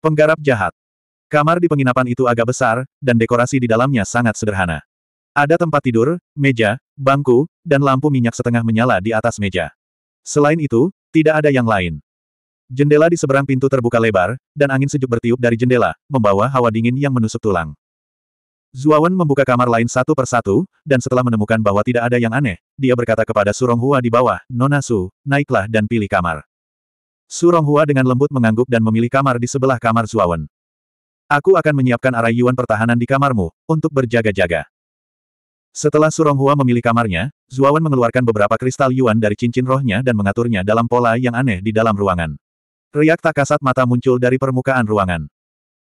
Penggarap jahat. Kamar di penginapan itu agak besar, dan dekorasi di dalamnya sangat sederhana. Ada tempat tidur, meja, bangku, dan lampu minyak setengah menyala di atas meja. Selain itu, tidak ada yang lain. Jendela di seberang pintu terbuka lebar, dan angin sejuk bertiup dari jendela, membawa hawa dingin yang menusuk tulang. Zuawan membuka kamar lain satu persatu, dan setelah menemukan bahwa tidak ada yang aneh, dia berkata kepada Surong Hua di bawah, Nona Su, naiklah dan pilih kamar. Ronghua dengan lembut mengangguk dan memilih kamar di sebelah kamar Zuawan. Aku akan menyiapkan arah Yuan pertahanan di kamarmu, untuk berjaga-jaga. Setelah Ronghua memilih kamarnya, Zuawan mengeluarkan beberapa kristal Yuan dari cincin rohnya dan mengaturnya dalam pola yang aneh di dalam ruangan. Riak tak kasat mata muncul dari permukaan ruangan.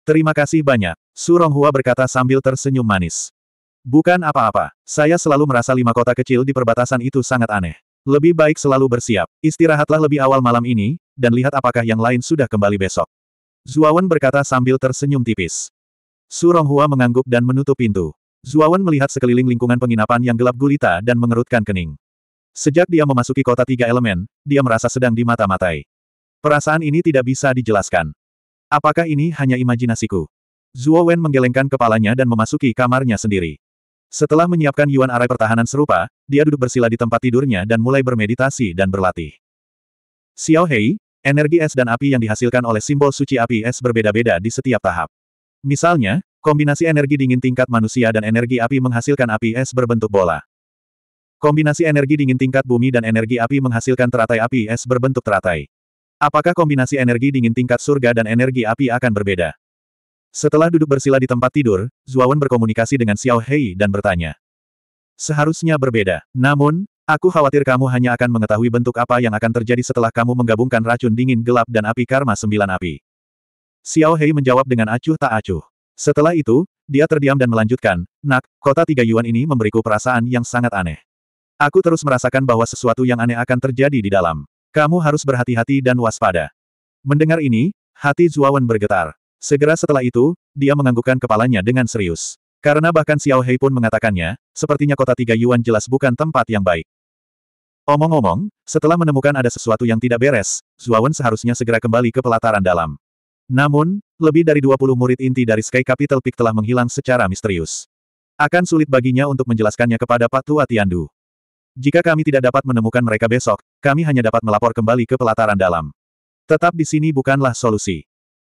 Terima kasih banyak, Ronghua berkata sambil tersenyum manis. Bukan apa-apa, saya selalu merasa lima kota kecil di perbatasan itu sangat aneh. Lebih baik selalu bersiap, istirahatlah lebih awal malam ini, dan lihat apakah yang lain sudah kembali besok. Zuawan berkata sambil tersenyum tipis. Su Ronghua mengangguk dan menutup pintu. Zuawan melihat sekeliling lingkungan penginapan yang gelap gulita dan mengerutkan kening. Sejak dia memasuki kota tiga elemen, dia merasa sedang dimata-matai. Perasaan ini tidak bisa dijelaskan. Apakah ini hanya imajinasiku? Zuo Wen menggelengkan kepalanya dan memasuki kamarnya sendiri. Setelah menyiapkan Yuan Arai pertahanan serupa, dia duduk bersila di tempat tidurnya dan mulai bermeditasi dan berlatih. Xiao Hei, Energi es dan api yang dihasilkan oleh simbol suci api es berbeda-beda di setiap tahap. Misalnya, kombinasi energi dingin tingkat manusia dan energi api menghasilkan api es berbentuk bola. Kombinasi energi dingin tingkat bumi dan energi api menghasilkan teratai api es berbentuk teratai. Apakah kombinasi energi dingin tingkat surga dan energi api akan berbeda? Setelah duduk bersila di tempat tidur, Zuawan berkomunikasi dengan Xiao Hei dan bertanya. Seharusnya berbeda. Namun, Aku khawatir kamu hanya akan mengetahui bentuk apa yang akan terjadi setelah kamu menggabungkan racun dingin gelap dan api karma sembilan api. Xiao Hei menjawab dengan acuh tak acuh. Setelah itu, dia terdiam dan melanjutkan, Nak, kota tiga yuan ini memberiku perasaan yang sangat aneh. Aku terus merasakan bahwa sesuatu yang aneh akan terjadi di dalam. Kamu harus berhati-hati dan waspada. Mendengar ini, hati Zuawan bergetar. Segera setelah itu, dia menganggukkan kepalanya dengan serius. Karena bahkan Xiao Hei pun mengatakannya, sepertinya kota tiga yuan jelas bukan tempat yang baik. Omong-omong, setelah menemukan ada sesuatu yang tidak beres, Zuawan seharusnya segera kembali ke pelataran dalam. Namun, lebih dari 20 murid inti dari Sky Capital Peak telah menghilang secara misterius. Akan sulit baginya untuk menjelaskannya kepada Pak Patu Atiandu. Jika kami tidak dapat menemukan mereka besok, kami hanya dapat melapor kembali ke pelataran dalam. Tetap di sini bukanlah solusi.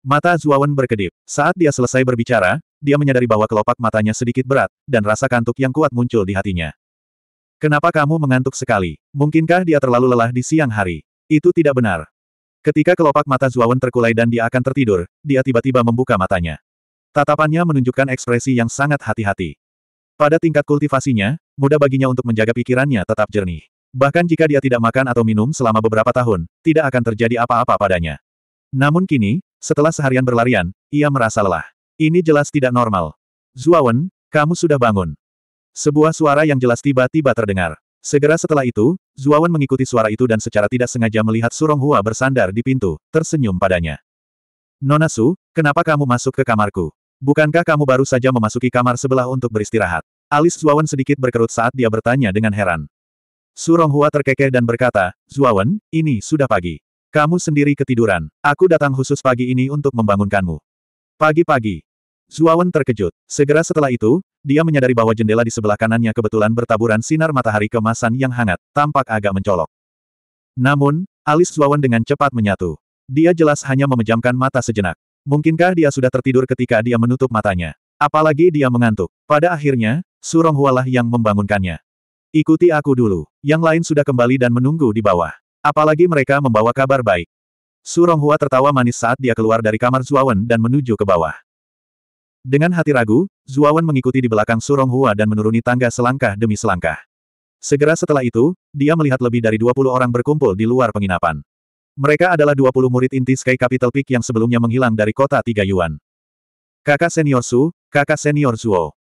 Mata Zuawan berkedip. Saat dia selesai berbicara, dia menyadari bahwa kelopak matanya sedikit berat, dan rasa kantuk yang kuat muncul di hatinya. Kenapa kamu mengantuk sekali? Mungkinkah dia terlalu lelah di siang hari? Itu tidak benar. Ketika kelopak mata Zuawan terkulai dan dia akan tertidur, dia tiba-tiba membuka matanya. Tatapannya menunjukkan ekspresi yang sangat hati-hati. Pada tingkat kultivasinya, mudah baginya untuk menjaga pikirannya tetap jernih. Bahkan jika dia tidak makan atau minum selama beberapa tahun, tidak akan terjadi apa-apa padanya. Namun kini, setelah seharian berlarian, ia merasa lelah. Ini jelas tidak normal. Zuawan, kamu sudah bangun. Sebuah suara yang jelas tiba-tiba terdengar. Segera setelah itu, Zuawan mengikuti suara itu dan secara tidak sengaja melihat Surong Hua bersandar di pintu, tersenyum padanya. Nona Su, kenapa kamu masuk ke kamarku? Bukankah kamu baru saja memasuki kamar sebelah untuk beristirahat? Alis Zuawan sedikit berkerut saat dia bertanya dengan heran. Surong Hua terkekeh dan berkata, Zuawan, ini sudah pagi. Kamu sendiri ketiduran. Aku datang khusus pagi ini untuk membangunkanmu. Pagi-pagi, Zuawan terkejut. Segera setelah itu, dia menyadari bahwa jendela di sebelah kanannya kebetulan bertaburan sinar matahari kemasan yang hangat, tampak agak mencolok. Namun, alis Zuawan dengan cepat menyatu. Dia jelas hanya memejamkan mata sejenak. Mungkinkah dia sudah tertidur ketika dia menutup matanya? Apalagi dia mengantuk. Pada akhirnya, Surong Hualah yang membangunkannya. Ikuti aku dulu. Yang lain sudah kembali dan menunggu di bawah. Apalagi mereka membawa kabar baik. Surong Hua tertawa manis saat dia keluar dari kamar Zuawan dan menuju ke bawah. Dengan hati ragu, Zuawan mengikuti di belakang Surong Hua dan menuruni tangga selangkah demi selangkah. Segera setelah itu, dia melihat lebih dari 20 orang berkumpul di luar penginapan. Mereka adalah 20 murid inti Sky Capital Peak yang sebelumnya menghilang dari kota Tiga Yuan. Kakak senior Su, kakak senior Zuo.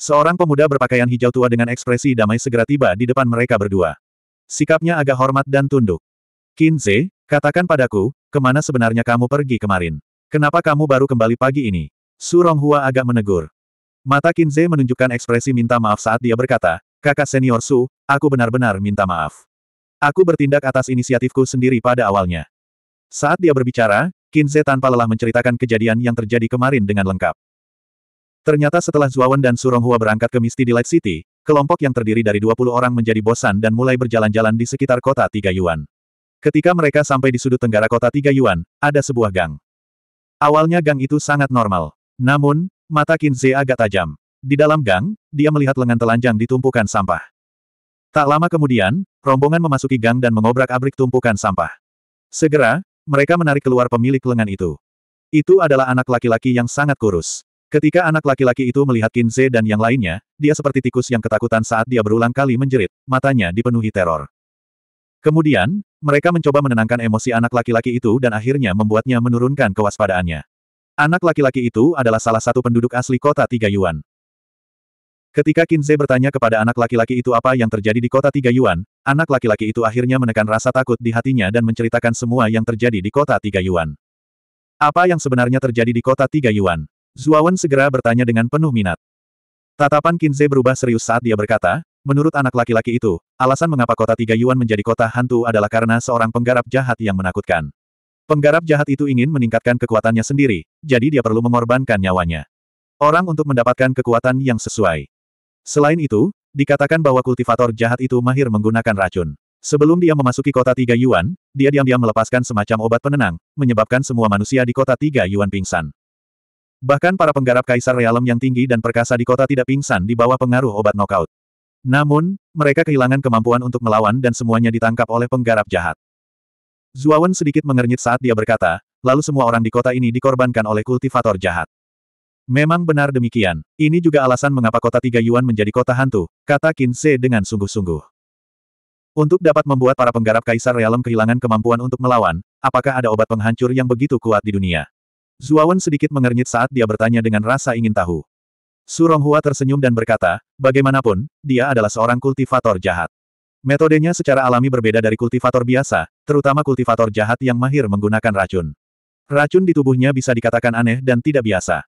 Seorang pemuda berpakaian hijau tua dengan ekspresi damai segera tiba di depan mereka berdua. Sikapnya agak hormat dan tunduk. Kinze, katakan padaku, kemana sebenarnya kamu pergi kemarin? Kenapa kamu baru kembali pagi ini? Su Ronghua agak menegur. Mata Kinze menunjukkan ekspresi minta maaf saat dia berkata, kakak senior Su, aku benar-benar minta maaf. Aku bertindak atas inisiatifku sendiri pada awalnya. Saat dia berbicara, Kinze tanpa lelah menceritakan kejadian yang terjadi kemarin dengan lengkap. Ternyata setelah Zuawan dan Suronghua berangkat ke Misty Delight City, kelompok yang terdiri dari 20 orang menjadi bosan dan mulai berjalan-jalan di sekitar kota Tiga Yuan. Ketika mereka sampai di sudut tenggara kota Tiga Yuan, ada sebuah gang. Awalnya gang itu sangat normal. Namun, mata Kinze agak tajam. Di dalam gang, dia melihat lengan telanjang ditumpukan sampah. Tak lama kemudian, rombongan memasuki gang dan mengobrak-abrik tumpukan sampah. Segera, mereka menarik keluar pemilik lengan itu. Itu adalah anak laki-laki yang sangat kurus. Ketika anak laki-laki itu melihat Kinze dan yang lainnya, dia seperti tikus yang ketakutan saat dia berulang kali menjerit, matanya dipenuhi teror. Kemudian, mereka mencoba menenangkan emosi anak laki-laki itu dan akhirnya membuatnya menurunkan kewaspadaannya. Anak laki-laki itu adalah salah satu penduduk asli kota Tiga Yuan. Ketika Kinze bertanya kepada anak laki-laki itu apa yang terjadi di kota Tiga Yuan, anak laki-laki itu akhirnya menekan rasa takut di hatinya dan menceritakan semua yang terjadi di kota Tiga Yuan. Apa yang sebenarnya terjadi di kota Tiga Yuan? Zuawan segera bertanya dengan penuh minat. Tatapan Kinze berubah serius saat dia berkata, menurut anak laki-laki itu, alasan mengapa kota Tiga Yuan menjadi kota hantu adalah karena seorang penggarap jahat yang menakutkan. Penggarap jahat itu ingin meningkatkan kekuatannya sendiri, jadi dia perlu mengorbankan nyawanya. Orang untuk mendapatkan kekuatan yang sesuai. Selain itu, dikatakan bahwa kultivator jahat itu mahir menggunakan racun. Sebelum dia memasuki kota Tiga Yuan, dia diam-diam melepaskan semacam obat penenang, menyebabkan semua manusia di kota Tiga Yuan pingsan. Bahkan para penggarap kaisar realem yang tinggi dan perkasa di kota tidak pingsan di bawah pengaruh obat knockout. Namun, mereka kehilangan kemampuan untuk melawan dan semuanya ditangkap oleh penggarap jahat. Zuawan sedikit mengernyit saat dia berkata, lalu semua orang di kota ini dikorbankan oleh kultivator jahat. Memang benar demikian, ini juga alasan mengapa kota Tiga Yuan menjadi kota hantu, kata Qin Se dengan sungguh-sungguh. Untuk dapat membuat para penggarap Kaisar Realem kehilangan kemampuan untuk melawan, apakah ada obat penghancur yang begitu kuat di dunia? Zuawan sedikit mengernyit saat dia bertanya dengan rasa ingin tahu. Surong Hua tersenyum dan berkata, bagaimanapun, dia adalah seorang kultivator jahat. Metodenya secara alami berbeda dari kultivator biasa, terutama kultivator jahat yang mahir menggunakan racun. Racun di tubuhnya bisa dikatakan aneh dan tidak biasa.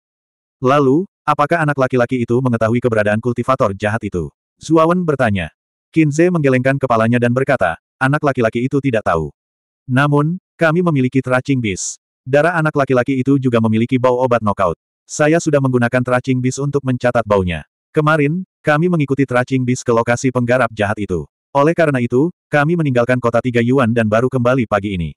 Lalu, apakah anak laki-laki itu mengetahui keberadaan kultivator jahat itu? Zuawan bertanya. Kinze menggelengkan kepalanya dan berkata, anak laki-laki itu tidak tahu. Namun, kami memiliki teracing bis. Darah anak laki-laki itu juga memiliki bau obat knockout. Saya sudah menggunakan teracing bis untuk mencatat baunya. Kemarin, kami mengikuti teracing bis ke lokasi penggarap jahat itu. Oleh karena itu, kami meninggalkan kota Tiga Yuan dan baru kembali pagi ini.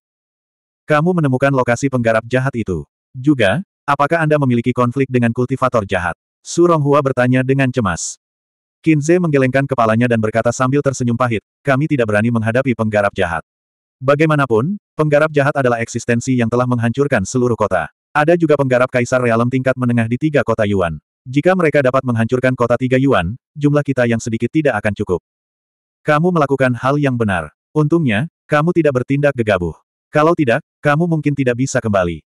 Kamu menemukan lokasi penggarap jahat itu. Juga, apakah Anda memiliki konflik dengan kultivator jahat? Ronghua bertanya dengan cemas. Kinze menggelengkan kepalanya dan berkata sambil tersenyum pahit, kami tidak berani menghadapi penggarap jahat. Bagaimanapun, penggarap jahat adalah eksistensi yang telah menghancurkan seluruh kota. Ada juga penggarap kaisar realem tingkat menengah di tiga kota Yuan. Jika mereka dapat menghancurkan kota tiga Yuan, jumlah kita yang sedikit tidak akan cukup. Kamu melakukan hal yang benar. Untungnya, kamu tidak bertindak gegabah. Kalau tidak, kamu mungkin tidak bisa kembali.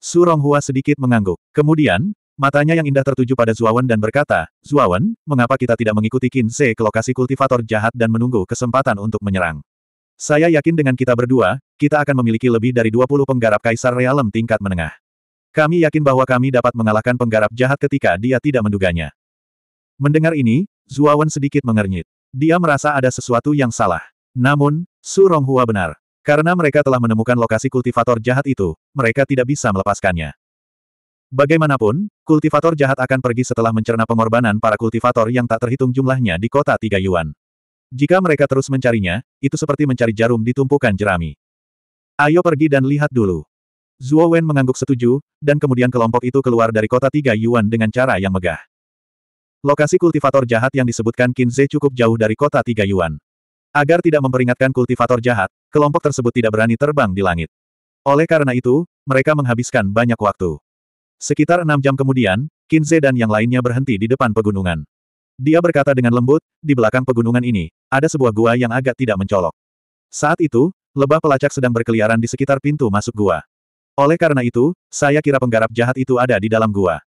Su Ronghua sedikit mengangguk. Kemudian, matanya yang indah tertuju pada Zuawan dan berkata, Zuawan, mengapa kita tidak mengikuti Qin Ze ke lokasi kultivator jahat dan menunggu kesempatan untuk menyerang? Saya yakin dengan kita berdua, kita akan memiliki lebih dari 20 penggarap kaisar realem tingkat menengah. Kami yakin bahwa kami dapat mengalahkan penggarap jahat ketika dia tidak menduganya. Mendengar ini, Zuawan sedikit mengernyit. Dia merasa ada sesuatu yang salah. Namun, Su Ronghua benar. Karena mereka telah menemukan lokasi kultivator jahat itu, mereka tidak bisa melepaskannya. Bagaimanapun, kultivator jahat akan pergi setelah mencerna pengorbanan para kultivator yang tak terhitung jumlahnya di kota Tiga Yuan. Jika mereka terus mencarinya, itu seperti mencari jarum di tumpukan jerami. Ayo pergi dan lihat dulu. Zhuo Wen mengangguk setuju, dan kemudian kelompok itu keluar dari kota Tiga Yuan dengan cara yang megah. Lokasi kultivator jahat yang disebutkan Kinze cukup jauh dari kota Tiga Yuan. Agar tidak memperingatkan kultivator jahat, kelompok tersebut tidak berani terbang di langit. Oleh karena itu, mereka menghabiskan banyak waktu. Sekitar enam jam kemudian, Kinze dan yang lainnya berhenti di depan pegunungan. Dia berkata dengan lembut, di belakang pegunungan ini, ada sebuah gua yang agak tidak mencolok. Saat itu, lebah pelacak sedang berkeliaran di sekitar pintu masuk gua. Oleh karena itu, saya kira penggarap jahat itu ada di dalam gua.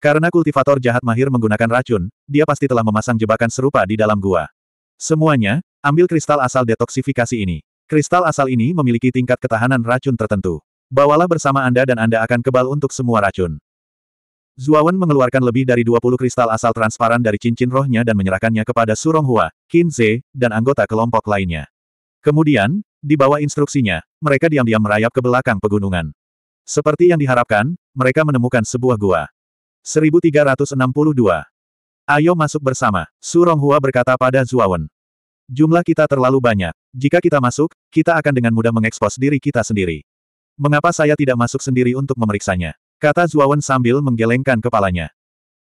Karena kultivator jahat mahir menggunakan racun, dia pasti telah memasang jebakan serupa di dalam gua. Semuanya, ambil kristal asal detoksifikasi ini. Kristal asal ini memiliki tingkat ketahanan racun tertentu. Bawalah bersama Anda dan Anda akan kebal untuk semua racun. Zuawan mengeluarkan lebih dari 20 kristal asal transparan dari cincin rohnya dan menyerahkannya kepada Suronghua, Kinze, dan anggota kelompok lainnya. Kemudian, di bawah instruksinya, mereka diam-diam merayap ke belakang pegunungan. Seperti yang diharapkan, mereka menemukan sebuah gua. 1362. Ayo masuk bersama, Su Ronghua berkata pada Zuawan. Jumlah kita terlalu banyak. Jika kita masuk, kita akan dengan mudah mengekspos diri kita sendiri. Mengapa saya tidak masuk sendiri untuk memeriksanya? Kata Zuawan sambil menggelengkan kepalanya.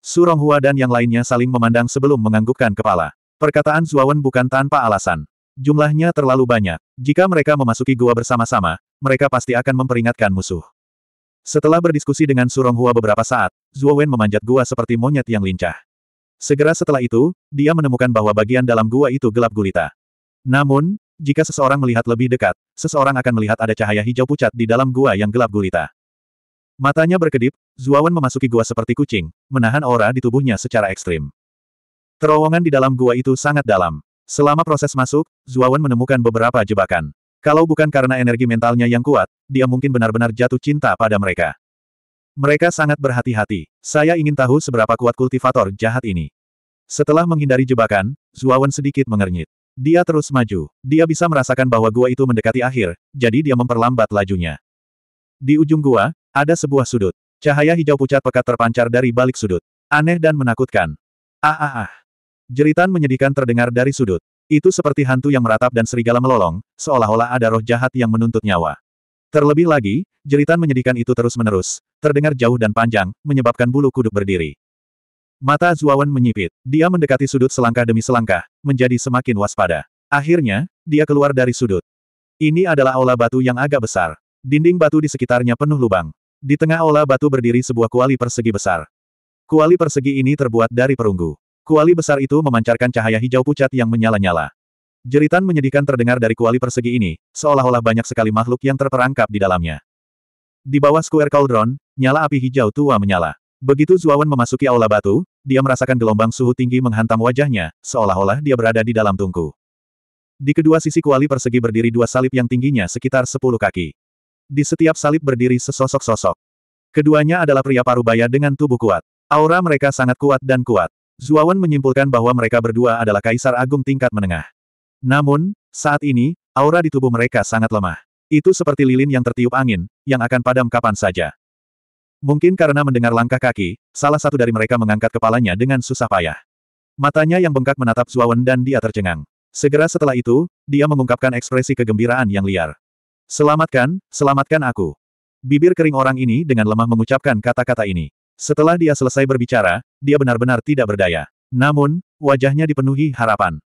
Su Ronghua dan yang lainnya saling memandang sebelum menganggukkan kepala. Perkataan Zuawan bukan tanpa alasan. Jumlahnya terlalu banyak. Jika mereka memasuki gua bersama-sama, mereka pasti akan memperingatkan musuh. Setelah berdiskusi dengan Su Ronghua beberapa saat, Zuo Wen memanjat gua seperti monyet yang lincah. Segera setelah itu, dia menemukan bahwa bagian dalam gua itu gelap gulita. Namun, jika seseorang melihat lebih dekat, seseorang akan melihat ada cahaya hijau pucat di dalam gua yang gelap gulita. Matanya berkedip, Wen memasuki gua seperti kucing, menahan aura di tubuhnya secara ekstrim. Terowongan di dalam gua itu sangat dalam. Selama proses masuk, Wen menemukan beberapa jebakan. Kalau bukan karena energi mentalnya yang kuat, dia mungkin benar-benar jatuh cinta pada mereka. Mereka sangat berhati-hati. Saya ingin tahu seberapa kuat kultivator jahat ini. Setelah menghindari jebakan, Zuawan sedikit mengernyit. Dia terus maju. Dia bisa merasakan bahwa gua itu mendekati akhir, jadi dia memperlambat lajunya. Di ujung gua, ada sebuah sudut. Cahaya hijau pucat pekat terpancar dari balik sudut. Aneh dan menakutkan. Ah ah ah. Jeritan menyedihkan terdengar dari sudut. Itu seperti hantu yang meratap dan serigala melolong, seolah-olah ada roh jahat yang menuntut nyawa. Terlebih lagi, jeritan menyedihkan itu terus-menerus, terdengar jauh dan panjang, menyebabkan bulu kuduk berdiri. Mata Zuawan menyipit. Dia mendekati sudut selangkah demi selangkah, menjadi semakin waspada. Akhirnya, dia keluar dari sudut. Ini adalah aula batu yang agak besar. Dinding batu di sekitarnya penuh lubang. Di tengah aula batu berdiri sebuah kuali persegi besar. Kuali persegi ini terbuat dari perunggu. Kuali besar itu memancarkan cahaya hijau pucat yang menyala-nyala. Jeritan menyedihkan terdengar dari kuali persegi ini, seolah-olah banyak sekali makhluk yang terperangkap di dalamnya. Di bawah square cauldron, nyala api hijau tua menyala. Begitu Zuawan memasuki aula batu, dia merasakan gelombang suhu tinggi menghantam wajahnya, seolah-olah dia berada di dalam tungku. Di kedua sisi kuali persegi berdiri dua salib yang tingginya sekitar sepuluh kaki. Di setiap salib berdiri sesosok-sosok. Keduanya adalah pria parubaya dengan tubuh kuat. Aura mereka sangat kuat dan kuat. Zuawan menyimpulkan bahwa mereka berdua adalah kaisar agung tingkat menengah. Namun, saat ini, aura di tubuh mereka sangat lemah. Itu seperti lilin yang tertiup angin, yang akan padam kapan saja. Mungkin karena mendengar langkah kaki, salah satu dari mereka mengangkat kepalanya dengan susah payah. Matanya yang bengkak menatap Zuawan dan dia tercengang. Segera setelah itu, dia mengungkapkan ekspresi kegembiraan yang liar. Selamatkan, selamatkan aku. Bibir kering orang ini dengan lemah mengucapkan kata-kata ini. Setelah dia selesai berbicara, dia benar-benar tidak berdaya. Namun, wajahnya dipenuhi harapan.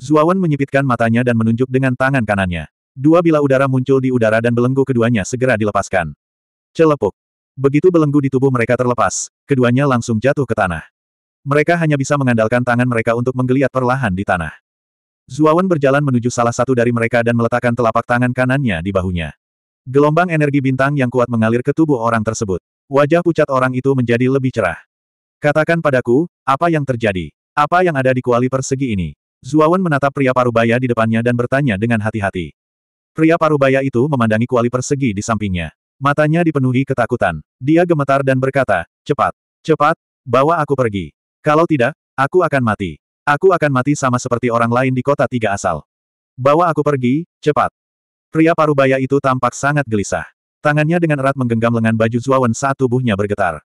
Zuawan menyipitkan matanya dan menunjuk dengan tangan kanannya. Dua bila udara muncul di udara dan belenggu keduanya segera dilepaskan. Celepuk. Begitu belenggu di tubuh mereka terlepas, keduanya langsung jatuh ke tanah. Mereka hanya bisa mengandalkan tangan mereka untuk menggeliat perlahan di tanah. Zuawan berjalan menuju salah satu dari mereka dan meletakkan telapak tangan kanannya di bahunya. Gelombang energi bintang yang kuat mengalir ke tubuh orang tersebut. Wajah pucat orang itu menjadi lebih cerah. Katakan padaku, apa yang terjadi? Apa yang ada di kuali persegi ini? Zuawan menatap pria parubaya di depannya dan bertanya dengan hati-hati. Pria parubaya itu memandangi kuali persegi di sampingnya. Matanya dipenuhi ketakutan. Dia gemetar dan berkata, cepat, cepat, bawa aku pergi. Kalau tidak, aku akan mati. Aku akan mati sama seperti orang lain di kota tiga asal. Bawa aku pergi, cepat. Pria parubaya itu tampak sangat gelisah. Tangannya dengan erat menggenggam lengan baju Zuawan saat tubuhnya bergetar.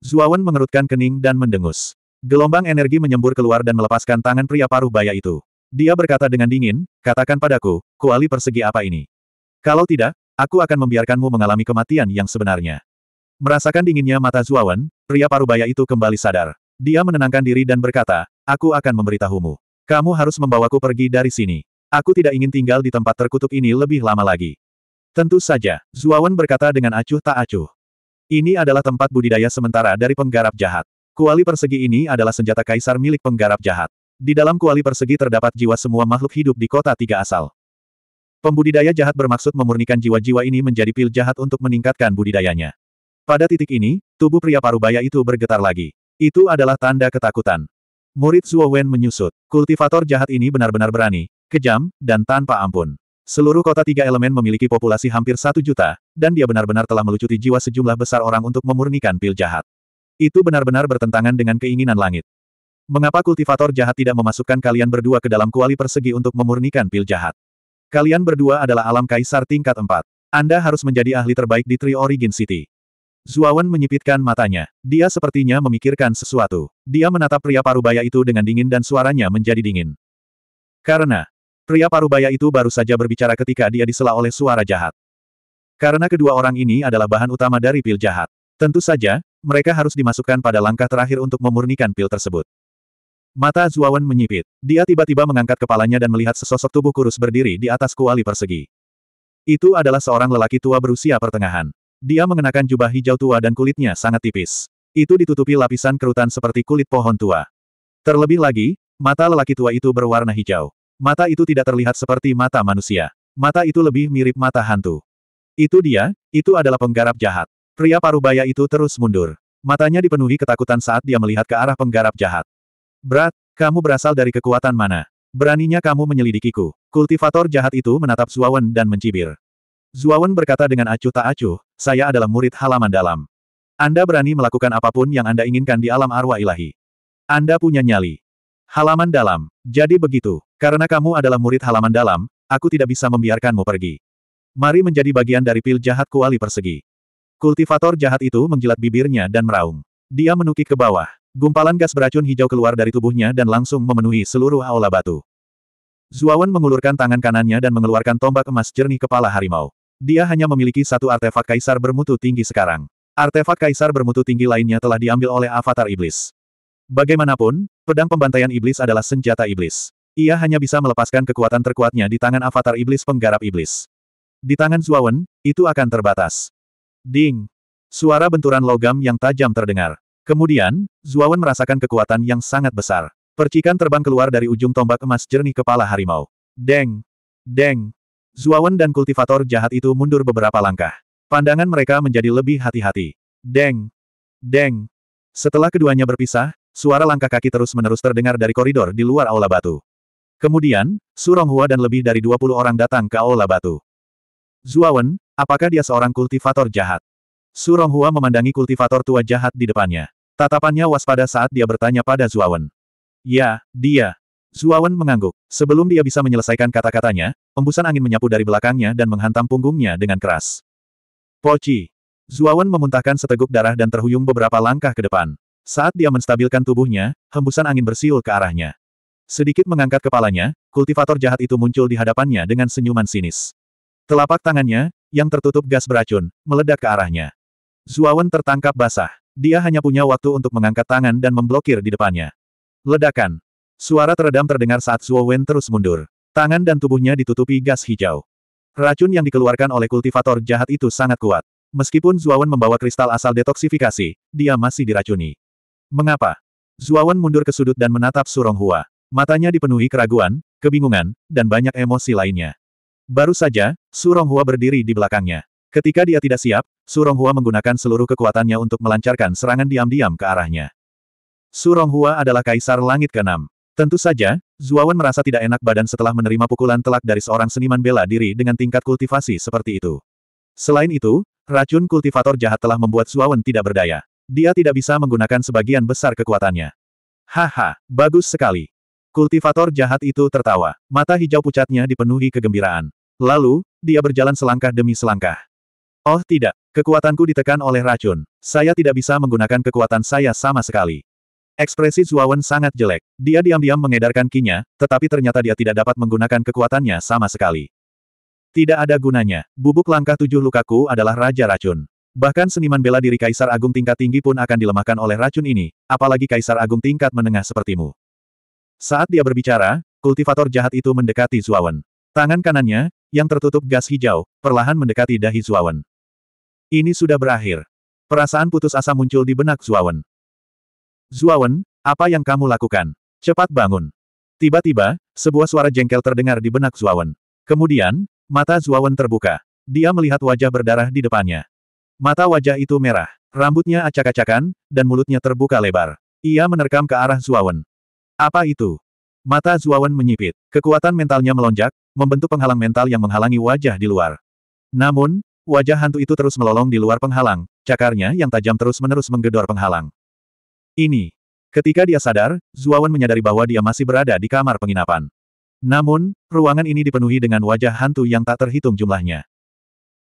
Zuawan mengerutkan kening dan mendengus. Gelombang energi menyembur keluar dan melepaskan tangan pria paruh baya itu. Dia berkata dengan dingin, katakan padaku, kuali persegi apa ini? Kalau tidak, aku akan membiarkanmu mengalami kematian yang sebenarnya. Merasakan dinginnya mata Zuawan, pria paruh baya itu kembali sadar. Dia menenangkan diri dan berkata, aku akan memberitahumu. Kamu harus membawaku pergi dari sini. Aku tidak ingin tinggal di tempat terkutuk ini lebih lama lagi. Tentu saja, Zuawan berkata dengan acuh tak acuh. Ini adalah tempat budidaya sementara dari penggarap jahat. Kuali persegi ini adalah senjata kaisar milik penggarap jahat. Di dalam kuali persegi terdapat jiwa semua makhluk hidup di kota tiga asal. Pembudidaya jahat bermaksud memurnikan jiwa-jiwa ini menjadi pil jahat untuk meningkatkan budidayanya. Pada titik ini, tubuh pria parubaya itu bergetar lagi. Itu adalah tanda ketakutan. Murid Zuo Wen menyusut. Kultivator jahat ini benar-benar berani, kejam, dan tanpa ampun. Seluruh kota tiga elemen memiliki populasi hampir satu juta, dan dia benar-benar telah melucuti jiwa sejumlah besar orang untuk memurnikan pil jahat. Itu benar-benar bertentangan dengan keinginan langit. Mengapa kultivator jahat tidak memasukkan kalian berdua ke dalam kuali persegi untuk memurnikan pil jahat? Kalian berdua adalah alam kaisar tingkat 4. Anda harus menjadi ahli terbaik di Tri Origin City. Zuawan menyipitkan matanya. Dia sepertinya memikirkan sesuatu. Dia menatap pria parubaya itu dengan dingin dan suaranya menjadi dingin. Karena, pria parubaya itu baru saja berbicara ketika dia disela oleh suara jahat. Karena kedua orang ini adalah bahan utama dari pil jahat. Tentu saja, mereka harus dimasukkan pada langkah terakhir untuk memurnikan pil tersebut. Mata Zuawan menyipit. Dia tiba-tiba mengangkat kepalanya dan melihat sesosok tubuh kurus berdiri di atas kuali persegi. Itu adalah seorang lelaki tua berusia pertengahan. Dia mengenakan jubah hijau tua dan kulitnya sangat tipis. Itu ditutupi lapisan kerutan seperti kulit pohon tua. Terlebih lagi, mata lelaki tua itu berwarna hijau. Mata itu tidak terlihat seperti mata manusia. Mata itu lebih mirip mata hantu. Itu dia, itu adalah penggarap jahat. Pria baya itu terus mundur. Matanya dipenuhi ketakutan saat dia melihat ke arah penggarap jahat. Brat, kamu berasal dari kekuatan mana? Beraninya kamu menyelidikiku. Kultivator jahat itu menatap Zuawan dan mencibir. Zuawan berkata dengan acuh tak acuh, saya adalah murid halaman dalam. Anda berani melakukan apapun yang Anda inginkan di alam arwah ilahi. Anda punya nyali. Halaman dalam. Jadi begitu. Karena kamu adalah murid halaman dalam, aku tidak bisa membiarkanmu pergi. Mari menjadi bagian dari pil jahat kuali persegi. Kultivator jahat itu menjilat bibirnya dan meraung. Dia menukik ke bawah. Gumpalan gas beracun hijau keluar dari tubuhnya dan langsung memenuhi seluruh aula batu. Zuawan mengulurkan tangan kanannya dan mengeluarkan tombak emas jernih kepala harimau. Dia hanya memiliki satu artefak kaisar bermutu tinggi sekarang. Artefak kaisar bermutu tinggi lainnya telah diambil oleh avatar iblis. Bagaimanapun, pedang pembantaian iblis adalah senjata iblis. Ia hanya bisa melepaskan kekuatan terkuatnya di tangan avatar iblis penggarap iblis. Di tangan Zuawan, itu akan terbatas. Ding! Suara benturan logam yang tajam terdengar. Kemudian, Zuawan merasakan kekuatan yang sangat besar. Percikan terbang keluar dari ujung tombak emas jernih kepala harimau. Deng! Deng! Zuawan dan kultivator jahat itu mundur beberapa langkah. Pandangan mereka menjadi lebih hati-hati. Deng! Deng! Setelah keduanya berpisah, suara langkah kaki terus-menerus terdengar dari koridor di luar Aula Batu. Kemudian, Su Ronghua dan lebih dari 20 orang datang ke Aula Batu. Zuawan, apakah dia seorang kultivator jahat? Su Ronghua memandangi kultivator tua jahat di depannya. Tatapannya waspada saat dia bertanya pada Zuawan. Ya, dia. Zuawan mengangguk. Sebelum dia bisa menyelesaikan kata-katanya, embusan angin menyapu dari belakangnya dan menghantam punggungnya dengan keras. Poci. Zuawan memuntahkan seteguk darah dan terhuyung beberapa langkah ke depan. Saat dia menstabilkan tubuhnya, hembusan angin bersiul ke arahnya. Sedikit mengangkat kepalanya, kultivator jahat itu muncul di hadapannya dengan senyuman sinis. Telapak tangannya, yang tertutup gas beracun, meledak ke arahnya. Zuawan tertangkap basah. Dia hanya punya waktu untuk mengangkat tangan dan memblokir di depannya. Ledakan. Suara teredam terdengar saat Zuawan terus mundur. Tangan dan tubuhnya ditutupi gas hijau. Racun yang dikeluarkan oleh kultivator jahat itu sangat kuat. Meskipun Zuawan membawa kristal asal detoksifikasi, dia masih diracuni. Mengapa? Zuawan mundur ke sudut dan menatap Surong Hua. Matanya dipenuhi keraguan, kebingungan, dan banyak emosi lainnya. Baru saja, Su Ronghua berdiri di belakangnya. Ketika dia tidak siap, Su Ronghua menggunakan seluruh kekuatannya untuk melancarkan serangan diam-diam ke arahnya. Su Ronghua adalah kaisar langit ke-6. Tentu saja, Zuawan merasa tidak enak badan setelah menerima pukulan telak dari seorang seniman bela diri dengan tingkat kultivasi seperti itu. Selain itu, racun kultivator jahat telah membuat Zuawan tidak berdaya. Dia tidak bisa menggunakan sebagian besar kekuatannya. Haha, bagus sekali. Kultivator jahat itu tertawa. Mata hijau pucatnya dipenuhi kegembiraan. Lalu, dia berjalan selangkah demi selangkah. Oh tidak, kekuatanku ditekan oleh racun. Saya tidak bisa menggunakan kekuatan saya sama sekali. Ekspresi Zuawan sangat jelek. Dia diam-diam mengedarkan kinya, tetapi ternyata dia tidak dapat menggunakan kekuatannya sama sekali. Tidak ada gunanya. Bubuk langkah tujuh lukaku adalah Raja Racun. Bahkan seniman bela diri Kaisar Agung tingkat tinggi pun akan dilemahkan oleh racun ini, apalagi Kaisar Agung tingkat menengah sepertimu. Saat dia berbicara, kultivator jahat itu mendekati Zuawan. Tangan kanannya, yang tertutup gas hijau, perlahan mendekati dahi Zuawan. Ini sudah berakhir. Perasaan putus asa muncul di benak Zuawan. Zuawan, apa yang kamu lakukan? Cepat bangun. Tiba-tiba, sebuah suara jengkel terdengar di benak Zuawan. Kemudian, mata Zuawan terbuka. Dia melihat wajah berdarah di depannya. Mata wajah itu merah, rambutnya acak-acakan, dan mulutnya terbuka lebar. Ia menerkam ke arah Zuawan. Apa itu? Mata Zuawan menyipit. Kekuatan mentalnya melonjak, membentuk penghalang mental yang menghalangi wajah di luar. Namun, wajah hantu itu terus melolong di luar penghalang, cakarnya yang tajam terus-menerus menggedor penghalang. Ini. Ketika dia sadar, Zuawan menyadari bahwa dia masih berada di kamar penginapan. Namun, ruangan ini dipenuhi dengan wajah hantu yang tak terhitung jumlahnya.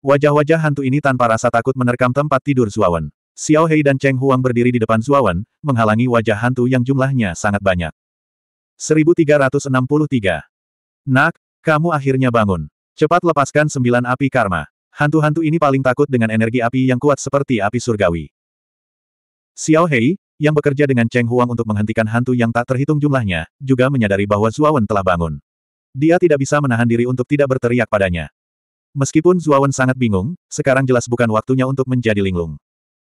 Wajah-wajah hantu ini tanpa rasa takut menerkam tempat tidur Zuawan. Xiao Hei dan Cheng Huang berdiri di depan Zuawan, menghalangi wajah hantu yang jumlahnya sangat banyak. 1363. Nak, kamu akhirnya bangun. Cepat lepaskan sembilan api karma. Hantu-hantu ini paling takut dengan energi api yang kuat seperti api surgawi. Xiao Hei, yang bekerja dengan Cheng Huang untuk menghentikan hantu yang tak terhitung jumlahnya, juga menyadari bahwa Zuawan telah bangun. Dia tidak bisa menahan diri untuk tidak berteriak padanya. Meskipun Zuawan sangat bingung, sekarang jelas bukan waktunya untuk menjadi linglung.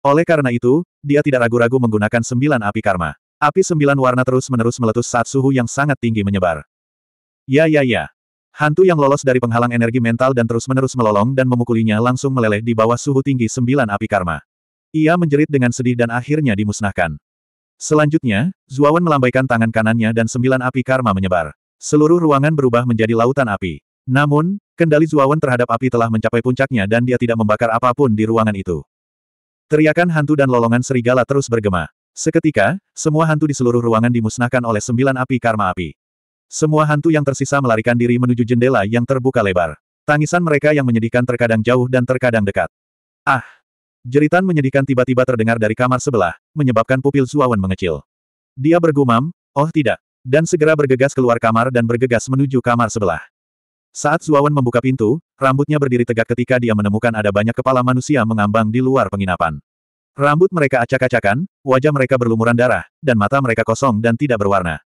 Oleh karena itu, dia tidak ragu-ragu menggunakan sembilan api karma. Api sembilan warna terus-menerus meletus saat suhu yang sangat tinggi menyebar. Ya ya ya, Hantu yang lolos dari penghalang energi mental dan terus-menerus melolong dan memukulinya langsung meleleh di bawah suhu tinggi sembilan api karma. Ia menjerit dengan sedih dan akhirnya dimusnahkan. Selanjutnya, Zuawan melambaikan tangan kanannya dan sembilan api karma menyebar. Seluruh ruangan berubah menjadi lautan api. Namun, kendali Zuawan terhadap api telah mencapai puncaknya dan dia tidak membakar apapun di ruangan itu. Teriakan hantu dan lolongan serigala terus bergema. Seketika, semua hantu di seluruh ruangan dimusnahkan oleh sembilan api karma api. Semua hantu yang tersisa melarikan diri menuju jendela yang terbuka lebar. Tangisan mereka yang menyedihkan terkadang jauh dan terkadang dekat. Ah! Jeritan menyedihkan tiba-tiba terdengar dari kamar sebelah, menyebabkan pupil Suawan mengecil. Dia bergumam, oh tidak, dan segera bergegas keluar kamar dan bergegas menuju kamar sebelah. Saat Suawan membuka pintu, rambutnya berdiri tegak ketika dia menemukan ada banyak kepala manusia mengambang di luar penginapan. Rambut mereka acak-acakan, wajah mereka berlumuran darah, dan mata mereka kosong dan tidak berwarna.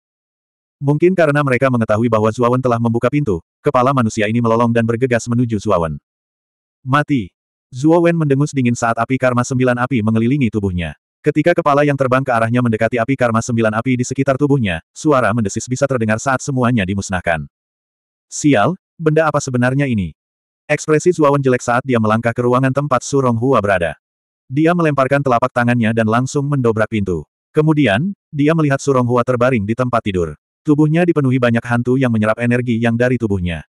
Mungkin karena mereka mengetahui bahwa Zuawan telah membuka pintu, kepala manusia ini melolong dan bergegas menuju Zuawan. Mati! Zuawan mendengus dingin saat api karma sembilan api mengelilingi tubuhnya. Ketika kepala yang terbang ke arahnya mendekati api karma sembilan api di sekitar tubuhnya, suara mendesis bisa terdengar saat semuanya dimusnahkan. Sial, benda apa sebenarnya ini? Ekspresi Zuawan jelek saat dia melangkah ke ruangan tempat Surong Hua berada. Dia melemparkan telapak tangannya dan langsung mendobrak pintu. Kemudian, dia melihat Surong Hua terbaring di tempat tidur. Tubuhnya dipenuhi banyak hantu yang menyerap energi yang dari tubuhnya.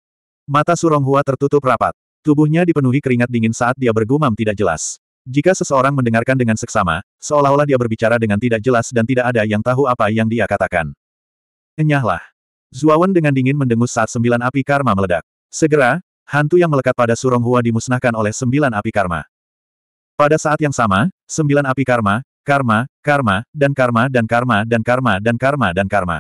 Mata Surong Hua tertutup rapat. Tubuhnya dipenuhi keringat dingin saat dia bergumam tidak jelas. Jika seseorang mendengarkan dengan seksama, seolah-olah dia berbicara dengan tidak jelas dan tidak ada yang tahu apa yang dia katakan. Enyahlah. Zuawan dengan dingin mendengus saat sembilan api karma meledak. Segera, hantu yang melekat pada Surong Hua dimusnahkan oleh sembilan api karma. Pada saat yang sama, sembilan api karma, karma, karma, dan karma dan karma dan karma dan karma dan karma dan karma.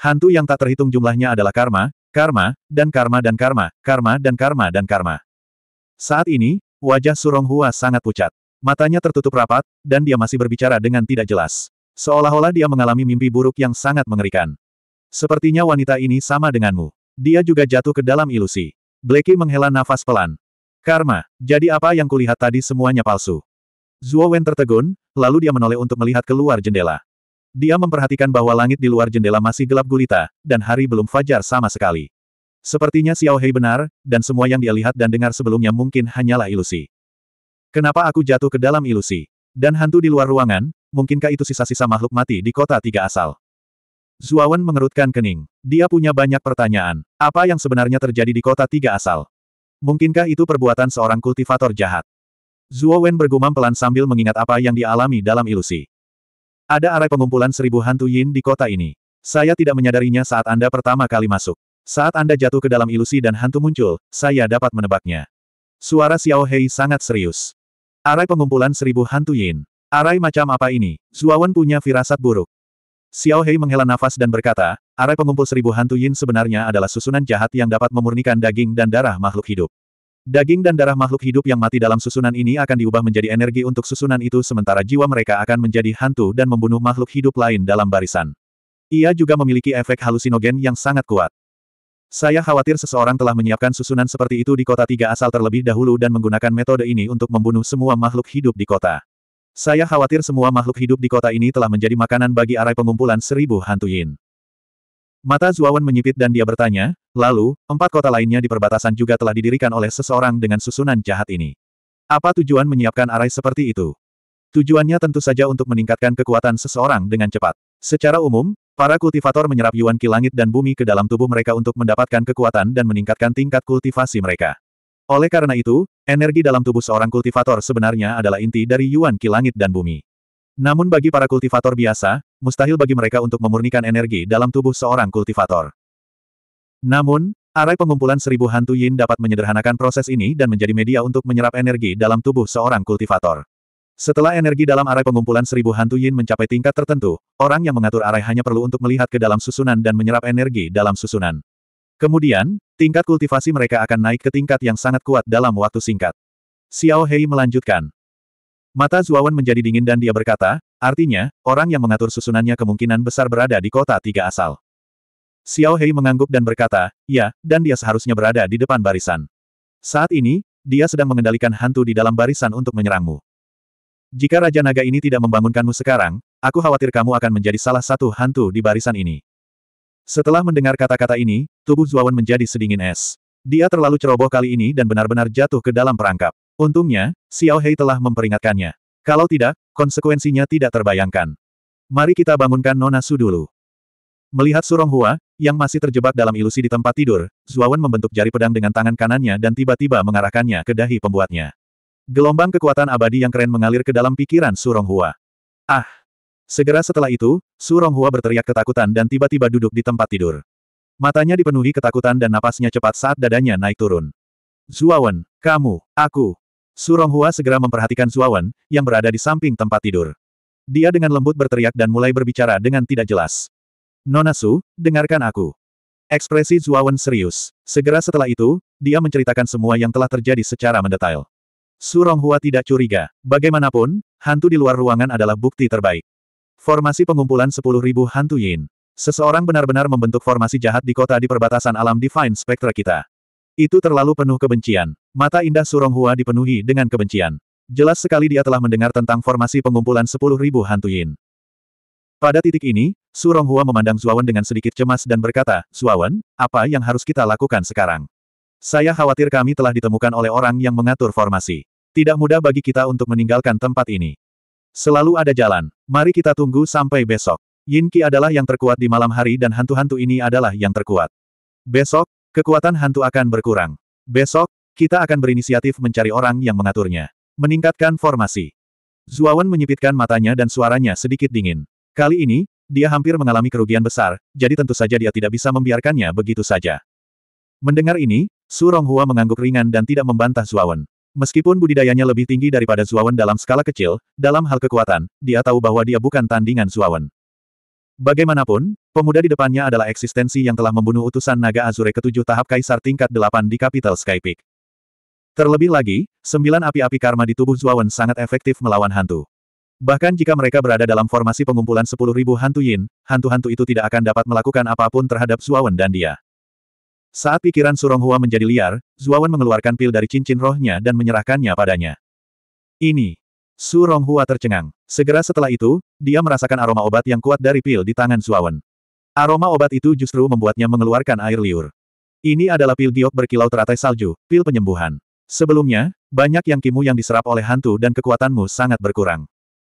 Hantu yang tak terhitung jumlahnya adalah karma, karma, dan karma dan karma, karma dan karma dan karma. Saat ini, wajah Surong Hua sangat pucat. Matanya tertutup rapat, dan dia masih berbicara dengan tidak jelas. Seolah-olah dia mengalami mimpi buruk yang sangat mengerikan. Sepertinya wanita ini sama denganmu. Dia juga jatuh ke dalam ilusi. Blacky menghela nafas pelan. Karma, jadi apa yang kulihat tadi semuanya palsu. Zuo Wen tertegun, lalu dia menoleh untuk melihat keluar jendela. Dia memperhatikan bahwa langit di luar jendela masih gelap gulita, dan hari belum fajar sama sekali. Sepertinya Xiao Hei benar, dan semua yang dia lihat dan dengar sebelumnya mungkin hanyalah ilusi. Kenapa aku jatuh ke dalam ilusi? Dan hantu di luar ruangan, mungkinkah itu sisa-sisa makhluk mati di kota tiga asal? Zuawan mengerutkan kening. Dia punya banyak pertanyaan. Apa yang sebenarnya terjadi di kota tiga asal? Mungkinkah itu perbuatan seorang kultivator jahat? Zuawan bergumam pelan sambil mengingat apa yang dialami dalam ilusi. Ada arai pengumpulan seribu hantu yin di kota ini. Saya tidak menyadarinya saat Anda pertama kali masuk. Saat Anda jatuh ke dalam ilusi dan hantu muncul, saya dapat menebaknya. Suara Xiao Hei sangat serius. Arai pengumpulan seribu hantu yin. Arai macam apa ini? Zuawan punya firasat buruk. Xiao Hei menghela nafas dan berkata, arai pengumpul seribu hantu yin sebenarnya adalah susunan jahat yang dapat memurnikan daging dan darah makhluk hidup. Daging dan darah makhluk hidup yang mati dalam susunan ini akan diubah menjadi energi untuk susunan itu sementara jiwa mereka akan menjadi hantu dan membunuh makhluk hidup lain dalam barisan. Ia juga memiliki efek halusinogen yang sangat kuat. Saya khawatir seseorang telah menyiapkan susunan seperti itu di kota tiga asal terlebih dahulu dan menggunakan metode ini untuk membunuh semua makhluk hidup di kota. Saya khawatir semua makhluk hidup di kota ini telah menjadi makanan bagi arai pengumpulan seribu hantu yin. Mata Zuawan menyipit dan dia bertanya, lalu, empat kota lainnya di perbatasan juga telah didirikan oleh seseorang dengan susunan jahat ini. Apa tujuan menyiapkan arai seperti itu? Tujuannya tentu saja untuk meningkatkan kekuatan seseorang dengan cepat. Secara umum, para kultivator menyerap yuan ki langit dan bumi ke dalam tubuh mereka untuk mendapatkan kekuatan dan meningkatkan tingkat kultivasi mereka. Oleh karena itu, energi dalam tubuh seorang kultivator sebenarnya adalah inti dari yuan ki langit dan bumi. Namun bagi para kultivator biasa, mustahil bagi mereka untuk memurnikan energi dalam tubuh seorang kultivator. Namun, arai pengumpulan seribu hantu yin dapat menyederhanakan proses ini dan menjadi media untuk menyerap energi dalam tubuh seorang kultivator. Setelah energi dalam arai pengumpulan seribu hantu yin mencapai tingkat tertentu, orang yang mengatur arai hanya perlu untuk melihat ke dalam susunan dan menyerap energi dalam susunan. Kemudian, tingkat kultivasi mereka akan naik ke tingkat yang sangat kuat dalam waktu singkat. Xiao Hei melanjutkan. Mata Zuawan menjadi dingin dan dia berkata, artinya, orang yang mengatur susunannya kemungkinan besar berada di kota tiga asal. Xiao Hei mengangguk dan berkata, ya, dan dia seharusnya berada di depan barisan. Saat ini, dia sedang mengendalikan hantu di dalam barisan untuk menyerangmu. Jika Raja Naga ini tidak membangunkanmu sekarang, aku khawatir kamu akan menjadi salah satu hantu di barisan ini. Setelah mendengar kata-kata ini, tubuh Zuawan menjadi sedingin es. Dia terlalu ceroboh kali ini dan benar-benar jatuh ke dalam perangkap. Untungnya, Xiao Hei telah memperingatkannya. Kalau tidak, konsekuensinya tidak terbayangkan. Mari kita bangunkan Nona Su dulu. Melihat Surong Hua, yang masih terjebak dalam ilusi di tempat tidur, Zuawan membentuk jari pedang dengan tangan kanannya dan tiba-tiba mengarahkannya ke dahi pembuatnya. Gelombang kekuatan abadi yang keren mengalir ke dalam pikiran Surong Hua. Ah! Segera setelah itu, Surong Hua berteriak ketakutan dan tiba-tiba duduk di tempat tidur. Matanya dipenuhi ketakutan dan napasnya cepat saat dadanya naik turun. Zuawan, kamu, aku, Suronghua segera memperhatikan Zuawan, yang berada di samping tempat tidur. Dia dengan lembut berteriak dan mulai berbicara dengan tidak jelas. Nona Su, dengarkan aku. Ekspresi Zuawan serius. Segera setelah itu, dia menceritakan semua yang telah terjadi secara mendetail. Suronghua tidak curiga. Bagaimanapun, hantu di luar ruangan adalah bukti terbaik. Formasi pengumpulan 10.000 hantu yin. Seseorang benar-benar membentuk formasi jahat di kota di perbatasan alam Divine Spectre kita. Itu terlalu penuh kebencian. Mata indah Suronghua dipenuhi dengan kebencian. Jelas sekali dia telah mendengar tentang formasi pengumpulan sepuluh ribu hantu Yin. Pada titik ini, Suronghua memandang Zuawan dengan sedikit cemas dan berkata, Zuawan, apa yang harus kita lakukan sekarang? Saya khawatir kami telah ditemukan oleh orang yang mengatur formasi. Tidak mudah bagi kita untuk meninggalkan tempat ini. Selalu ada jalan. Mari kita tunggu sampai besok. Yin Qi adalah yang terkuat di malam hari dan hantu-hantu ini adalah yang terkuat. Besok, Kekuatan hantu akan berkurang. Besok, kita akan berinisiatif mencari orang yang mengaturnya. Meningkatkan formasi. Zuawan menyipitkan matanya dan suaranya sedikit dingin. Kali ini, dia hampir mengalami kerugian besar, jadi tentu saja dia tidak bisa membiarkannya begitu saja. Mendengar ini, Su Ronghua mengangguk ringan dan tidak membantah Zuawan. Meskipun budidayanya lebih tinggi daripada Zuawan dalam skala kecil, dalam hal kekuatan, dia tahu bahwa dia bukan tandingan Zuawan. Bagaimanapun, pemuda di depannya adalah eksistensi yang telah membunuh utusan naga Azure ke ketujuh tahap kaisar tingkat delapan di Capital Sky Peak. Terlebih lagi, sembilan api-api karma di tubuh Zuawan sangat efektif melawan hantu. Bahkan jika mereka berada dalam formasi pengumpulan sepuluh ribu hantu yin, hantu-hantu itu tidak akan dapat melakukan apapun terhadap Zuawan dan dia. Saat pikiran Surong Hua menjadi liar, Zuawan mengeluarkan pil dari cincin rohnya dan menyerahkannya padanya. Ini Su Ronghua tercengang. Segera setelah itu, dia merasakan aroma obat yang kuat dari pil di tangan Suawen. Aroma obat itu justru membuatnya mengeluarkan air liur. Ini adalah pil giok berkilau teratai salju, pil penyembuhan. Sebelumnya, banyak yang kimu yang diserap oleh hantu dan kekuatanmu sangat berkurang.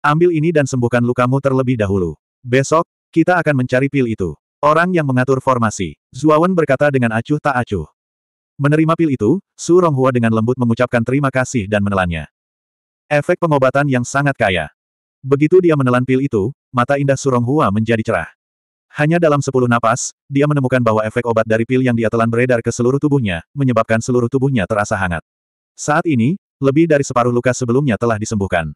Ambil ini dan sembuhkan lukamu terlebih dahulu. Besok, kita akan mencari pil itu. Orang yang mengatur formasi. Zuawan berkata dengan acuh tak acuh. Menerima pil itu, Su Ronghua dengan lembut mengucapkan terima kasih dan menelannya. Efek pengobatan yang sangat kaya. Begitu dia menelan pil itu, mata indah Surong Hua menjadi cerah. Hanya dalam sepuluh napas, dia menemukan bahwa efek obat dari pil yang dia telan beredar ke seluruh tubuhnya, menyebabkan seluruh tubuhnya terasa hangat. Saat ini, lebih dari separuh luka sebelumnya telah disembuhkan.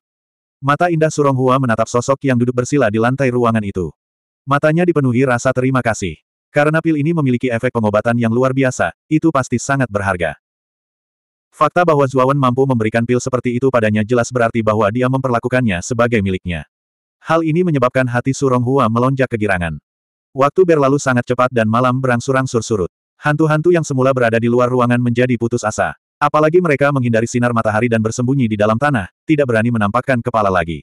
Mata indah Surong Hua menatap sosok yang duduk bersila di lantai ruangan itu. Matanya dipenuhi rasa terima kasih. Karena pil ini memiliki efek pengobatan yang luar biasa, itu pasti sangat berharga. Fakta bahwa Zuawan mampu memberikan pil seperti itu padanya jelas berarti bahwa dia memperlakukannya sebagai miliknya. Hal ini menyebabkan hati Surong Hua melonjak kegirangan. Waktu berlalu sangat cepat dan malam berangsur-angsur surut. Hantu-hantu yang semula berada di luar ruangan menjadi putus asa. Apalagi mereka menghindari sinar matahari dan bersembunyi di dalam tanah, tidak berani menampakkan kepala lagi.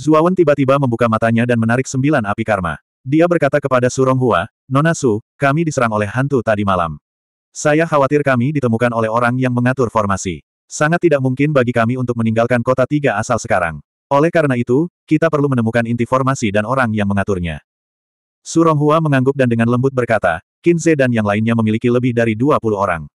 Zuawan tiba-tiba membuka matanya dan menarik sembilan api karma. Dia berkata kepada Surong Hua, Nona Su, kami diserang oleh hantu tadi malam. Saya khawatir kami ditemukan oleh orang yang mengatur formasi. Sangat tidak mungkin bagi kami untuk meninggalkan kota tiga asal sekarang. Oleh karena itu, kita perlu menemukan inti formasi dan orang yang mengaturnya. Surong Hua mengangguk dan dengan lembut berkata, Kinze dan yang lainnya memiliki lebih dari 20 orang.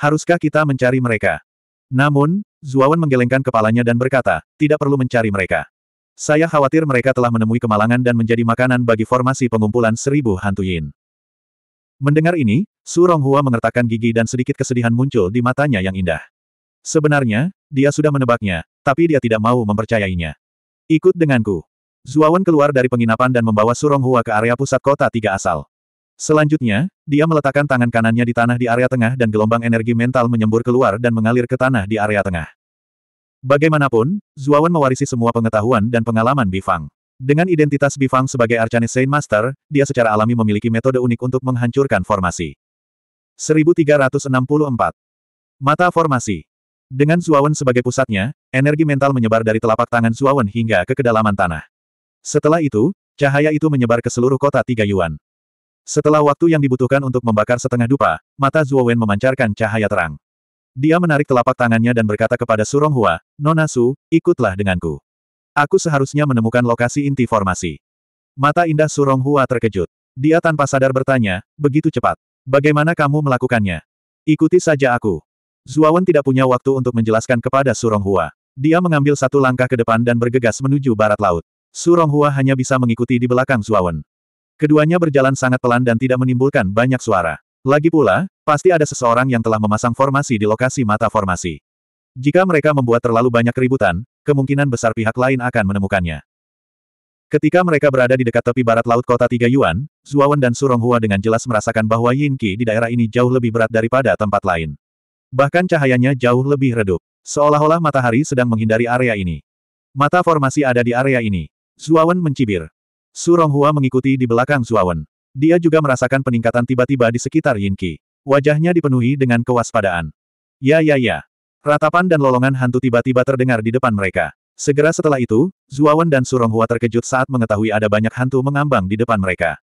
Haruskah kita mencari mereka? Namun, Zuawan menggelengkan kepalanya dan berkata, tidak perlu mencari mereka. Saya khawatir mereka telah menemui kemalangan dan menjadi makanan bagi formasi pengumpulan seribu hantu yin. Mendengar ini, Su Ronghua mengertakkan gigi dan sedikit kesedihan muncul di matanya yang indah. Sebenarnya, dia sudah menebaknya, tapi dia tidak mau mempercayainya. Ikut denganku. Zuawan keluar dari penginapan dan membawa Su Ronghua ke area pusat kota tiga asal. Selanjutnya, dia meletakkan tangan kanannya di tanah di area tengah dan gelombang energi mental menyembur keluar dan mengalir ke tanah di area tengah. Bagaimanapun, Zuawan mewarisi semua pengetahuan dan pengalaman Bifang. Dengan identitas Bifang sebagai Arcane Saint Master, dia secara alami memiliki metode unik untuk menghancurkan formasi. 1364. Mata Formasi Dengan Zuawan sebagai pusatnya, energi mental menyebar dari telapak tangan Zuawan hingga ke kedalaman tanah. Setelah itu, cahaya itu menyebar ke seluruh kota Tiga Yuan. Setelah waktu yang dibutuhkan untuk membakar setengah dupa, mata Zuawan memancarkan cahaya terang. Dia menarik telapak tangannya dan berkata kepada Surong Hua, Nona Su, ikutlah denganku. Aku seharusnya menemukan lokasi inti formasi. Mata indah Surong Hua terkejut. Dia tanpa sadar bertanya, begitu cepat. Bagaimana kamu melakukannya? Ikuti saja aku. Zuawan tidak punya waktu untuk menjelaskan kepada Surong Hua. Dia mengambil satu langkah ke depan dan bergegas menuju barat laut. Surong Hua hanya bisa mengikuti di belakang Zuawan. Keduanya berjalan sangat pelan dan tidak menimbulkan banyak suara. Lagi pula, pasti ada seseorang yang telah memasang formasi di lokasi mata formasi. Jika mereka membuat terlalu banyak keributan, kemungkinan besar pihak lain akan menemukannya. Ketika mereka berada di dekat tepi barat laut kota Tiga Yuan, Zuawan dan Suronghua dengan jelas merasakan bahwa Yin Qi di daerah ini jauh lebih berat daripada tempat lain. Bahkan cahayanya jauh lebih redup. Seolah-olah matahari sedang menghindari area ini. Mata formasi ada di area ini. Zuawan mencibir. Suronghua mengikuti di belakang Zuawan. Dia juga merasakan peningkatan tiba-tiba di sekitar Yin Qi. Wajahnya dipenuhi dengan kewaspadaan. Ya ya ya. Ratapan dan lolongan hantu tiba-tiba terdengar di depan mereka. Segera setelah itu, Zuawan dan Suronghua terkejut saat mengetahui ada banyak hantu mengambang di depan mereka.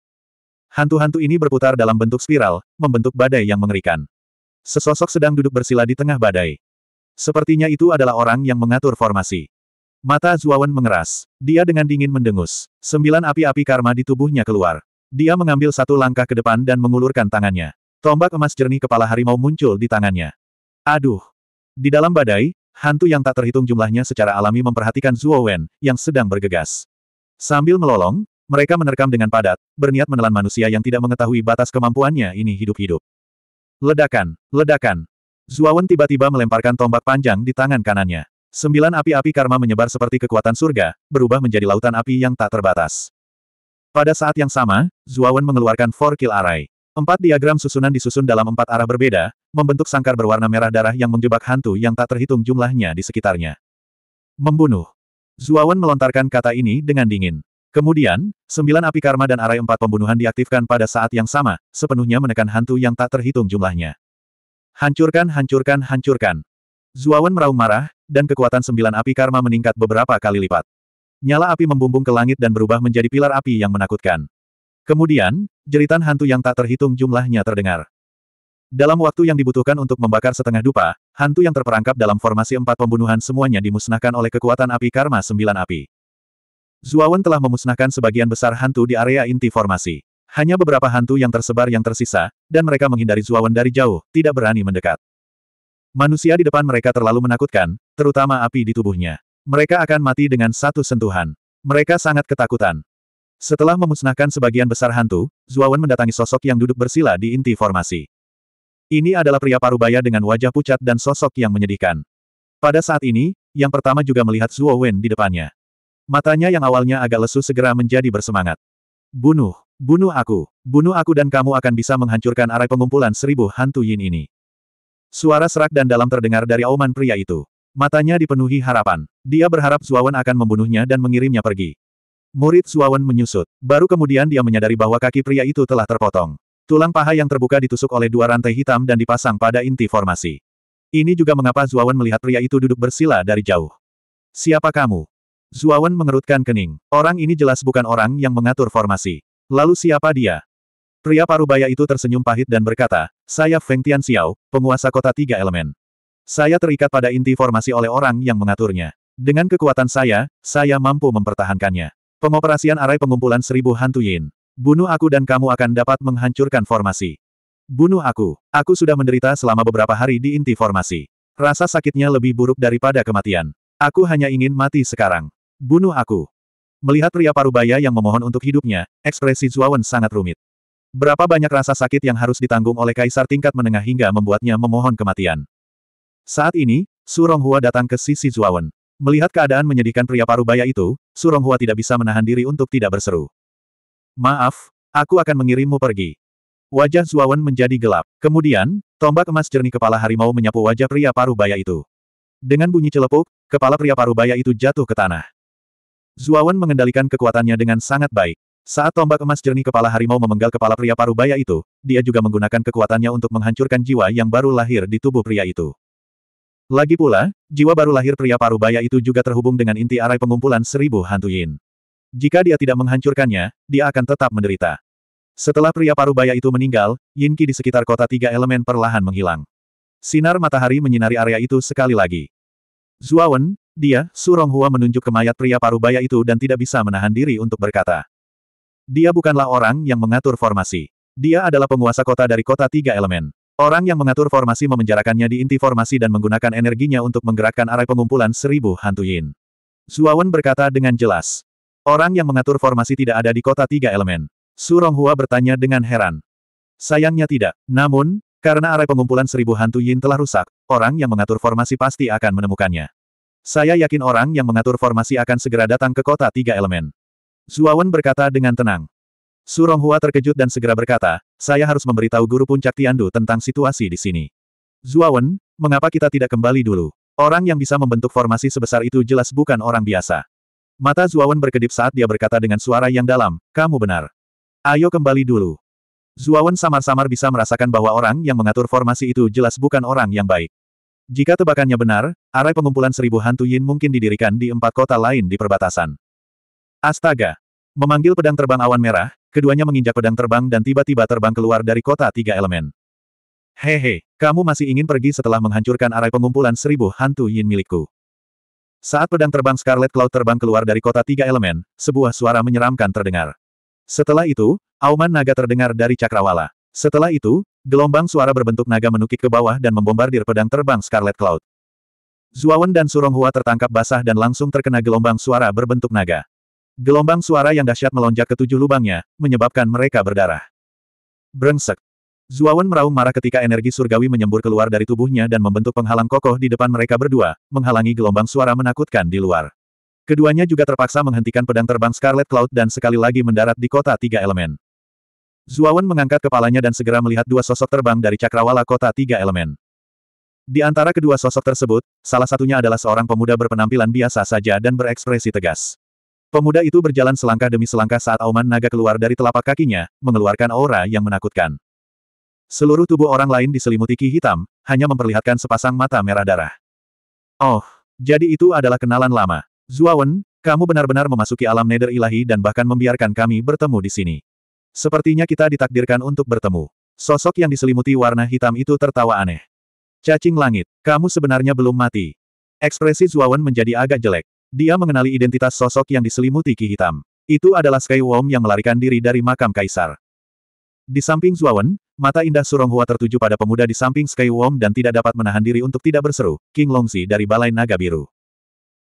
Hantu-hantu ini berputar dalam bentuk spiral, membentuk badai yang mengerikan. Sesosok sedang duduk bersila di tengah badai. Sepertinya itu adalah orang yang mengatur formasi. Mata Zuawan mengeras. Dia dengan dingin mendengus. Sembilan api-api karma di tubuhnya keluar. Dia mengambil satu langkah ke depan dan mengulurkan tangannya. Tombak emas jernih kepala harimau muncul di tangannya. Aduh! Di dalam badai, Hantu yang tak terhitung jumlahnya secara alami memperhatikan Zuo Wen, yang sedang bergegas. Sambil melolong, mereka menerkam dengan padat, berniat menelan manusia yang tidak mengetahui batas kemampuannya ini hidup-hidup. Ledakan, ledakan. Zuo Wen tiba-tiba melemparkan tombak panjang di tangan kanannya. Sembilan api-api karma menyebar seperti kekuatan surga, berubah menjadi lautan api yang tak terbatas. Pada saat yang sama, Zuo Wen mengeluarkan Four Kill Array. Empat diagram susunan disusun dalam empat arah berbeda, membentuk sangkar berwarna merah darah yang menjebak hantu yang tak terhitung jumlahnya di sekitarnya. Membunuh. Zuawan melontarkan kata ini dengan dingin. Kemudian, sembilan api karma dan arai empat pembunuhan diaktifkan pada saat yang sama, sepenuhnya menekan hantu yang tak terhitung jumlahnya. Hancurkan, hancurkan, hancurkan. Zuawan meraung marah, dan kekuatan sembilan api karma meningkat beberapa kali lipat. Nyala api membumbung ke langit dan berubah menjadi pilar api yang menakutkan. Kemudian, jeritan hantu yang tak terhitung jumlahnya terdengar. Dalam waktu yang dibutuhkan untuk membakar setengah dupa, hantu yang terperangkap dalam formasi empat pembunuhan semuanya dimusnahkan oleh kekuatan api karma sembilan api. Zuawan telah memusnahkan sebagian besar hantu di area inti formasi. Hanya beberapa hantu yang tersebar yang tersisa, dan mereka menghindari Zuawan dari jauh, tidak berani mendekat. Manusia di depan mereka terlalu menakutkan, terutama api di tubuhnya. Mereka akan mati dengan satu sentuhan. Mereka sangat ketakutan. Setelah memusnahkan sebagian besar hantu, Zuawan mendatangi sosok yang duduk bersila di inti formasi. Ini adalah pria parubaya dengan wajah pucat dan sosok yang menyedihkan. Pada saat ini, yang pertama juga melihat Zuo di depannya. Matanya yang awalnya agak lesu segera menjadi bersemangat. Bunuh, bunuh aku, bunuh aku dan kamu akan bisa menghancurkan arai pengumpulan seribu hantu yin ini. Suara serak dan dalam terdengar dari auman pria itu. Matanya dipenuhi harapan. Dia berharap Zuawan akan membunuhnya dan mengirimnya pergi. Murid Suawan menyusut. Baru kemudian dia menyadari bahwa kaki pria itu telah terpotong. Tulang paha yang terbuka ditusuk oleh dua rantai hitam dan dipasang pada inti formasi. Ini juga mengapa Zuawan melihat pria itu duduk bersila dari jauh. Siapa kamu? Zuawan mengerutkan kening. Orang ini jelas bukan orang yang mengatur formasi. Lalu siapa dia? Pria parubaya itu tersenyum pahit dan berkata, saya Feng Tian Xiao, penguasa kota tiga elemen. Saya terikat pada inti formasi oleh orang yang mengaturnya. Dengan kekuatan saya, saya mampu mempertahankannya. Pengoperasian arai pengumpulan seribu hantu yin. Bunuh aku dan kamu akan dapat menghancurkan formasi. Bunuh aku. Aku sudah menderita selama beberapa hari di inti formasi. Rasa sakitnya lebih buruk daripada kematian. Aku hanya ingin mati sekarang. Bunuh aku. Melihat pria parubaya yang memohon untuk hidupnya, ekspresi Zuawan sangat rumit. Berapa banyak rasa sakit yang harus ditanggung oleh kaisar tingkat menengah hingga membuatnya memohon kematian. Saat ini, Su Hua datang ke sisi Zuawan. Melihat keadaan menyedihkan pria parubaya itu, Surong Hua tidak bisa menahan diri untuk tidak berseru. Maaf, aku akan mengirimmu pergi. Wajah Zuawan menjadi gelap. Kemudian, tombak emas jernih kepala harimau menyapu wajah pria parubaya itu. Dengan bunyi celepuk, kepala pria parubaya itu jatuh ke tanah. Zuawan mengendalikan kekuatannya dengan sangat baik. Saat tombak emas jernih kepala harimau memenggal kepala pria parubaya itu, dia juga menggunakan kekuatannya untuk menghancurkan jiwa yang baru lahir di tubuh pria itu. Lagi pula, jiwa baru lahir pria parubaya itu juga terhubung dengan inti arai pengumpulan seribu hantu yin. Jika dia tidak menghancurkannya, dia akan tetap menderita. Setelah pria parubaya itu meninggal, yin ki di sekitar kota tiga elemen perlahan menghilang. Sinar matahari menyinari area itu sekali lagi. Zuawan, dia, Surong Hua menunjuk ke mayat pria parubaya itu dan tidak bisa menahan diri untuk berkata. Dia bukanlah orang yang mengatur formasi. Dia adalah penguasa kota dari kota tiga elemen. Orang yang mengatur formasi memenjarakannya di inti formasi dan menggunakan energinya untuk menggerakkan area pengumpulan seribu hantu yin. Zuawan berkata dengan jelas. Orang yang mengatur formasi tidak ada di kota tiga elemen. Su Ronghua bertanya dengan heran. Sayangnya tidak. Namun, karena area pengumpulan seribu hantu yin telah rusak, orang yang mengatur formasi pasti akan menemukannya. Saya yakin orang yang mengatur formasi akan segera datang ke kota tiga elemen. Zuawan berkata dengan tenang. Su Ronghua terkejut dan segera berkata, saya harus memberitahu guru puncak Tiandu tentang situasi di sini. Zuawan, mengapa kita tidak kembali dulu? Orang yang bisa membentuk formasi sebesar itu jelas bukan orang biasa. Mata Zuawan berkedip saat dia berkata dengan suara yang dalam, kamu benar. Ayo kembali dulu. Zuawan samar-samar bisa merasakan bahwa orang yang mengatur formasi itu jelas bukan orang yang baik. Jika tebakannya benar, arai pengumpulan seribu hantu Yin mungkin didirikan di empat kota lain di perbatasan. Astaga! Memanggil pedang terbang awan merah, Keduanya menginjak pedang terbang dan tiba-tiba terbang keluar dari kota tiga elemen. Hehe, kamu masih ingin pergi setelah menghancurkan arai pengumpulan seribu hantu yin milikku. Saat pedang terbang Scarlet Cloud terbang keluar dari kota tiga elemen, sebuah suara menyeramkan terdengar. Setelah itu, auman naga terdengar dari cakrawala. Setelah itu, gelombang suara berbentuk naga menukik ke bawah dan membombardir pedang terbang Scarlet Cloud. Zuawan dan Suronghua tertangkap basah dan langsung terkena gelombang suara berbentuk naga. Gelombang suara yang dahsyat melonjak ke tujuh lubangnya, menyebabkan mereka berdarah. Brengsek. Zuawan meraung marah ketika energi surgawi menyembur keluar dari tubuhnya dan membentuk penghalang kokoh di depan mereka berdua, menghalangi gelombang suara menakutkan di luar. Keduanya juga terpaksa menghentikan pedang terbang Scarlet Cloud dan sekali lagi mendarat di kota tiga elemen. Zuawan mengangkat kepalanya dan segera melihat dua sosok terbang dari cakrawala kota tiga elemen. Di antara kedua sosok tersebut, salah satunya adalah seorang pemuda berpenampilan biasa saja dan berekspresi tegas. Pemuda itu berjalan selangkah demi selangkah saat auman naga keluar dari telapak kakinya, mengeluarkan aura yang menakutkan. Seluruh tubuh orang lain diselimuti ki hitam, hanya memperlihatkan sepasang mata merah darah. Oh, jadi itu adalah kenalan lama. Zuawan, kamu benar-benar memasuki alam nether ilahi dan bahkan membiarkan kami bertemu di sini. Sepertinya kita ditakdirkan untuk bertemu. Sosok yang diselimuti warna hitam itu tertawa aneh. Cacing langit, kamu sebenarnya belum mati. Ekspresi Zuawan menjadi agak jelek. Dia mengenali identitas sosok yang diselimuti ki hitam. Itu adalah Skywom yang melarikan diri dari makam kaisar. Di samping Zuawan, mata indah Suronghua tertuju pada pemuda di samping Skywom dan tidak dapat menahan diri untuk tidak berseru, King Longzi dari Balai Naga Biru.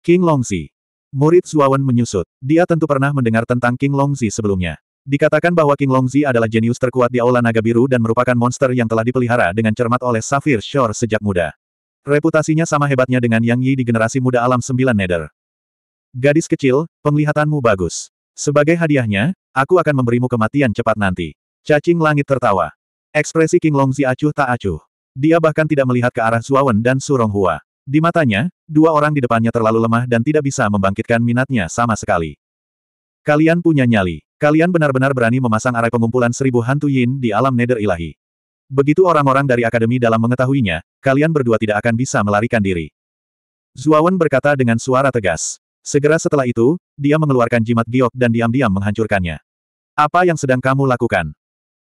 King Longzi, Murid Zuawan menyusut. Dia tentu pernah mendengar tentang King Longzi sebelumnya. Dikatakan bahwa King Longzi adalah jenius terkuat di Aula Naga Biru dan merupakan monster yang telah dipelihara dengan cermat oleh Safir Shore sejak muda. Reputasinya sama hebatnya dengan Yang Yi di generasi muda alam sembilan Nether. Gadis kecil, penglihatanmu bagus. Sebagai hadiahnya, aku akan memberimu kematian cepat nanti. Cacing langit tertawa. Ekspresi King Longzi acuh tak acuh. Dia bahkan tidak melihat ke arah Zuawan dan Surong Hua. Di matanya, dua orang di depannya terlalu lemah dan tidak bisa membangkitkan minatnya sama sekali. Kalian punya nyali. Kalian benar-benar berani memasang arai pengumpulan seribu hantu yin di alam nether ilahi. Begitu orang-orang dari akademi dalam mengetahuinya, kalian berdua tidak akan bisa melarikan diri. Zuawan berkata dengan suara tegas. Segera setelah itu, dia mengeluarkan jimat giok dan diam-diam menghancurkannya. Apa yang sedang kamu lakukan?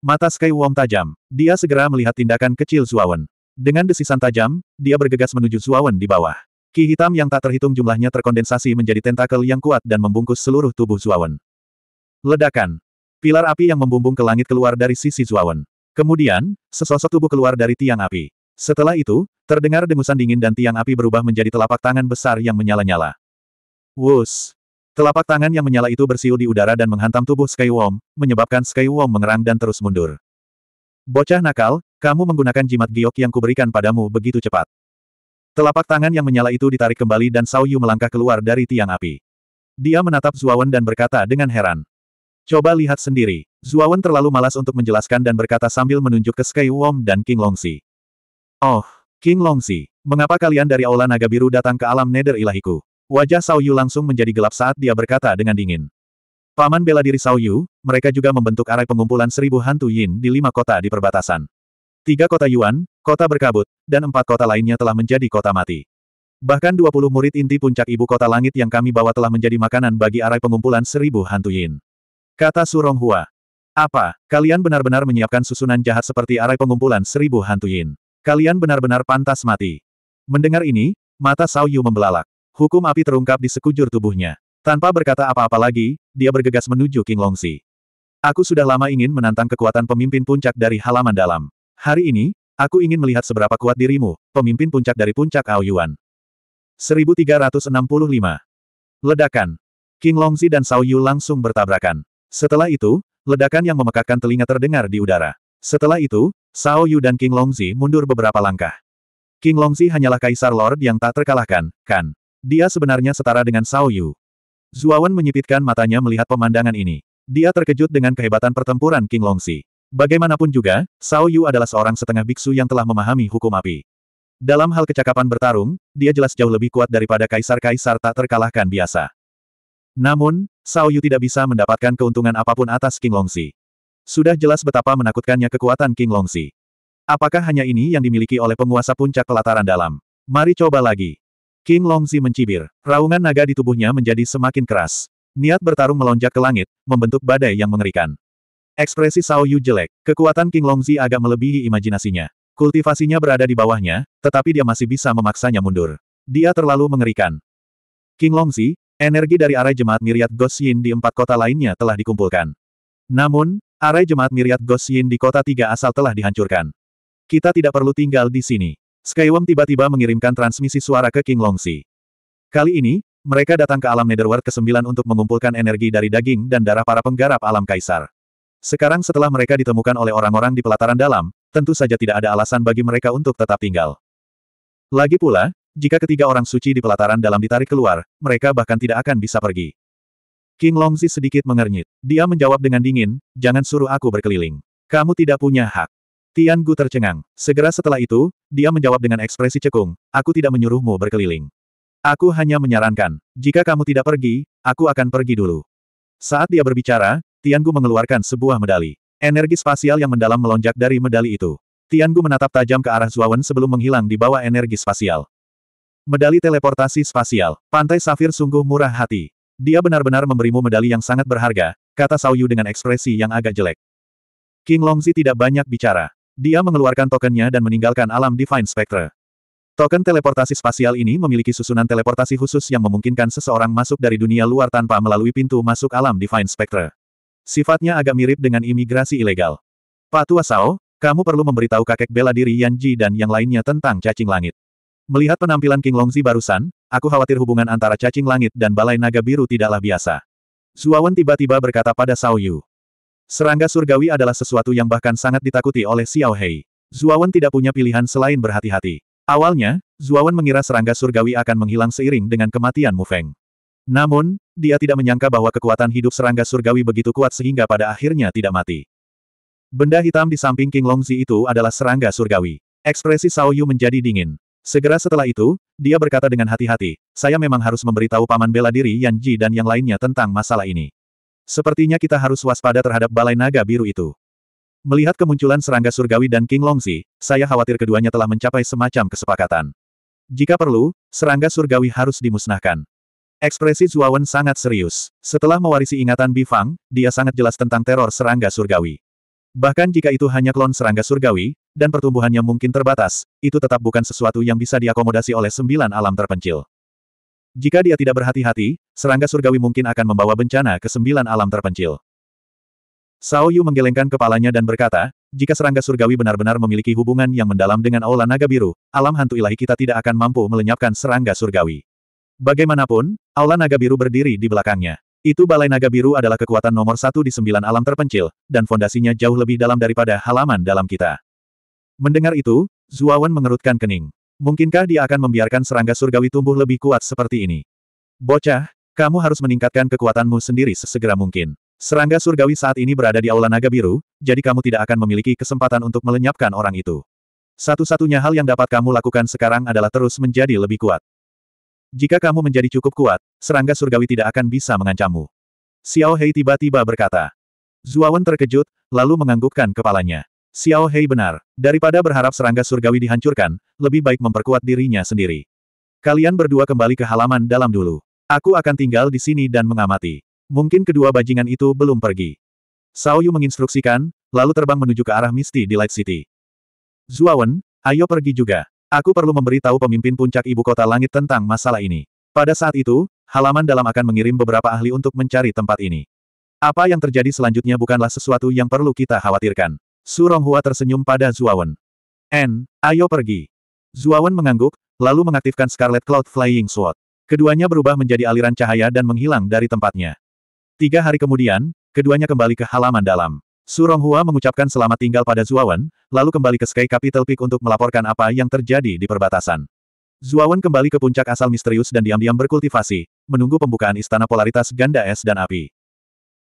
Mata Sky Wong tajam. Dia segera melihat tindakan kecil Zuawan. Dengan desisan tajam, dia bergegas menuju Zuawan di bawah. Ki hitam yang tak terhitung jumlahnya terkondensasi menjadi tentakel yang kuat dan membungkus seluruh tubuh Zuawan. Ledakan. Pilar api yang membumbung ke langit keluar dari sisi Zuawan. Kemudian, sesosok tubuh keluar dari tiang api. Setelah itu, terdengar dengusan dingin dan tiang api berubah menjadi telapak tangan besar yang menyala-nyala. Wus. Telapak tangan yang menyala itu bersiul di udara dan menghantam tubuh Skywom, menyebabkan Skywom mengerang dan terus mundur. Bocah nakal, kamu menggunakan jimat giok yang kuberikan padamu begitu cepat. Telapak tangan yang menyala itu ditarik kembali dan Sao Yu melangkah keluar dari tiang api. Dia menatap Zuawan dan berkata dengan heran. Coba lihat sendiri. Zuawan terlalu malas untuk menjelaskan dan berkata sambil menunjuk ke Skywom dan King Longsi. Oh, King Longsi, mengapa kalian dari Aula Naga Biru datang ke alam nether ilahiku? Wajah Sao Yu langsung menjadi gelap saat dia berkata dengan dingin. Paman bela diri Sao Yu, mereka juga membentuk arai pengumpulan seribu hantu Yin di lima kota di perbatasan. Tiga kota Yuan, kota berkabut, dan empat kota lainnya telah menjadi kota mati. Bahkan dua puluh murid inti puncak ibu kota langit yang kami bawa telah menjadi makanan bagi arai pengumpulan seribu hantu Yin. Kata Surong Hua. Apa, kalian benar-benar menyiapkan susunan jahat seperti arai pengumpulan seribu hantu Yin? Kalian benar-benar pantas mati. Mendengar ini, mata Sao Yu membelalak. Hukum api terungkap di sekujur tubuhnya. Tanpa berkata apa-apa lagi, dia bergegas menuju King Longsi. Aku sudah lama ingin menantang kekuatan pemimpin puncak dari halaman dalam. Hari ini, aku ingin melihat seberapa kuat dirimu, pemimpin puncak dari puncak Aoyuan. 1365. Ledakan. King Longzi dan Sao Yu langsung bertabrakan. Setelah itu, ledakan yang memekakkan telinga terdengar di udara. Setelah itu, Sao Yu dan King Longzi mundur beberapa langkah. King Longzi hanyalah kaisar Lord yang tak terkalahkan, kan? Dia sebenarnya setara dengan Sao Yu. Zuawan menyipitkan matanya melihat pemandangan ini. Dia terkejut dengan kehebatan pertempuran King Longxi. Bagaimanapun juga, Sao Yu adalah seorang setengah biksu yang telah memahami hukum api. Dalam hal kecakapan bertarung, dia jelas jauh lebih kuat daripada kaisar-kaisar tak terkalahkan biasa. Namun, Sao Yu tidak bisa mendapatkan keuntungan apapun atas King Longxi. Sudah jelas betapa menakutkannya kekuatan King Longxi. Apakah hanya ini yang dimiliki oleh penguasa puncak pelataran dalam? Mari coba lagi. King Longzi mencibir. Raungan naga di tubuhnya menjadi semakin keras. Niat bertarung melonjak ke langit, membentuk badai yang mengerikan. Ekspresi Sao Yu jelek, kekuatan King Longzi agak melebihi imajinasinya. Kultivasinya berada di bawahnya, tetapi dia masih bisa memaksanya mundur. Dia terlalu mengerikan. King Longzi, energi dari arai jemaat miriat Yin di empat kota lainnya telah dikumpulkan. Namun, arai jemaat miriat Yin di kota tiga asal telah dihancurkan. Kita tidak perlu tinggal di sini. Skywong tiba-tiba mengirimkan transmisi suara ke King Longxi. Kali ini, mereka datang ke alam Netherworld ke-9 untuk mengumpulkan energi dari daging dan darah para penggarap alam kaisar. Sekarang setelah mereka ditemukan oleh orang-orang di pelataran dalam, tentu saja tidak ada alasan bagi mereka untuk tetap tinggal. Lagi pula, jika ketiga orang suci di pelataran dalam ditarik keluar, mereka bahkan tidak akan bisa pergi. King Longzi sedikit mengernyit. Dia menjawab dengan dingin, jangan suruh aku berkeliling. Kamu tidak punya hak. Tian Gu tercengang. Segera setelah itu, dia menjawab dengan ekspresi cekung, aku tidak menyuruhmu berkeliling. Aku hanya menyarankan, jika kamu tidak pergi, aku akan pergi dulu. Saat dia berbicara, Tian Gu mengeluarkan sebuah medali. Energi spasial yang mendalam melonjak dari medali itu. Tian Gu menatap tajam ke arah Zuawan sebelum menghilang di bawah energi spasial. Medali teleportasi spasial. Pantai Safir sungguh murah hati. Dia benar-benar memberimu medali yang sangat berharga, kata Sao Yu dengan ekspresi yang agak jelek. King Longzi tidak banyak bicara. Dia mengeluarkan tokennya dan meninggalkan alam Divine Spectre. Token teleportasi spasial ini memiliki susunan teleportasi khusus yang memungkinkan seseorang masuk dari dunia luar tanpa melalui pintu masuk alam Divine Spectre. Sifatnya agak mirip dengan imigrasi ilegal. Pak Tua Sao, kamu perlu memberitahu kakek bela diri Yan Ji dan yang lainnya tentang cacing langit. Melihat penampilan King Longzi barusan, aku khawatir hubungan antara cacing langit dan balai naga biru tidaklah biasa. Zuawan tiba-tiba berkata pada Sao Yu. Serangga surgawi adalah sesuatu yang bahkan sangat ditakuti oleh Xiao Hei. Zuawan tidak punya pilihan selain berhati-hati. Awalnya, Zuawan mengira serangga surgawi akan menghilang seiring dengan kematian Mu Feng. Namun, dia tidak menyangka bahwa kekuatan hidup serangga surgawi begitu kuat sehingga pada akhirnya tidak mati. Benda hitam di samping King Longzi itu adalah serangga surgawi. Ekspresi Sao Yu menjadi dingin. Segera setelah itu, dia berkata dengan hati-hati, saya memang harus memberitahu paman bela diri Yan Ji dan yang lainnya tentang masalah ini. Sepertinya kita harus waspada terhadap balai naga biru itu. Melihat kemunculan serangga surgawi dan King Longzi, saya khawatir keduanya telah mencapai semacam kesepakatan. Jika perlu, serangga surgawi harus dimusnahkan. Ekspresi Zuawan sangat serius. Setelah mewarisi ingatan Bifang, dia sangat jelas tentang teror serangga surgawi. Bahkan jika itu hanya klon serangga surgawi, dan pertumbuhannya mungkin terbatas, itu tetap bukan sesuatu yang bisa diakomodasi oleh sembilan alam terpencil. Jika dia tidak berhati-hati, serangga surgawi mungkin akan membawa bencana ke sembilan alam terpencil. Sao Yu menggelengkan kepalanya dan berkata, jika serangga surgawi benar-benar memiliki hubungan yang mendalam dengan Aula Naga Biru, alam hantu ilahi kita tidak akan mampu melenyapkan serangga surgawi. Bagaimanapun, Aula Naga Biru berdiri di belakangnya. Itu Balai Naga Biru adalah kekuatan nomor satu di sembilan alam terpencil, dan fondasinya jauh lebih dalam daripada halaman dalam kita. Mendengar itu, Zuawan mengerutkan kening. Mungkinkah dia akan membiarkan serangga surgawi tumbuh lebih kuat seperti ini? Bocah, kamu harus meningkatkan kekuatanmu sendiri sesegera mungkin. Serangga surgawi saat ini berada di Aula Naga Biru, jadi kamu tidak akan memiliki kesempatan untuk melenyapkan orang itu. Satu-satunya hal yang dapat kamu lakukan sekarang adalah terus menjadi lebih kuat. Jika kamu menjadi cukup kuat, serangga surgawi tidak akan bisa mengancammu. Xiao Hei tiba-tiba berkata. Zuawan terkejut, lalu menganggukkan kepalanya. Xiao Hei benar, daripada berharap serangga surgawi dihancurkan, lebih baik memperkuat dirinya sendiri. Kalian berdua kembali ke halaman dalam dulu. Aku akan tinggal di sini dan mengamati. Mungkin kedua bajingan itu belum pergi. Sao Yu menginstruksikan, lalu terbang menuju ke arah misti di Light City. Zuawan, ayo pergi juga. Aku perlu memberi tahu pemimpin puncak ibu kota langit tentang masalah ini. Pada saat itu, halaman dalam akan mengirim beberapa ahli untuk mencari tempat ini. Apa yang terjadi selanjutnya bukanlah sesuatu yang perlu kita khawatirkan. Su Ronghua tersenyum pada Zuawan. N, ayo pergi. Zuawan mengangguk, lalu mengaktifkan Scarlet Cloud Flying Sword. Keduanya berubah menjadi aliran cahaya dan menghilang dari tempatnya. Tiga hari kemudian, keduanya kembali ke halaman dalam. Su Ronghua mengucapkan selamat tinggal pada Zuawan, lalu kembali ke Sky Capital Peak untuk melaporkan apa yang terjadi di perbatasan. Zuawan kembali ke puncak asal misterius dan diam-diam berkultivasi, menunggu pembukaan istana polaritas ganda es dan api.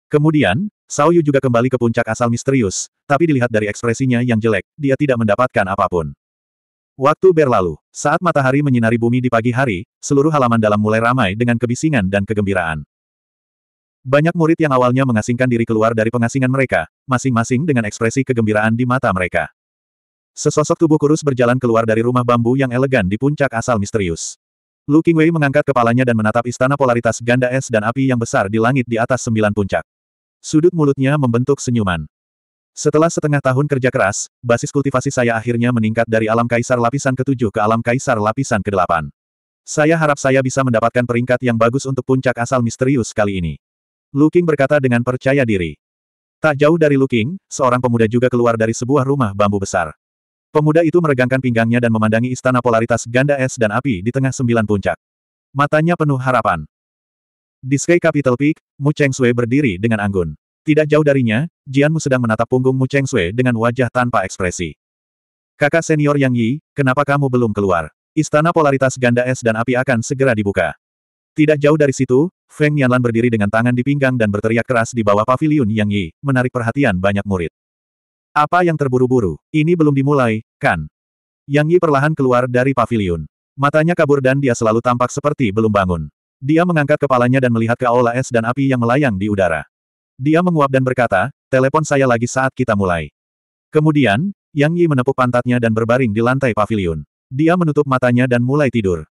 Kemudian, Sao Yu juga kembali ke puncak asal misterius, tapi dilihat dari ekspresinya yang jelek, dia tidak mendapatkan apapun. Waktu berlalu, saat matahari menyinari bumi di pagi hari, seluruh halaman dalam mulai ramai dengan kebisingan dan kegembiraan. Banyak murid yang awalnya mengasingkan diri keluar dari pengasingan mereka, masing-masing dengan ekspresi kegembiraan di mata mereka. Sesosok tubuh kurus berjalan keluar dari rumah bambu yang elegan di puncak asal misterius. Lu Qingwei mengangkat kepalanya dan menatap istana polaritas ganda es dan api yang besar di langit di atas sembilan puncak. Sudut mulutnya membentuk senyuman. Setelah setengah tahun kerja keras, basis kultivasi saya akhirnya meningkat dari alam kaisar lapisan ke ketujuh ke alam kaisar lapisan ke kedelapan. Saya harap saya bisa mendapatkan peringkat yang bagus untuk puncak asal misterius kali ini. Luking berkata dengan percaya diri. Tak jauh dari Luking, seorang pemuda juga keluar dari sebuah rumah bambu besar. Pemuda itu meregangkan pinggangnya dan memandangi istana polaritas ganda es dan api di tengah sembilan puncak. Matanya penuh harapan. Di Sky Capital Peak, Mu Cheng Sui berdiri dengan anggun. Tidak jauh darinya, Jianmu sedang menatap punggung Mu Cheng Sui dengan wajah tanpa ekspresi. Kakak senior Yang Yi, kenapa kamu belum keluar? Istana polaritas ganda es dan api akan segera dibuka. Tidak jauh dari situ, Feng Yanlan berdiri dengan tangan di pinggang dan berteriak keras di bawah pavilion Yang Yi, menarik perhatian banyak murid. Apa yang terburu-buru? Ini belum dimulai, kan? Yang Yi perlahan keluar dari pavilion. Matanya kabur dan dia selalu tampak seperti belum bangun. Dia mengangkat kepalanya dan melihat ke aula es dan api yang melayang di udara. Dia menguap dan berkata, telepon saya lagi saat kita mulai. Kemudian, Yang Yi menepuk pantatnya dan berbaring di lantai pavilion. Dia menutup matanya dan mulai tidur.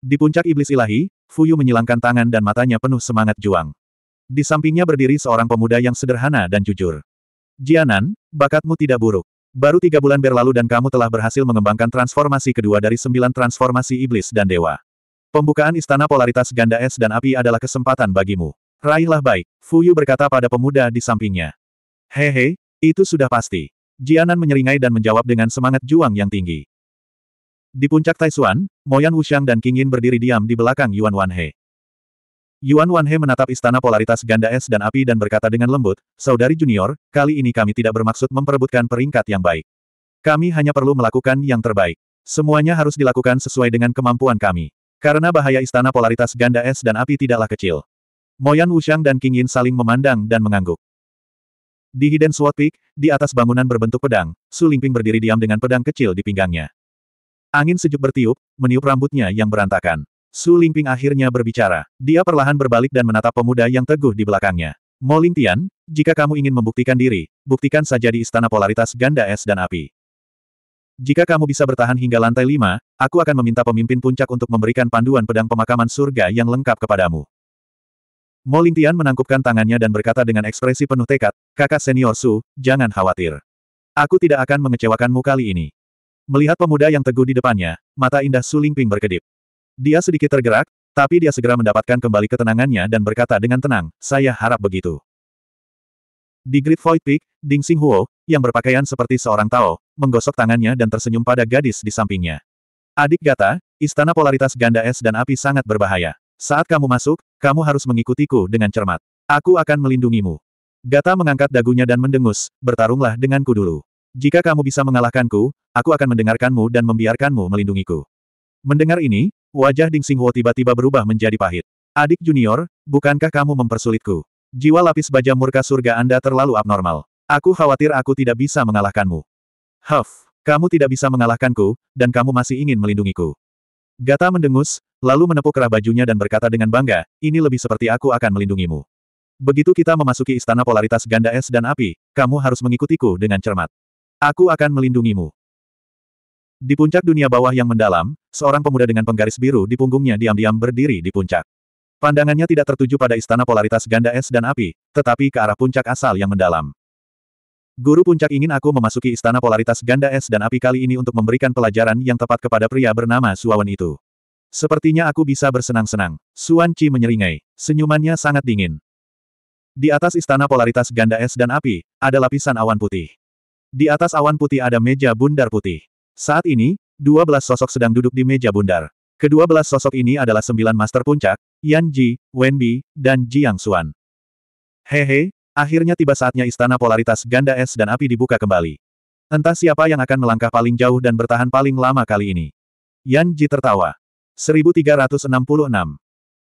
Di puncak iblis ilahi, Fuyu menyilangkan tangan dan matanya penuh semangat juang. Di sampingnya berdiri seorang pemuda yang sederhana dan jujur. Jianan, bakatmu tidak buruk. Baru tiga bulan berlalu dan kamu telah berhasil mengembangkan transformasi kedua dari sembilan transformasi iblis dan dewa. Pembukaan istana polaritas ganda es dan api adalah kesempatan bagimu. Raihlah baik, Fuyu berkata pada pemuda di sampingnya. Hehe, itu sudah pasti. Jianan menyeringai dan menjawab dengan semangat juang yang tinggi. Di puncak Taisuan, Moyan Wuxiang dan Kingin berdiri diam di belakang Yuan Wanhe. Yuan Wanhe menatap istana polaritas ganda es dan api dan berkata dengan lembut, Saudari junior, kali ini kami tidak bermaksud memperebutkan peringkat yang baik. Kami hanya perlu melakukan yang terbaik. Semuanya harus dilakukan sesuai dengan kemampuan kami. Karena bahaya istana polaritas ganda es dan api tidaklah kecil. Moyan Wushang dan King Yin saling memandang dan mengangguk. Di Hidden Sword Peak, di atas bangunan berbentuk pedang, Su Lingping berdiri diam dengan pedang kecil di pinggangnya. Angin sejuk bertiup, meniup rambutnya yang berantakan. Su Lingping akhirnya berbicara. Dia perlahan berbalik dan menatap pemuda yang teguh di belakangnya. Mo Tian, jika kamu ingin membuktikan diri, buktikan saja di istana polaritas ganda es dan api. Jika kamu bisa bertahan hingga lantai lima aku akan meminta pemimpin puncak untuk memberikan panduan pedang pemakaman surga yang lengkap kepadamu. Mo Lingtian menangkupkan tangannya dan berkata dengan ekspresi penuh tekad, kakak senior Su, jangan khawatir. Aku tidak akan mengecewakanmu kali ini. Melihat pemuda yang teguh di depannya, mata indah Su Lingping berkedip. Dia sedikit tergerak, tapi dia segera mendapatkan kembali ketenangannya dan berkata dengan tenang, saya harap begitu. Di Great Void Peak, Ding Xinghuo, yang berpakaian seperti seorang Tao, menggosok tangannya dan tersenyum pada gadis di sampingnya. Adik Gata, istana polaritas ganda es dan api sangat berbahaya. Saat kamu masuk, kamu harus mengikutiku dengan cermat. Aku akan melindungimu. Gata mengangkat dagunya dan mendengus, bertarunglah denganku dulu. Jika kamu bisa mengalahkanku, aku akan mendengarkanmu dan membiarkanmu melindungiku. Mendengar ini, wajah Ding Xinghuo tiba-tiba berubah menjadi pahit. Adik junior, bukankah kamu mempersulitku? Jiwa lapis baja murka surga Anda terlalu abnormal. Aku khawatir aku tidak bisa mengalahkanmu. Huff. Kamu tidak bisa mengalahkanku, dan kamu masih ingin melindungiku. Gata mendengus, lalu menepuk kerah bajunya dan berkata dengan bangga, ini lebih seperti aku akan melindungimu. Begitu kita memasuki istana polaritas ganda es dan api, kamu harus mengikutiku dengan cermat. Aku akan melindungimu. Di puncak dunia bawah yang mendalam, seorang pemuda dengan penggaris biru di punggungnya diam-diam berdiri di puncak. Pandangannya tidak tertuju pada istana polaritas ganda es dan api, tetapi ke arah puncak asal yang mendalam. Guru puncak ingin aku memasuki istana polaritas ganda es dan api kali ini untuk memberikan pelajaran yang tepat kepada pria bernama Suawan itu. Sepertinya aku bisa bersenang-senang. Suan Qi menyeringai. Senyumannya sangat dingin. Di atas istana polaritas ganda es dan api, ada lapisan awan putih. Di atas awan putih ada meja bundar putih. Saat ini, dua belas sosok sedang duduk di meja bundar. Kedua belas sosok ini adalah sembilan master puncak, Yan Ji, Wen Bi, dan Jiang Xuan. Hehe, Akhirnya tiba saatnya istana polaritas ganda es dan api dibuka kembali. Entah siapa yang akan melangkah paling jauh dan bertahan paling lama kali ini. Yan Ji tertawa. 1366.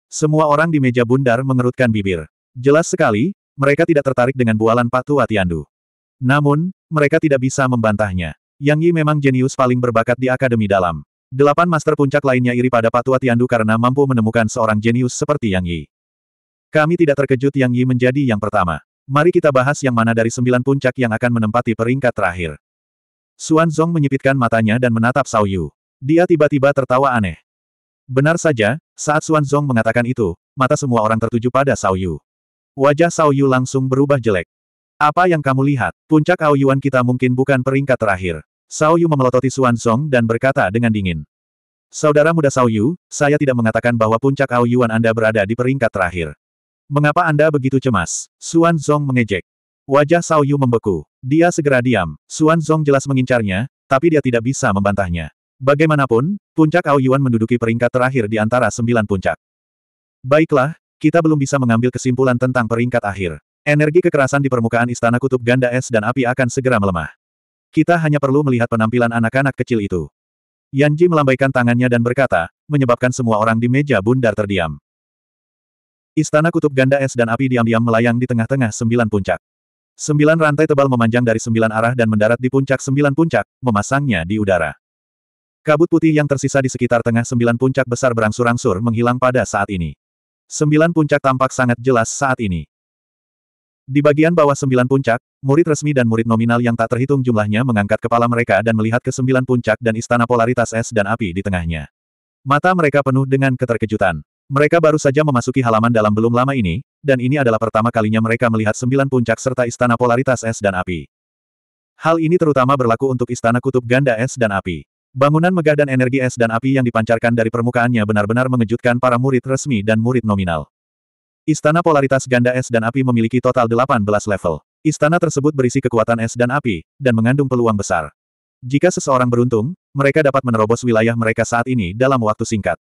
Semua orang di meja bundar mengerutkan bibir. Jelas sekali, mereka tidak tertarik dengan bualan patu Atiandu. Namun, mereka tidak bisa membantahnya. Yang Yi memang jenius paling berbakat di Akademi Dalam. Delapan master puncak lainnya iri pada patu Atiandu karena mampu menemukan seorang jenius seperti Yang Yi. Kami tidak terkejut Yang Yi menjadi yang pertama. Mari kita bahas yang mana dari sembilan puncak yang akan menempati peringkat terakhir. Suan Zong menyipitkan matanya dan menatap Sao Yu. Dia tiba-tiba tertawa aneh. Benar saja, saat Suan Zong mengatakan itu, mata semua orang tertuju pada Sao Yu. Wajah Sao Yu langsung berubah jelek. Apa yang kamu lihat? Puncak Aoyuan kita mungkin bukan peringkat terakhir. Sao Yu memelototi Suan Zong dan berkata dengan dingin. Saudara muda Sao Yu, saya tidak mengatakan bahwa puncak Aoyuan Anda berada di peringkat terakhir. Mengapa Anda begitu cemas? Suan Zong mengejek. Wajah Sao Yu membeku. Dia segera diam. Suan Zong jelas mengincarnya, tapi dia tidak bisa membantahnya. Bagaimanapun, puncak Ao Yuan menduduki peringkat terakhir di antara sembilan puncak. Baiklah, kita belum bisa mengambil kesimpulan tentang peringkat akhir. Energi kekerasan di permukaan istana kutub ganda es dan api akan segera melemah. Kita hanya perlu melihat penampilan anak-anak kecil itu. Ji melambaikan tangannya dan berkata, menyebabkan semua orang di meja bundar terdiam. Istana kutub ganda es dan api diam-diam melayang di tengah-tengah sembilan puncak. Sembilan rantai tebal memanjang dari sembilan arah dan mendarat di puncak sembilan puncak, memasangnya di udara. Kabut putih yang tersisa di sekitar tengah sembilan puncak besar berangsur-angsur menghilang pada saat ini. Sembilan puncak tampak sangat jelas saat ini. Di bagian bawah sembilan puncak, murid resmi dan murid nominal yang tak terhitung jumlahnya mengangkat kepala mereka dan melihat ke sembilan puncak dan istana polaritas es dan api di tengahnya. Mata mereka penuh dengan keterkejutan. Mereka baru saja memasuki halaman dalam belum lama ini, dan ini adalah pertama kalinya mereka melihat sembilan puncak serta istana polaritas es dan api. Hal ini terutama berlaku untuk istana kutub ganda es dan api. Bangunan megah dan energi es dan api yang dipancarkan dari permukaannya benar-benar mengejutkan para murid resmi dan murid nominal. Istana polaritas ganda es dan api memiliki total 18 level. Istana tersebut berisi kekuatan es dan api, dan mengandung peluang besar. Jika seseorang beruntung, mereka dapat menerobos wilayah mereka saat ini dalam waktu singkat.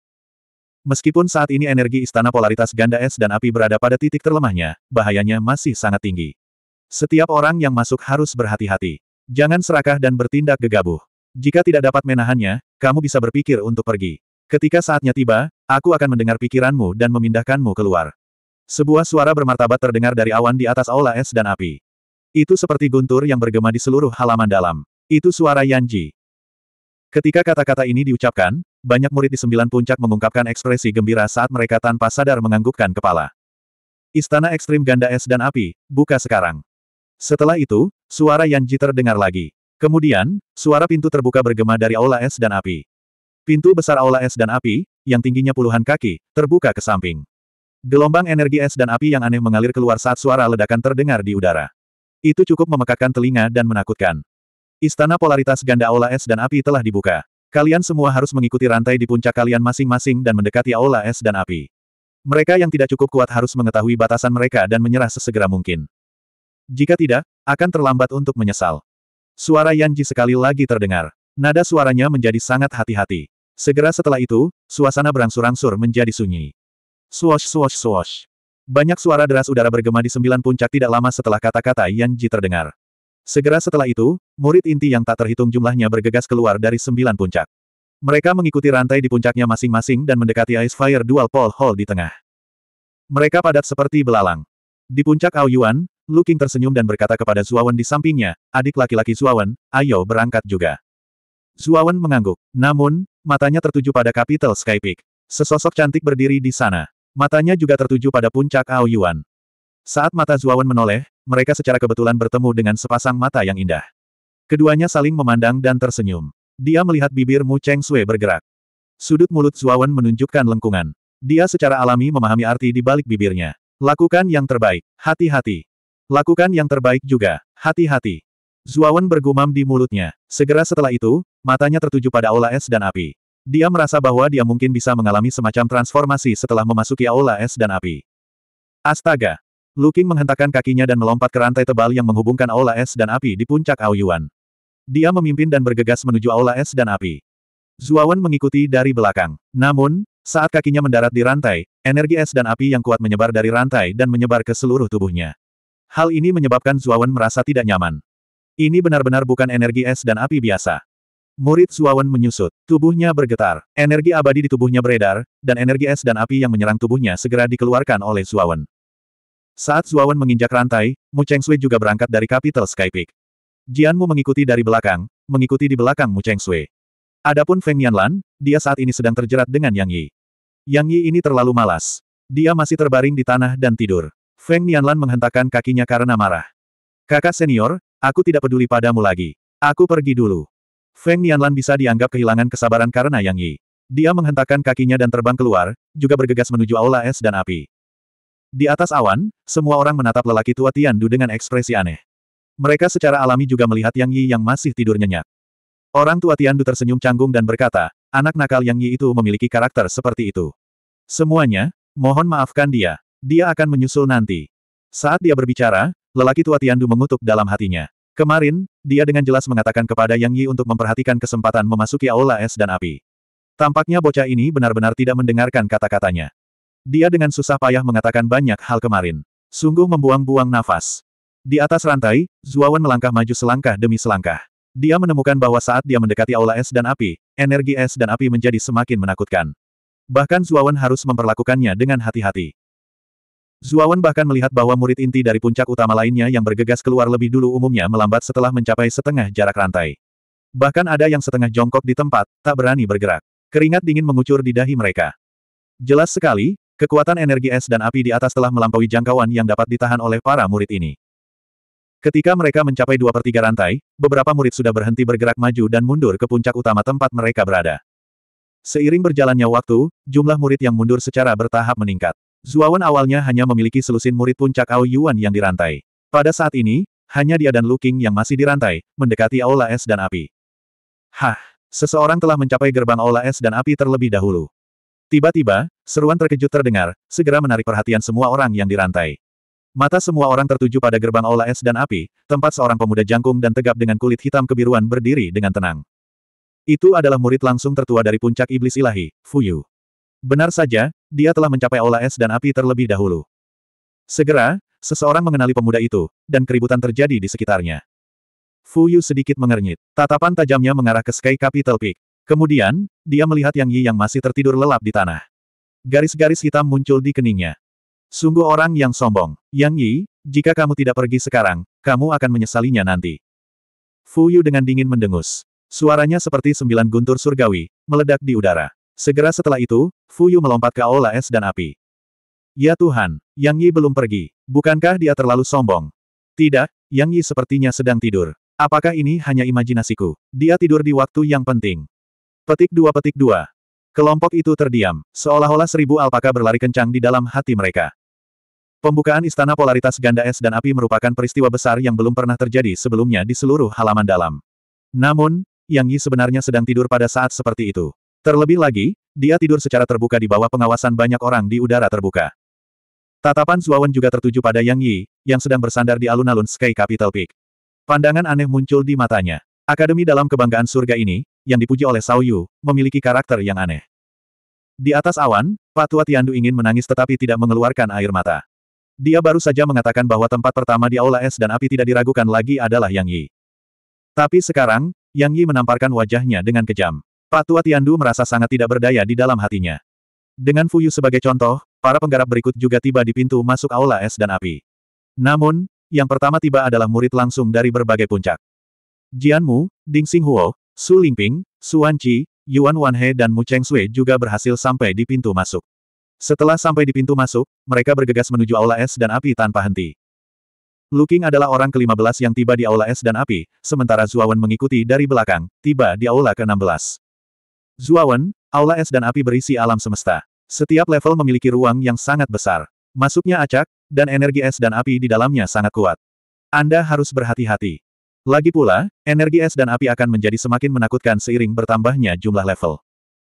Meskipun saat ini energi istana polaritas ganda es dan api berada pada titik terlemahnya, bahayanya masih sangat tinggi. Setiap orang yang masuk harus berhati-hati. Jangan serakah dan bertindak gegabah. Jika tidak dapat menahannya, kamu bisa berpikir untuk pergi. Ketika saatnya tiba, aku akan mendengar pikiranmu dan memindahkanmu keluar. Sebuah suara bermartabat terdengar dari awan di atas aula es dan api. Itu seperti guntur yang bergema di seluruh halaman dalam. Itu suara Yanji. Ketika kata-kata ini diucapkan, banyak murid di sembilan puncak mengungkapkan ekspresi gembira saat mereka tanpa sadar menganggukkan kepala. Istana ekstrim ganda es dan api, buka sekarang. Setelah itu, suara Ji terdengar lagi. Kemudian, suara pintu terbuka bergema dari aula es dan api. Pintu besar aula es dan api, yang tingginya puluhan kaki, terbuka ke samping. Gelombang energi es dan api yang aneh mengalir keluar saat suara ledakan terdengar di udara. Itu cukup memekakkan telinga dan menakutkan. Istana polaritas ganda aula es dan api telah dibuka. Kalian semua harus mengikuti rantai di puncak kalian masing-masing dan mendekati aula es dan api. Mereka yang tidak cukup kuat harus mengetahui batasan mereka dan menyerah sesegera mungkin. Jika tidak, akan terlambat untuk menyesal. Suara Yanji sekali lagi terdengar. Nada suaranya menjadi sangat hati-hati. Segera setelah itu, suasana berangsur-angsur menjadi sunyi. Swash swash swash. Banyak suara deras udara bergema di sembilan puncak tidak lama setelah kata-kata Yanji terdengar. Segera setelah itu, murid inti yang tak terhitung jumlahnya bergegas keluar dari sembilan puncak. Mereka mengikuti rantai di puncaknya masing-masing dan mendekati Ice Fire Dual Pole Hall di tengah. Mereka padat seperti belalang. Di puncak Aoyuan, Yuan, Lu Qing tersenyum dan berkata kepada Zuawan di sampingnya, adik laki-laki Zuawan, ayo berangkat juga. Zuawan mengangguk. Namun, matanya tertuju pada Capital Sky Peak. Sesosok cantik berdiri di sana. Matanya juga tertuju pada puncak Aoyuan. Saat mata Zuawan menoleh, mereka secara kebetulan bertemu dengan sepasang mata yang indah. Keduanya saling memandang dan tersenyum. Dia melihat bibir Mu Cheng Sui bergerak. Sudut mulut Zuawan menunjukkan lengkungan. Dia secara alami memahami arti di balik bibirnya. Lakukan yang terbaik, hati-hati. Lakukan yang terbaik juga, hati-hati. Zuawan bergumam di mulutnya. Segera setelah itu, matanya tertuju pada aula es dan api. Dia merasa bahwa dia mungkin bisa mengalami semacam transformasi setelah memasuki aula es dan api. Astaga! Lu Qing menghentakkan kakinya dan melompat ke rantai tebal yang menghubungkan aula es dan api di puncak Aoyuan. Dia memimpin dan bergegas menuju aula es dan api. Zuawan mengikuti dari belakang. Namun, saat kakinya mendarat di rantai, energi es dan api yang kuat menyebar dari rantai dan menyebar ke seluruh tubuhnya. Hal ini menyebabkan Zuawan merasa tidak nyaman. Ini benar-benar bukan energi es dan api biasa. Murid Zuawan menyusut, tubuhnya bergetar, energi abadi di tubuhnya beredar, dan energi es dan api yang menyerang tubuhnya segera dikeluarkan oleh Zuawan. Saat Zuawan menginjak rantai, Mu Cheng Chengsui juga berangkat dari Capital Sky Peak. Jianmu mengikuti dari belakang, mengikuti di belakang Mu Cheng Chengsui. Adapun Feng Yanlan, dia saat ini sedang terjerat dengan Yang Yi. Yang Yi ini terlalu malas. Dia masih terbaring di tanah dan tidur. Feng Yanlan menghentakkan kakinya karena marah. Kakak senior, aku tidak peduli padamu lagi. Aku pergi dulu. Feng Yanlan bisa dianggap kehilangan kesabaran karena Yang Yi. Dia menghentakkan kakinya dan terbang keluar, juga bergegas menuju aula es dan api. Di atas awan, semua orang menatap lelaki tua Tian Du dengan ekspresi aneh. Mereka secara alami juga melihat Yang Yi yang masih tidur nyenyak. Orang tua Tian Du tersenyum canggung dan berkata, anak nakal Yang Yi itu memiliki karakter seperti itu. Semuanya, mohon maafkan dia. Dia akan menyusul nanti. Saat dia berbicara, lelaki tua Tian Du mengutuk dalam hatinya. Kemarin, dia dengan jelas mengatakan kepada Yang Yi untuk memperhatikan kesempatan memasuki aula es dan api. Tampaknya bocah ini benar-benar tidak mendengarkan kata-katanya. Dia dengan susah payah mengatakan banyak hal kemarin. Sungguh membuang-buang nafas. Di atas rantai, Zuawan melangkah maju selangkah demi selangkah. Dia menemukan bahwa saat dia mendekati aula es dan api, energi es dan api menjadi semakin menakutkan. Bahkan Zuawan harus memperlakukannya dengan hati-hati. Zuawan bahkan melihat bahwa murid inti dari puncak utama lainnya yang bergegas keluar lebih dulu umumnya melambat setelah mencapai setengah jarak rantai. Bahkan ada yang setengah jongkok di tempat, tak berani bergerak. Keringat dingin mengucur di dahi mereka. Jelas sekali, Kekuatan energi es dan api di atas telah melampaui jangkauan yang dapat ditahan oleh para murid ini. Ketika mereka mencapai dua per tiga rantai, beberapa murid sudah berhenti bergerak maju dan mundur ke puncak utama tempat mereka berada. Seiring berjalannya waktu, jumlah murid yang mundur secara bertahap meningkat. Zuawan awalnya hanya memiliki selusin murid puncak Ao Yuan yang dirantai. Pada saat ini, hanya dia dan Lu Qing yang masih dirantai, mendekati aula es dan api. Hah, seseorang telah mencapai gerbang aula es dan api terlebih dahulu. Tiba-tiba, seruan terkejut terdengar, segera menarik perhatian semua orang yang dirantai. Mata semua orang tertuju pada gerbang aula es dan api, tempat seorang pemuda jangkung dan tegap dengan kulit hitam kebiruan berdiri dengan tenang. Itu adalah murid langsung tertua dari puncak iblis ilahi, Fuyu. Benar saja, dia telah mencapai aula es dan api terlebih dahulu. Segera, seseorang mengenali pemuda itu, dan keributan terjadi di sekitarnya. Fuyu sedikit mengernyit. Tatapan tajamnya mengarah ke Sky Capital Peak. Kemudian, dia melihat Yang Yi yang masih tertidur lelap di tanah. Garis-garis hitam muncul di keningnya. Sungguh orang yang sombong. Yang Yi, jika kamu tidak pergi sekarang, kamu akan menyesalinya nanti. Fu Yu dengan dingin mendengus. Suaranya seperti sembilan guntur surgawi, meledak di udara. Segera setelah itu, Fu Yu melompat ke aula es dan api. Ya Tuhan, Yang Yi belum pergi. Bukankah dia terlalu sombong? Tidak, Yang Yi sepertinya sedang tidur. Apakah ini hanya imajinasiku? Dia tidur di waktu yang penting. Petik dua petik dua. Kelompok itu terdiam, seolah-olah seribu alpaka berlari kencang di dalam hati mereka. Pembukaan istana polaritas ganda es dan api merupakan peristiwa besar yang belum pernah terjadi sebelumnya di seluruh halaman dalam. Namun, Yang Yi sebenarnya sedang tidur pada saat seperti itu. Terlebih lagi, dia tidur secara terbuka di bawah pengawasan banyak orang di udara terbuka. Tatapan Zuawan juga tertuju pada Yang Yi, yang sedang bersandar di alun-alun Sky Capital Peak. Pandangan aneh muncul di matanya. Akademi dalam kebanggaan surga ini, yang dipuji oleh Sao Yu, memiliki karakter yang aneh. Di atas awan, Patua Tiandu ingin menangis tetapi tidak mengeluarkan air mata. Dia baru saja mengatakan bahwa tempat pertama di Aula Es dan api tidak diragukan lagi adalah Yang Yi. Tapi sekarang, Yang Yi menamparkan wajahnya dengan kejam. Patua Tiandu merasa sangat tidak berdaya di dalam hatinya. Dengan Fuyu sebagai contoh, para penggarap berikut juga tiba di pintu masuk Aula Es dan api. Namun, yang pertama tiba adalah murid langsung dari berbagai puncak. Jianmu, Ding Xinghuo, Su Lingping, Su Wanqi, Yuan Wanhe dan Mu Cheng Sui juga berhasil sampai di pintu masuk. Setelah sampai di pintu masuk, mereka bergegas menuju Aula Es dan Api tanpa henti. Luking adalah orang ke-15 yang tiba di Aula Es dan Api, sementara Zuawan mengikuti dari belakang, tiba di Aula ke-16. Zuawan, Aula Es dan Api berisi alam semesta. Setiap level memiliki ruang yang sangat besar. Masuknya acak, dan energi es dan api di dalamnya sangat kuat. Anda harus berhati-hati. Lagi pula, energi es dan api akan menjadi semakin menakutkan seiring bertambahnya jumlah level.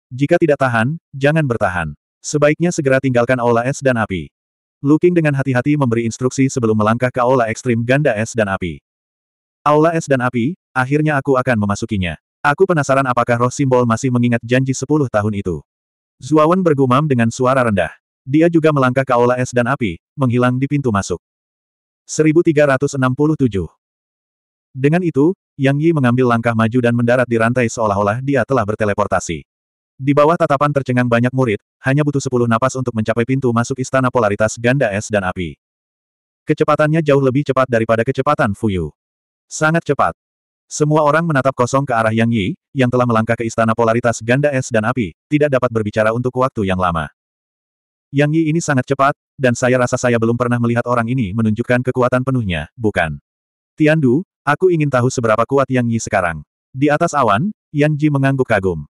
Jika tidak tahan, jangan bertahan. Sebaiknya segera tinggalkan aula es dan api. Looking dengan hati-hati memberi instruksi sebelum melangkah ke aula ekstrim ganda es dan api. Aula es dan api, akhirnya aku akan memasukinya. Aku penasaran apakah roh simbol masih mengingat janji sepuluh tahun itu. Zuawan bergumam dengan suara rendah. Dia juga melangkah ke aula es dan api, menghilang di pintu masuk. 1367 dengan itu, Yang Yi mengambil langkah maju dan mendarat di rantai seolah-olah dia telah berteleportasi. Di bawah tatapan tercengang banyak murid, hanya butuh sepuluh napas untuk mencapai pintu masuk istana polaritas ganda es dan api. Kecepatannya jauh lebih cepat daripada kecepatan Fuyu. Sangat cepat. Semua orang menatap kosong ke arah Yang Yi, yang telah melangkah ke istana polaritas ganda es dan api, tidak dapat berbicara untuk waktu yang lama. Yang Yi ini sangat cepat, dan saya rasa saya belum pernah melihat orang ini menunjukkan kekuatan penuhnya, bukan? Tian Du. Aku ingin tahu seberapa kuat Yang Yi sekarang. Di atas awan, Yang Ji mengangguk kagum.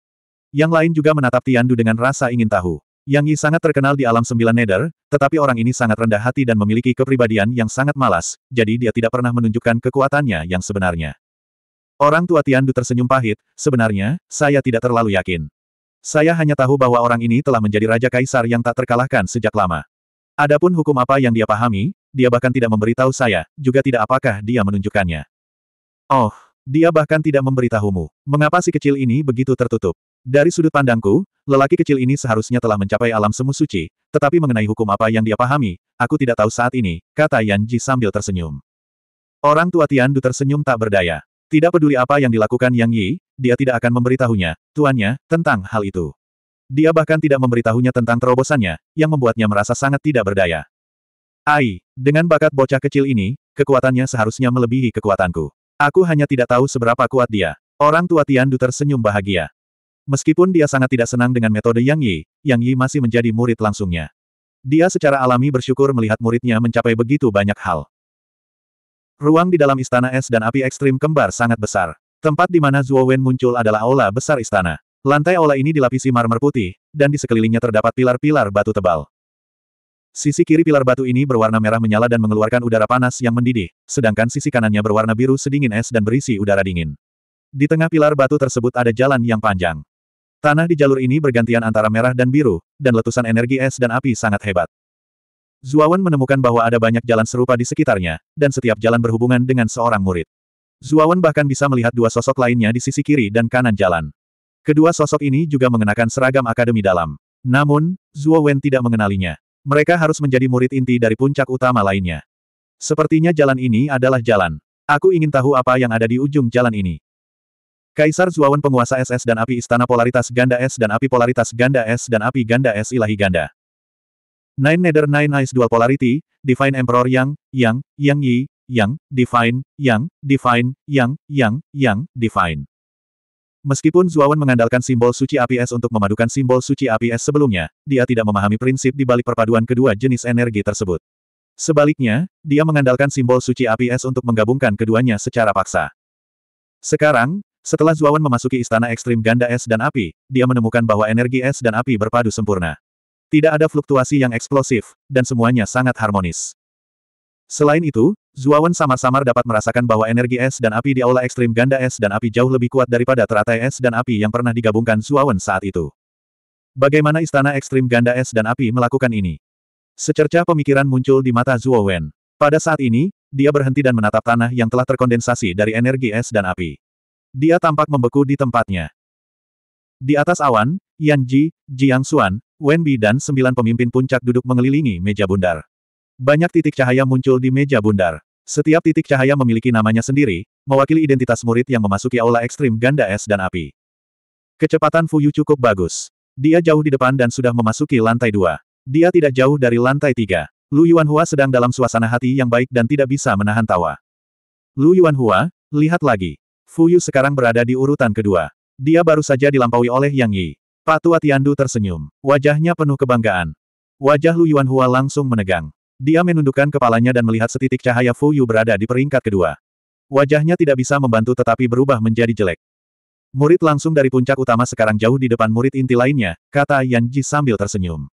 Yang lain juga menatap Tian Du dengan rasa ingin tahu. Yang Yi sangat terkenal di alam sembilan nether, tetapi orang ini sangat rendah hati dan memiliki kepribadian yang sangat malas, jadi dia tidak pernah menunjukkan kekuatannya yang sebenarnya. Orang tua Tian Du tersenyum pahit, sebenarnya, saya tidak terlalu yakin. Saya hanya tahu bahwa orang ini telah menjadi Raja Kaisar yang tak terkalahkan sejak lama. Adapun hukum apa yang dia pahami, dia bahkan tidak memberitahu saya, juga tidak apakah dia menunjukkannya. Oh, dia bahkan tidak memberitahumu. Mengapa si kecil ini begitu tertutup? Dari sudut pandangku, lelaki kecil ini seharusnya telah mencapai alam semu suci, tetapi mengenai hukum apa yang dia pahami, aku tidak tahu saat ini, kata Yan Ji sambil tersenyum. Orang tua Tian Du tersenyum tak berdaya. Tidak peduli apa yang dilakukan Yang Yi, dia tidak akan memberitahunya, tuannya, tentang hal itu. Dia bahkan tidak memberitahunya tentang terobosannya, yang membuatnya merasa sangat tidak berdaya. Ai, dengan bakat bocah kecil ini, kekuatannya seharusnya melebihi kekuatanku. Aku hanya tidak tahu seberapa kuat dia. Orang tua Tiandu tersenyum bahagia. Meskipun dia sangat tidak senang dengan metode Yang Yi, Yang Yi masih menjadi murid langsungnya. Dia secara alami bersyukur melihat muridnya mencapai begitu banyak hal. Ruang di dalam istana es dan api ekstrim kembar sangat besar. Tempat di mana Zuo Wen muncul adalah aula besar istana. Lantai aula ini dilapisi marmer putih, dan di sekelilingnya terdapat pilar-pilar batu tebal. Sisi kiri pilar batu ini berwarna merah menyala dan mengeluarkan udara panas yang mendidih, sedangkan sisi kanannya berwarna biru sedingin es dan berisi udara dingin. Di tengah pilar batu tersebut ada jalan yang panjang. Tanah di jalur ini bergantian antara merah dan biru, dan letusan energi es dan api sangat hebat. Zuawan menemukan bahwa ada banyak jalan serupa di sekitarnya, dan setiap jalan berhubungan dengan seorang murid. Zuawan bahkan bisa melihat dua sosok lainnya di sisi kiri dan kanan jalan. Kedua sosok ini juga mengenakan seragam akademi dalam. Namun, Zuo tidak mengenalinya. Mereka harus menjadi murid inti dari puncak utama lainnya. Sepertinya jalan ini adalah jalan. Aku ingin tahu apa yang ada di ujung jalan ini. Kaisar Zuawan penguasa SS dan api istana polaritas ganda S dan api polaritas ganda S dan api ganda S ilahi ganda. Nine Nether Nine Eyes Dual Polarity, Divine Emperor Yang, Yang, Yang Yi, Yang, Divine, Yang, Divine, Yang, Yang, Yang, Divine. Meskipun Zuawan mengandalkan simbol suci api es untuk memadukan simbol suci api es sebelumnya, dia tidak memahami prinsip di balik perpaduan kedua jenis energi tersebut. Sebaliknya, dia mengandalkan simbol suci api es untuk menggabungkan keduanya secara paksa. Sekarang, setelah Zuawan memasuki istana ekstrim ganda es dan api, dia menemukan bahwa energi es dan api berpadu sempurna. Tidak ada fluktuasi yang eksplosif, dan semuanya sangat harmonis. Selain itu, Zuawan samar-samar dapat merasakan bahwa energi es dan api di aula ekstrim ganda es dan api jauh lebih kuat daripada teratai es dan api yang pernah digabungkan Zuawan saat itu. Bagaimana istana ekstrim ganda es dan api melakukan ini? Secerca pemikiran muncul di mata Zuawan. Pada saat ini, dia berhenti dan menatap tanah yang telah terkondensasi dari energi es dan api. Dia tampak membeku di tempatnya. Di atas awan, Yan Ji, Jiang Xuan, Wen Bi dan sembilan pemimpin puncak duduk mengelilingi meja bundar. Banyak titik cahaya muncul di meja bundar. Setiap titik cahaya memiliki namanya sendiri, mewakili identitas murid yang memasuki aula ekstrim ganda es dan api. Kecepatan Fuyu cukup bagus. Dia jauh di depan dan sudah memasuki lantai dua. Dia tidak jauh dari lantai tiga. Lu Yuanhua sedang dalam suasana hati yang baik dan tidak bisa menahan tawa. Lu Yuanhua, lihat lagi. Fuyu sekarang berada di urutan kedua. Dia baru saja dilampaui oleh Yang Yi. Pak Tua Tiandu tersenyum. Wajahnya penuh kebanggaan. Wajah Lu Yuanhua langsung menegang. Dia menundukkan kepalanya dan melihat setitik cahaya Fu Yu berada di peringkat kedua. Wajahnya tidak bisa membantu tetapi berubah menjadi jelek. Murid langsung dari puncak utama sekarang jauh di depan murid inti lainnya, kata Yan Ji sambil tersenyum.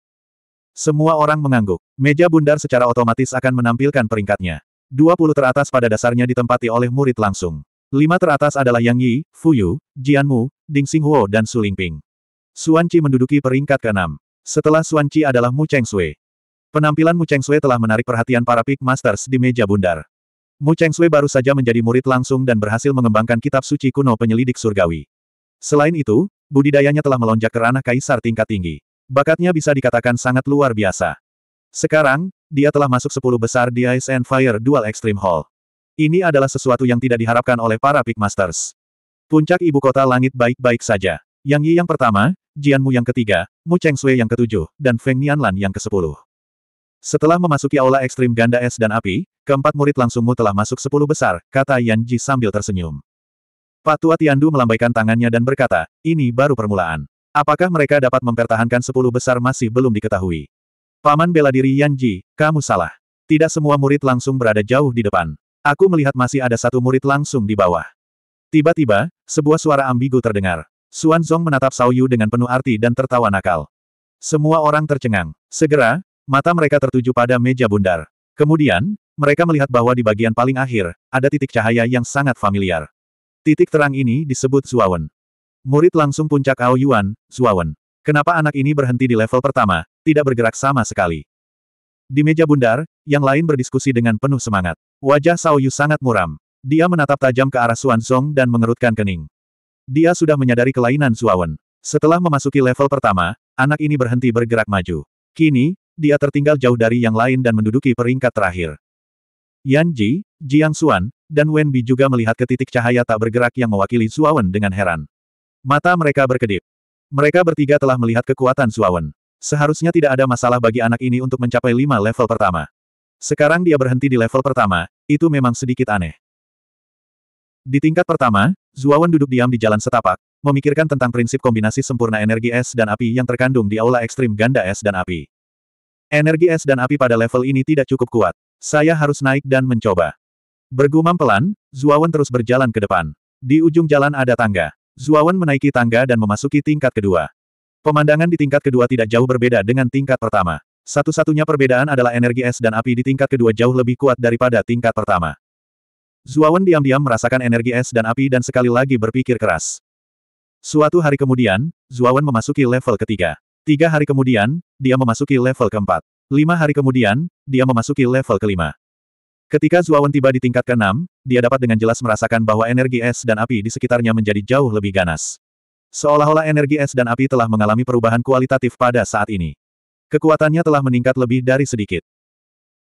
Semua orang mengangguk. Meja bundar secara otomatis akan menampilkan peringkatnya. 20 teratas pada dasarnya ditempati oleh murid langsung. Lima teratas adalah Yang Yi, Fu Yu, Jian Mu, Ding Huo dan Su Lingping. Suan Qi menduduki peringkat ke-6. Setelah Suan Qi adalah Mu Cheng Sui. Penampilan Mu Cheng Sui telah menarik perhatian para Peak Masters di meja bundar. Mu Cheng Sui baru saja menjadi murid langsung dan berhasil mengembangkan kitab suci kuno penyelidik surgawi. Selain itu, budidayanya telah melonjak ke ranah kaisar tingkat tinggi. Bakatnya bisa dikatakan sangat luar biasa. Sekarang, dia telah masuk 10 besar di Ice and Fire Dual Extreme Hall. Ini adalah sesuatu yang tidak diharapkan oleh para Peak Masters. Puncak ibu kota langit baik-baik saja. Yang Yi yang pertama, Jianmu yang ketiga, Mu Cheng Sui yang ketujuh, dan Feng Nianlan yang ke kesepuluh. Setelah memasuki aula ekstrim ganda es dan api, keempat murid langsungmu telah masuk sepuluh besar, kata Yan Ji sambil tersenyum. Patua Tiandu melambaikan tangannya dan berkata, ini baru permulaan. Apakah mereka dapat mempertahankan sepuluh besar masih belum diketahui. Paman bela diri Yan Ji, kamu salah. Tidak semua murid langsung berada jauh di depan. Aku melihat masih ada satu murid langsung di bawah. Tiba-tiba, sebuah suara ambigu terdengar. Suan Zong menatap Sao Yu dengan penuh arti dan tertawa nakal. Semua orang tercengang. Segera, Mata mereka tertuju pada meja bundar. Kemudian, mereka melihat bahwa di bagian paling akhir, ada titik cahaya yang sangat familiar. Titik terang ini disebut Zuawan. Murid langsung puncak Ao Yuan, Zuawan. Kenapa anak ini berhenti di level pertama, tidak bergerak sama sekali. Di meja bundar, yang lain berdiskusi dengan penuh semangat. Wajah Sao Yu sangat muram. Dia menatap tajam ke arah Xuan Song dan mengerutkan kening. Dia sudah menyadari kelainan Zuawan. Setelah memasuki level pertama, anak ini berhenti bergerak maju. Kini, dia tertinggal jauh dari yang lain dan menduduki peringkat terakhir. Yan Ji, Jiang Xuan, dan Wen Bi juga melihat ke titik cahaya tak bergerak yang mewakili Suawen dengan heran. Mata mereka berkedip. Mereka bertiga telah melihat kekuatan Suawen. Seharusnya tidak ada masalah bagi anak ini untuk mencapai lima level pertama. Sekarang dia berhenti di level pertama, itu memang sedikit aneh. Di tingkat pertama, Zuawan duduk diam di jalan setapak, memikirkan tentang prinsip kombinasi sempurna energi es dan api yang terkandung di aula ekstrim ganda es dan api. Energi es dan api pada level ini tidak cukup kuat. Saya harus naik dan mencoba. Bergumam pelan, Zuawan terus berjalan ke depan. Di ujung jalan ada tangga. Zuawan menaiki tangga dan memasuki tingkat kedua. Pemandangan di tingkat kedua tidak jauh berbeda dengan tingkat pertama. Satu-satunya perbedaan adalah energi es dan api di tingkat kedua jauh lebih kuat daripada tingkat pertama. Zuawan diam-diam merasakan energi es dan api dan sekali lagi berpikir keras. Suatu hari kemudian, Zuawan memasuki level ketiga. Tiga hari kemudian, dia memasuki level keempat. Lima hari kemudian, dia memasuki level kelima. Ketika Zuawan tiba di tingkat keenam, dia dapat dengan jelas merasakan bahwa energi es dan api di sekitarnya menjadi jauh lebih ganas. Seolah-olah energi es dan api telah mengalami perubahan kualitatif pada saat ini. Kekuatannya telah meningkat lebih dari sedikit.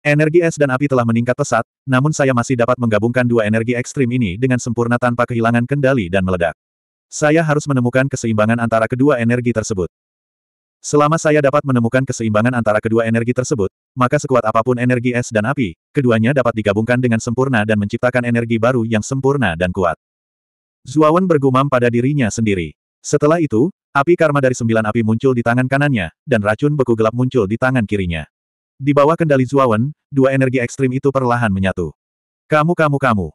Energi es dan api telah meningkat pesat, namun saya masih dapat menggabungkan dua energi ekstrim ini dengan sempurna tanpa kehilangan kendali dan meledak. Saya harus menemukan keseimbangan antara kedua energi tersebut. Selama saya dapat menemukan keseimbangan antara kedua energi tersebut, maka sekuat apapun energi es dan api, keduanya dapat digabungkan dengan sempurna dan menciptakan energi baru yang sempurna dan kuat. Zuawan bergumam pada dirinya sendiri. Setelah itu, api karma dari sembilan api muncul di tangan kanannya, dan racun beku gelap muncul di tangan kirinya. Di bawah kendali Zuawan, dua energi ekstrim itu perlahan menyatu. Kamu kamu kamu.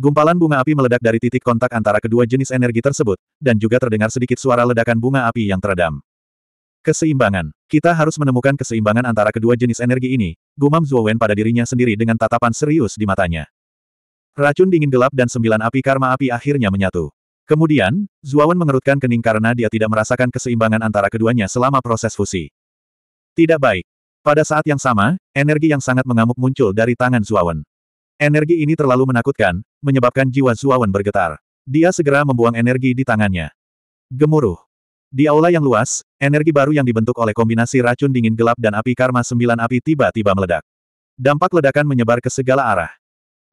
Gumpalan bunga api meledak dari titik kontak antara kedua jenis energi tersebut, dan juga terdengar sedikit suara ledakan bunga api yang teredam. Keseimbangan. Kita harus menemukan keseimbangan antara kedua jenis energi ini, gumam Zuowen pada dirinya sendiri dengan tatapan serius di matanya. Racun dingin gelap dan sembilan api karma api akhirnya menyatu. Kemudian, Zuawan mengerutkan kening karena dia tidak merasakan keseimbangan antara keduanya selama proses fusi. Tidak baik. Pada saat yang sama, energi yang sangat mengamuk muncul dari tangan Zuawan. Energi ini terlalu menakutkan, menyebabkan jiwa Zuawan bergetar. Dia segera membuang energi di tangannya. Gemuruh. Di aula yang luas, energi baru yang dibentuk oleh kombinasi racun dingin gelap dan api karma sembilan api tiba-tiba meledak. Dampak ledakan menyebar ke segala arah.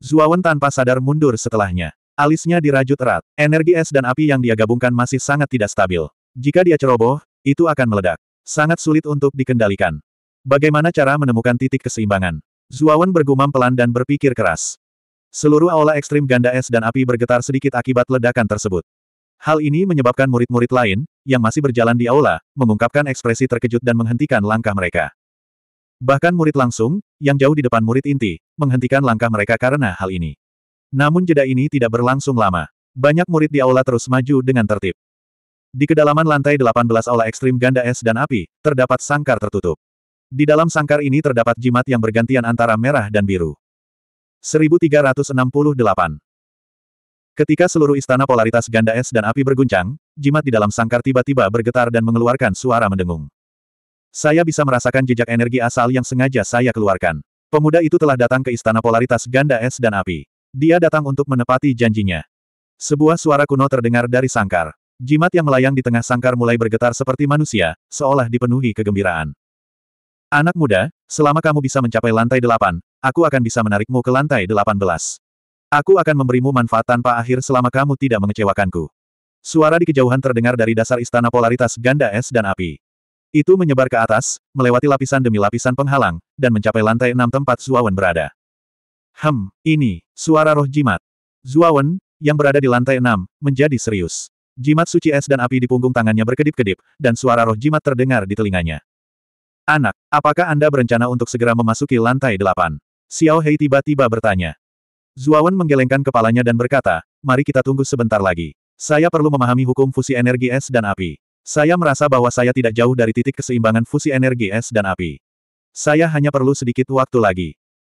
Zuawan tanpa sadar mundur setelahnya. Alisnya dirajut erat. Energi es dan api yang dia gabungkan masih sangat tidak stabil. Jika dia ceroboh, itu akan meledak. Sangat sulit untuk dikendalikan. Bagaimana cara menemukan titik keseimbangan? Zuawan bergumam pelan dan berpikir keras. Seluruh aula ekstrim ganda es dan api bergetar sedikit akibat ledakan tersebut. Hal ini menyebabkan murid-murid lain, yang masih berjalan di aula, mengungkapkan ekspresi terkejut dan menghentikan langkah mereka. Bahkan murid langsung, yang jauh di depan murid inti, menghentikan langkah mereka karena hal ini. Namun jeda ini tidak berlangsung lama. Banyak murid di aula terus maju dengan tertib. Di kedalaman lantai 18 aula ekstrim ganda es dan api, terdapat sangkar tertutup. Di dalam sangkar ini terdapat jimat yang bergantian antara merah dan biru. 1368 Ketika seluruh istana polaritas ganda es dan api berguncang, jimat di dalam sangkar tiba-tiba bergetar dan mengeluarkan suara mendengung. Saya bisa merasakan jejak energi asal yang sengaja saya keluarkan. Pemuda itu telah datang ke istana polaritas ganda es dan api. Dia datang untuk menepati janjinya. Sebuah suara kuno terdengar dari sangkar. Jimat yang melayang di tengah sangkar mulai bergetar seperti manusia, seolah dipenuhi kegembiraan. Anak muda, selama kamu bisa mencapai lantai delapan, aku akan bisa menarikmu ke lantai delapan belas. Aku akan memberimu manfaat tanpa akhir selama kamu tidak mengecewakanku. Suara di kejauhan terdengar dari dasar istana polaritas ganda es dan api. Itu menyebar ke atas, melewati lapisan demi lapisan penghalang, dan mencapai lantai enam tempat Zuawan berada. Hem, ini, suara roh jimat. Zuawan, yang berada di lantai enam, menjadi serius. Jimat suci es dan api di punggung tangannya berkedip-kedip, dan suara roh jimat terdengar di telinganya. Anak, apakah Anda berencana untuk segera memasuki lantai delapan? Xiao Hei tiba-tiba bertanya. Zuawan menggelengkan kepalanya dan berkata, mari kita tunggu sebentar lagi. Saya perlu memahami hukum fusi energi es dan api. Saya merasa bahwa saya tidak jauh dari titik keseimbangan fusi energi es dan api. Saya hanya perlu sedikit waktu lagi.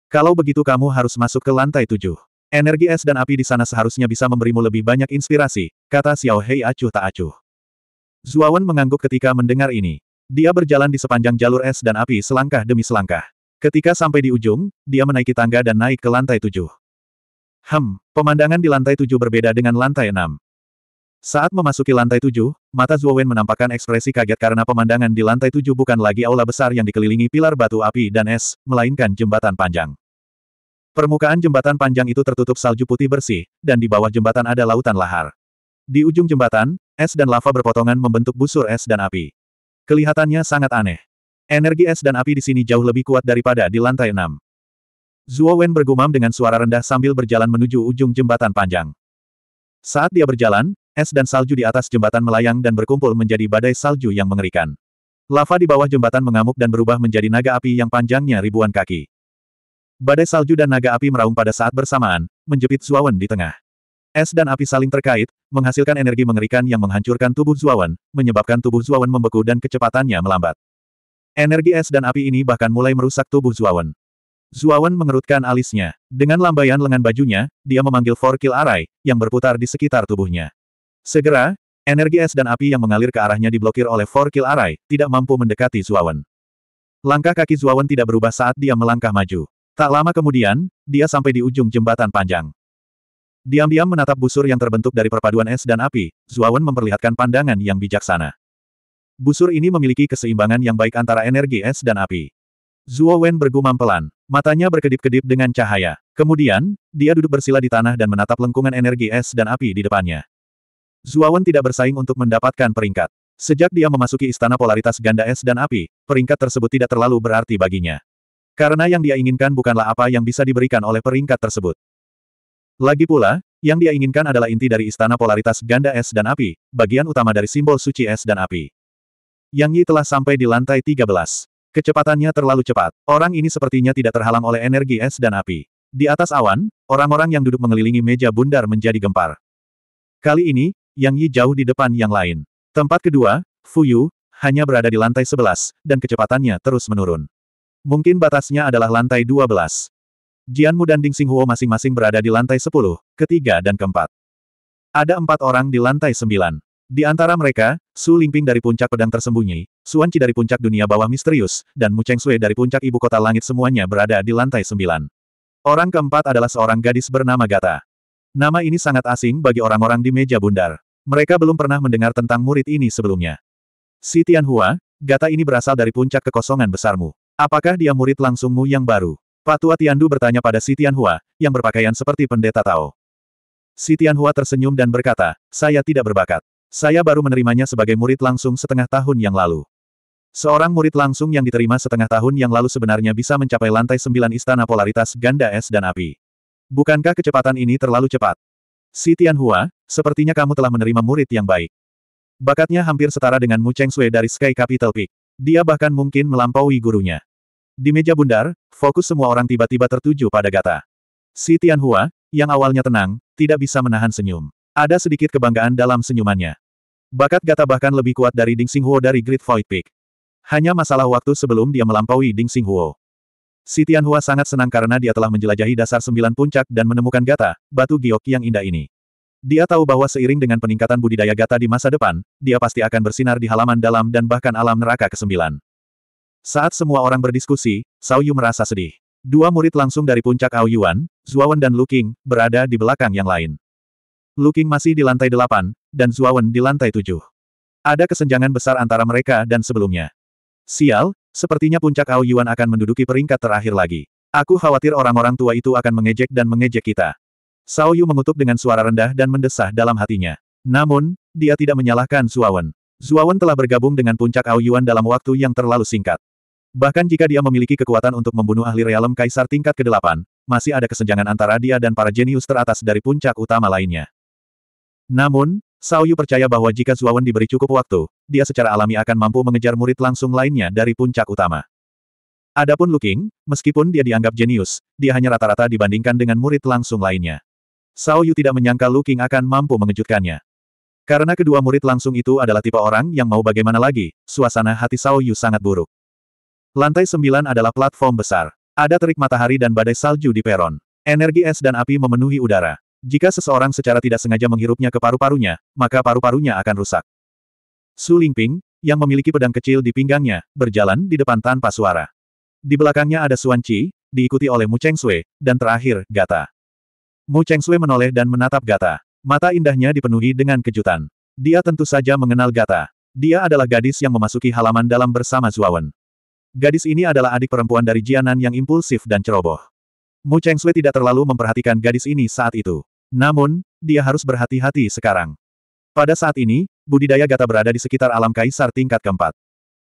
Kalau begitu kamu harus masuk ke lantai tujuh. Energi es dan api di sana seharusnya bisa memberimu lebih banyak inspirasi, kata Xiao Hei acuh tak acuh. Zuawan mengangguk ketika mendengar ini. Dia berjalan di sepanjang jalur es dan api selangkah demi selangkah. Ketika sampai di ujung, dia menaiki tangga dan naik ke lantai tujuh. Hem, pemandangan di lantai tujuh berbeda dengan lantai enam. Saat memasuki lantai tujuh, mata Wen menampakkan ekspresi kaget karena pemandangan di lantai tujuh bukan lagi aula besar yang dikelilingi pilar batu api dan es, melainkan jembatan panjang. Permukaan jembatan panjang itu tertutup salju putih bersih, dan di bawah jembatan ada lautan lahar. Di ujung jembatan, es dan lava berpotongan membentuk busur es dan api. Kelihatannya sangat aneh. Energi es dan api di sini jauh lebih kuat daripada di lantai enam. Zuo Wen bergumam dengan suara rendah sambil berjalan menuju ujung jembatan panjang. Saat dia berjalan, es dan salju di atas jembatan melayang dan berkumpul menjadi badai salju yang mengerikan. Lava di bawah jembatan mengamuk dan berubah menjadi naga api yang panjangnya ribuan kaki. Badai salju dan naga api meraung pada saat bersamaan, menjepit Zuawan di tengah. Es dan api saling terkait, menghasilkan energi mengerikan yang menghancurkan tubuh Zuawan, menyebabkan tubuh Zuawan membeku dan kecepatannya melambat. Energi es dan api ini bahkan mulai merusak tubuh Zuawan. Zuawan mengerutkan alisnya. Dengan lambaian lengan bajunya, dia memanggil Forkil Arai, yang berputar di sekitar tubuhnya. Segera, energi es dan api yang mengalir ke arahnya diblokir oleh Forkil Arai, tidak mampu mendekati Zuawan. Langkah kaki Zuawan tidak berubah saat dia melangkah maju. Tak lama kemudian, dia sampai di ujung jembatan panjang. Diam-diam menatap busur yang terbentuk dari perpaduan es dan api, Zuawan memperlihatkan pandangan yang bijaksana. Busur ini memiliki keseimbangan yang baik antara energi es dan api. Zuo Wen bergumam pelan, matanya berkedip-kedip dengan cahaya. Kemudian, dia duduk bersila di tanah dan menatap lengkungan energi es dan api di depannya. Zuo Wen tidak bersaing untuk mendapatkan peringkat. Sejak dia memasuki istana polaritas ganda es dan api, peringkat tersebut tidak terlalu berarti baginya. Karena yang dia inginkan bukanlah apa yang bisa diberikan oleh peringkat tersebut. Lagi pula, yang dia inginkan adalah inti dari istana polaritas ganda es dan api, bagian utama dari simbol suci es dan api. Yang Yi telah sampai di lantai 13. Kecepatannya terlalu cepat. Orang ini sepertinya tidak terhalang oleh energi es dan api. Di atas awan, orang-orang yang duduk mengelilingi meja bundar menjadi gempar. Kali ini, Yang Yi jauh di depan yang lain. Tempat kedua, Fu Yu, hanya berada di lantai 11, dan kecepatannya terus menurun. Mungkin batasnya adalah lantai 12. Mu dan Ding Huo masing-masing berada di lantai 10, ketiga dan keempat. Ada empat orang di lantai 9. Di antara mereka, Su Lingping dari puncak pedang tersembunyi, Suan dari puncak dunia bawah misterius, dan Mu Cheng Sui dari puncak ibu kota langit semuanya berada di lantai sembilan. Orang keempat adalah seorang gadis bernama Gata. Nama ini sangat asing bagi orang-orang di meja bundar. Mereka belum pernah mendengar tentang murid ini sebelumnya. Si Tianhua, Gata ini berasal dari puncak kekosongan besarmu. Apakah dia murid langsungmu yang baru? Patua Tiandu bertanya pada si Tianhua, yang berpakaian seperti pendeta Tao. Si Tianhua tersenyum dan berkata, saya tidak berbakat. Saya baru menerimanya sebagai murid langsung setengah tahun yang lalu. Seorang murid langsung yang diterima setengah tahun yang lalu sebenarnya bisa mencapai lantai sembilan istana polaritas ganda es dan api. Bukankah kecepatan ini terlalu cepat? Si Tianhua, sepertinya kamu telah menerima murid yang baik. Bakatnya hampir setara dengan Mu Cheng Sui dari Sky Capital Peak. Dia bahkan mungkin melampaui gurunya. Di meja bundar, fokus semua orang tiba-tiba tertuju pada Gata. Si Tianhua, yang awalnya tenang, tidak bisa menahan senyum. Ada sedikit kebanggaan dalam senyumannya. Bakat Gata bahkan lebih kuat dari Ding Xinghuo dari Great Void Peak. Hanya masalah waktu sebelum dia melampaui Ding Xinghuo. Si Tianhua sangat senang karena dia telah menjelajahi dasar sembilan puncak dan menemukan Gata, batu giok yang indah ini. Dia tahu bahwa seiring dengan peningkatan budidaya Gata di masa depan, dia pasti akan bersinar di halaman dalam dan bahkan alam neraka ke-9. Saat semua orang berdiskusi, Sao Yu merasa sedih. Dua murid langsung dari puncak aoyuan Zuawan dan Lu King, berada di belakang yang lain. Luking masih di lantai delapan, dan Zuawan di lantai tujuh. Ada kesenjangan besar antara mereka dan sebelumnya. Sial, sepertinya puncak Ao Yuan akan menduduki peringkat terakhir lagi. Aku khawatir orang-orang tua itu akan mengejek dan mengejek kita. Sao Yu mengutuk dengan suara rendah dan mendesah dalam hatinya. Namun, dia tidak menyalahkan Zuawan. Zuawan telah bergabung dengan puncak Ao Yuan dalam waktu yang terlalu singkat. Bahkan jika dia memiliki kekuatan untuk membunuh ahli realem kaisar tingkat ke-8, masih ada kesenjangan antara dia dan para jenius teratas dari puncak utama lainnya. Namun, Sao Yu percaya bahwa jika Zuawan diberi cukup waktu, dia secara alami akan mampu mengejar murid langsung lainnya dari puncak utama. Adapun Luking, meskipun dia dianggap jenius, dia hanya rata-rata dibandingkan dengan murid langsung lainnya. Sao Yu tidak menyangka Luking akan mampu mengejutkannya. Karena kedua murid langsung itu adalah tipe orang yang mau bagaimana lagi, suasana hati Sao Yu sangat buruk. Lantai sembilan adalah platform besar. Ada terik matahari dan badai salju di peron. Energi es dan api memenuhi udara. Jika seseorang secara tidak sengaja menghirupnya ke paru-parunya, maka paru-parunya akan rusak. Su Lingping, yang memiliki pedang kecil di pinggangnya, berjalan di depan tanpa suara. Di belakangnya ada Suan Qi, diikuti oleh Mu Cheng Sui, dan terakhir, Gata. Mu Cheng Sui menoleh dan menatap Gata. Mata indahnya dipenuhi dengan kejutan. Dia tentu saja mengenal Gata. Dia adalah gadis yang memasuki halaman dalam bersama Zuawan. Gadis ini adalah adik perempuan dari Jianan yang impulsif dan ceroboh. Mu Cheng Sui tidak terlalu memperhatikan gadis ini saat itu. Namun, dia harus berhati-hati sekarang. Pada saat ini, budidaya gata berada di sekitar alam kaisar tingkat keempat.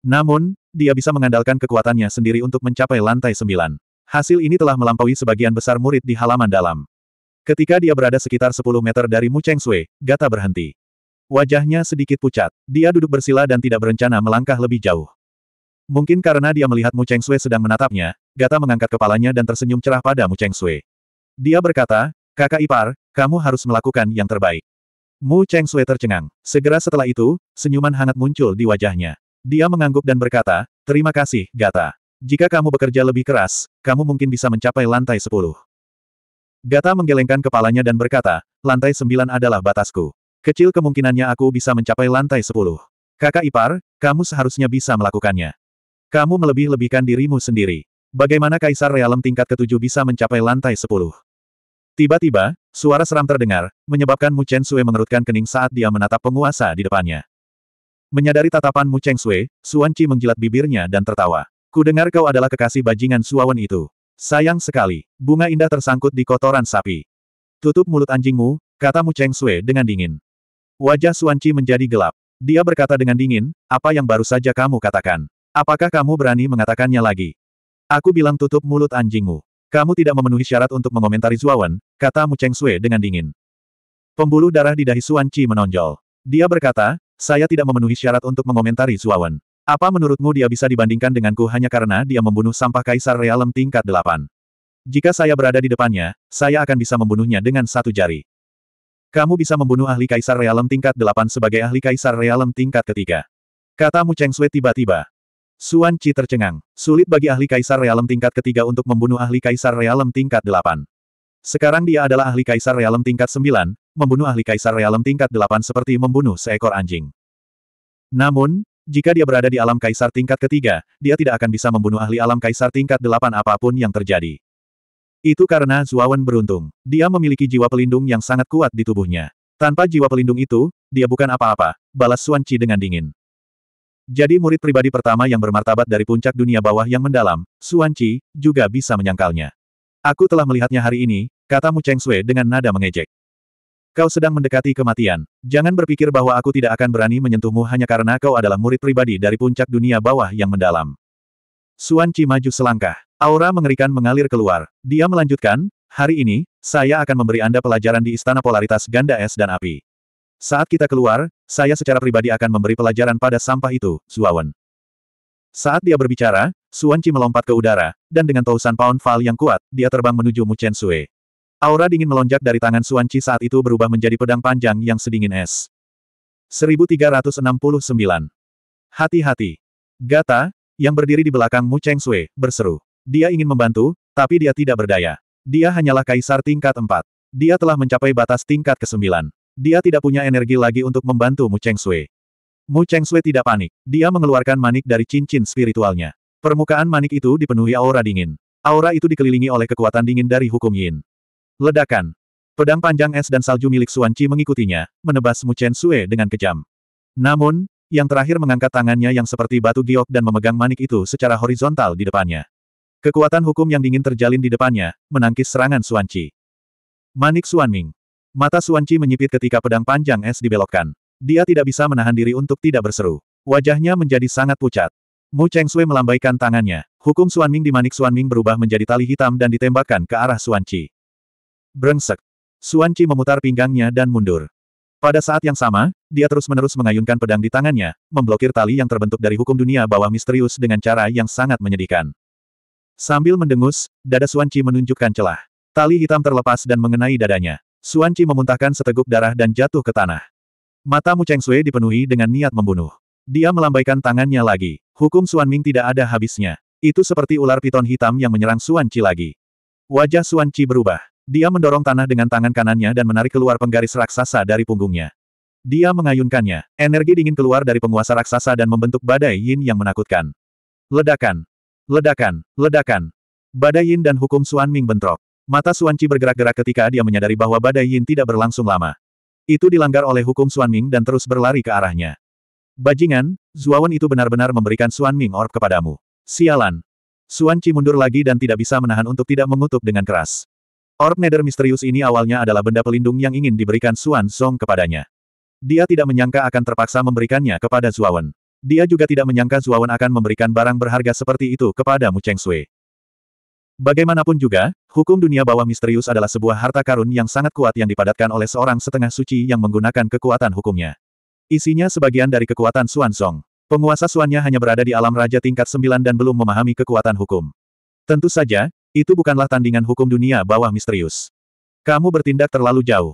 Namun, dia bisa mengandalkan kekuatannya sendiri untuk mencapai lantai sembilan. Hasil ini telah melampaui sebagian besar murid di halaman dalam. Ketika dia berada sekitar 10 meter dari Mu Cheng Sui, gata berhenti. Wajahnya sedikit pucat. Dia duduk bersila dan tidak berencana melangkah lebih jauh. Mungkin karena dia melihat Mu Cheng Sui sedang menatapnya, Gata mengangkat kepalanya dan tersenyum cerah pada Mu Cheng Sui. Dia berkata, Kakak ipar, kamu harus melakukan yang terbaik. Mu Cheng Sui tercengang. Segera setelah itu, senyuman hangat muncul di wajahnya. Dia mengangguk dan berkata, terima kasih, Gata. Jika kamu bekerja lebih keras, kamu mungkin bisa mencapai lantai sepuluh. Gata menggelengkan kepalanya dan berkata, lantai sembilan adalah batasku. Kecil kemungkinannya aku bisa mencapai lantai sepuluh. Kakak ipar, kamu seharusnya bisa melakukannya. Kamu melebih-lebihkan dirimu sendiri. Bagaimana Kaisar Realem tingkat ketujuh bisa mencapai lantai sepuluh? Tiba-tiba, suara seram terdengar, menyebabkan Mu Chen Sui mengerutkan kening saat dia menatap penguasa di depannya. Menyadari tatapan Mu Cheng Sui, Suan Qi menjilat bibirnya dan tertawa. Ku dengar kau adalah kekasih bajingan Suawan itu. Sayang sekali, bunga indah tersangkut di kotoran sapi. Tutup mulut anjingmu, kata Mu Cheng Sui dengan dingin. Wajah Suan Qi menjadi gelap. Dia berkata dengan dingin, apa yang baru saja kamu katakan? Apakah kamu berani mengatakannya lagi? Aku bilang tutup mulut anjingmu. Kamu tidak memenuhi syarat untuk mengomentari Zuawan, kata Mu Cheng Sui dengan dingin. Pembuluh darah di dahi Suan Qi menonjol. Dia berkata, saya tidak memenuhi syarat untuk mengomentari Zuawan. Apa menurutmu dia bisa dibandingkan denganku hanya karena dia membunuh sampah kaisar realem tingkat delapan? Jika saya berada di depannya, saya akan bisa membunuhnya dengan satu jari. Kamu bisa membunuh ahli kaisar realem tingkat delapan sebagai ahli kaisar realem tingkat ketiga. Kata Mu Cheng Sui tiba-tiba. Suan Chi tercengang. Sulit bagi ahli kaisar realem tingkat ketiga untuk membunuh ahli kaisar realem tingkat delapan. Sekarang dia adalah ahli kaisar realem tingkat sembilan, membunuh ahli kaisar realem tingkat delapan seperti membunuh seekor anjing. Namun, jika dia berada di alam kaisar tingkat ketiga, dia tidak akan bisa membunuh ahli alam kaisar tingkat delapan apapun yang terjadi. Itu karena Zuawan beruntung. Dia memiliki jiwa pelindung yang sangat kuat di tubuhnya. Tanpa jiwa pelindung itu, dia bukan apa-apa, balas Suan Chi dengan dingin. Jadi murid pribadi pertama yang bermartabat dari puncak dunia bawah yang mendalam, Suan Qi, juga bisa menyangkalnya. Aku telah melihatnya hari ini, kata Mu Cheng Sui dengan nada mengejek. Kau sedang mendekati kematian. Jangan berpikir bahwa aku tidak akan berani menyentuhmu hanya karena kau adalah murid pribadi dari puncak dunia bawah yang mendalam. Suan Qi maju selangkah. Aura mengerikan mengalir keluar. Dia melanjutkan, hari ini, saya akan memberi Anda pelajaran di Istana Polaritas Ganda Es dan Api. Saat kita keluar, saya secara pribadi akan memberi pelajaran pada sampah itu, Suawan. Saat dia berbicara, Suan Qi melompat ke udara, dan dengan tausan pound fal yang kuat, dia terbang menuju Mu Chen Sui. Aura dingin melonjak dari tangan Suan Qi saat itu berubah menjadi pedang panjang yang sedingin es. 1369. Hati-hati. Gata, yang berdiri di belakang Mu Cheng Sui, berseru. Dia ingin membantu, tapi dia tidak berdaya. Dia hanyalah kaisar tingkat 4. Dia telah mencapai batas tingkat ke-9. Dia tidak punya energi lagi untuk membantu Mu Cheng Sui. Mu Cheng Sui tidak panik. Dia mengeluarkan manik dari cincin spiritualnya. Permukaan manik itu dipenuhi aura dingin. Aura itu dikelilingi oleh kekuatan dingin dari hukum yin. Ledakan. Pedang panjang es dan salju milik Suan Chi mengikutinya, menebas Mu Chen Sui dengan kejam. Namun, yang terakhir mengangkat tangannya yang seperti batu giok dan memegang manik itu secara horizontal di depannya. Kekuatan hukum yang dingin terjalin di depannya, menangkis serangan Suan Chi. Manik Suan Ming. Mata Suanci menyipit ketika pedang panjang es dibelokkan. Dia tidak bisa menahan diri untuk tidak berseru. Wajahnya menjadi sangat pucat. Mu Cheng Sui melambaikan tangannya. Hukum Suan Ming di manik Ming berubah menjadi tali hitam dan ditembakkan ke arah Suan Suanci. Brengsek. Suanci memutar pinggangnya dan mundur. Pada saat yang sama, dia terus-menerus mengayunkan pedang di tangannya, memblokir tali yang terbentuk dari hukum dunia bawah misterius dengan cara yang sangat menyedihkan. Sambil mendengus, dada Suan Suanci menunjukkan celah. Tali hitam terlepas dan mengenai dadanya. Suan Qi memuntahkan seteguk darah dan jatuh ke tanah. Mata Mu Cheng Sui dipenuhi dengan niat membunuh. Dia melambaikan tangannya lagi. Hukum Suan Ming tidak ada habisnya. Itu seperti ular piton hitam yang menyerang Suan Qi lagi. Wajah Suan Qi berubah. Dia mendorong tanah dengan tangan kanannya dan menarik keluar penggaris raksasa dari punggungnya. Dia mengayunkannya. Energi dingin keluar dari penguasa raksasa dan membentuk badai yin yang menakutkan. Ledakan. Ledakan. Ledakan. Badai yin dan hukum Suan Ming bentrok. Mata Suan Qi bergerak-gerak ketika dia menyadari bahwa badai Yin tidak berlangsung lama. Itu dilanggar oleh hukum Suan Ming dan terus berlari ke arahnya. Bajingan, Zuawan itu benar-benar memberikan Suan Ming orb kepadamu. Sialan. Suan Qi mundur lagi dan tidak bisa menahan untuk tidak mengutuk dengan keras. Orb nether misterius ini awalnya adalah benda pelindung yang ingin diberikan Suan Song kepadanya. Dia tidak menyangka akan terpaksa memberikannya kepada Zuawan. Dia juga tidak menyangka Zuawan akan memberikan barang berharga seperti itu kepada Mu Cheng Sui. Bagaimanapun juga, hukum dunia bawah misterius adalah sebuah harta karun yang sangat kuat yang dipadatkan oleh seorang setengah suci yang menggunakan kekuatan hukumnya. Isinya sebagian dari kekuatan Xuan Song. Penguasa Xuannya hanya berada di alam raja tingkat 9 dan belum memahami kekuatan hukum. Tentu saja, itu bukanlah tandingan hukum dunia bawah misterius. Kamu bertindak terlalu jauh.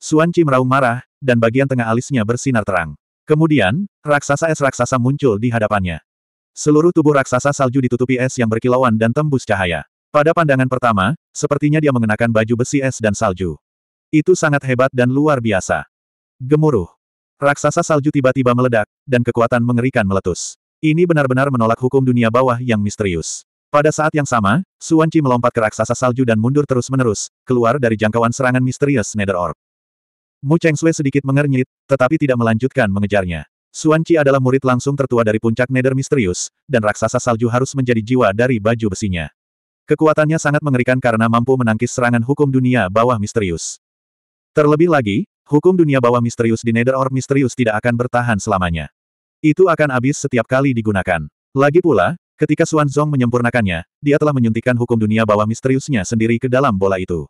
Xuan meraung marah, dan bagian tengah alisnya bersinar terang. Kemudian, raksasa es raksasa muncul di hadapannya. Seluruh tubuh raksasa salju ditutupi es yang berkilauan dan tembus cahaya. Pada pandangan pertama, sepertinya dia mengenakan baju besi es dan salju. Itu sangat hebat dan luar biasa. Gemuruh. Raksasa salju tiba-tiba meledak, dan kekuatan mengerikan meletus. Ini benar-benar menolak hukum dunia bawah yang misterius. Pada saat yang sama, Suanci melompat ke raksasa salju dan mundur terus-menerus, keluar dari jangkauan serangan misterius Nether Orb. Mu Sui sedikit mengernyit, tetapi tidak melanjutkan mengejarnya. Suanci adalah murid langsung tertua dari puncak Nether misterius, dan raksasa salju harus menjadi jiwa dari baju besinya. Kekuatannya sangat mengerikan karena mampu menangkis serangan hukum dunia bawah misterius. Terlebih lagi, hukum dunia bawah misterius di Nether Orb misterius tidak akan bertahan selamanya. Itu akan habis setiap kali digunakan. Lagi pula, ketika Xuan Zong menyempurnakannya, dia telah menyuntikkan hukum dunia bawah misteriusnya sendiri ke dalam bola itu.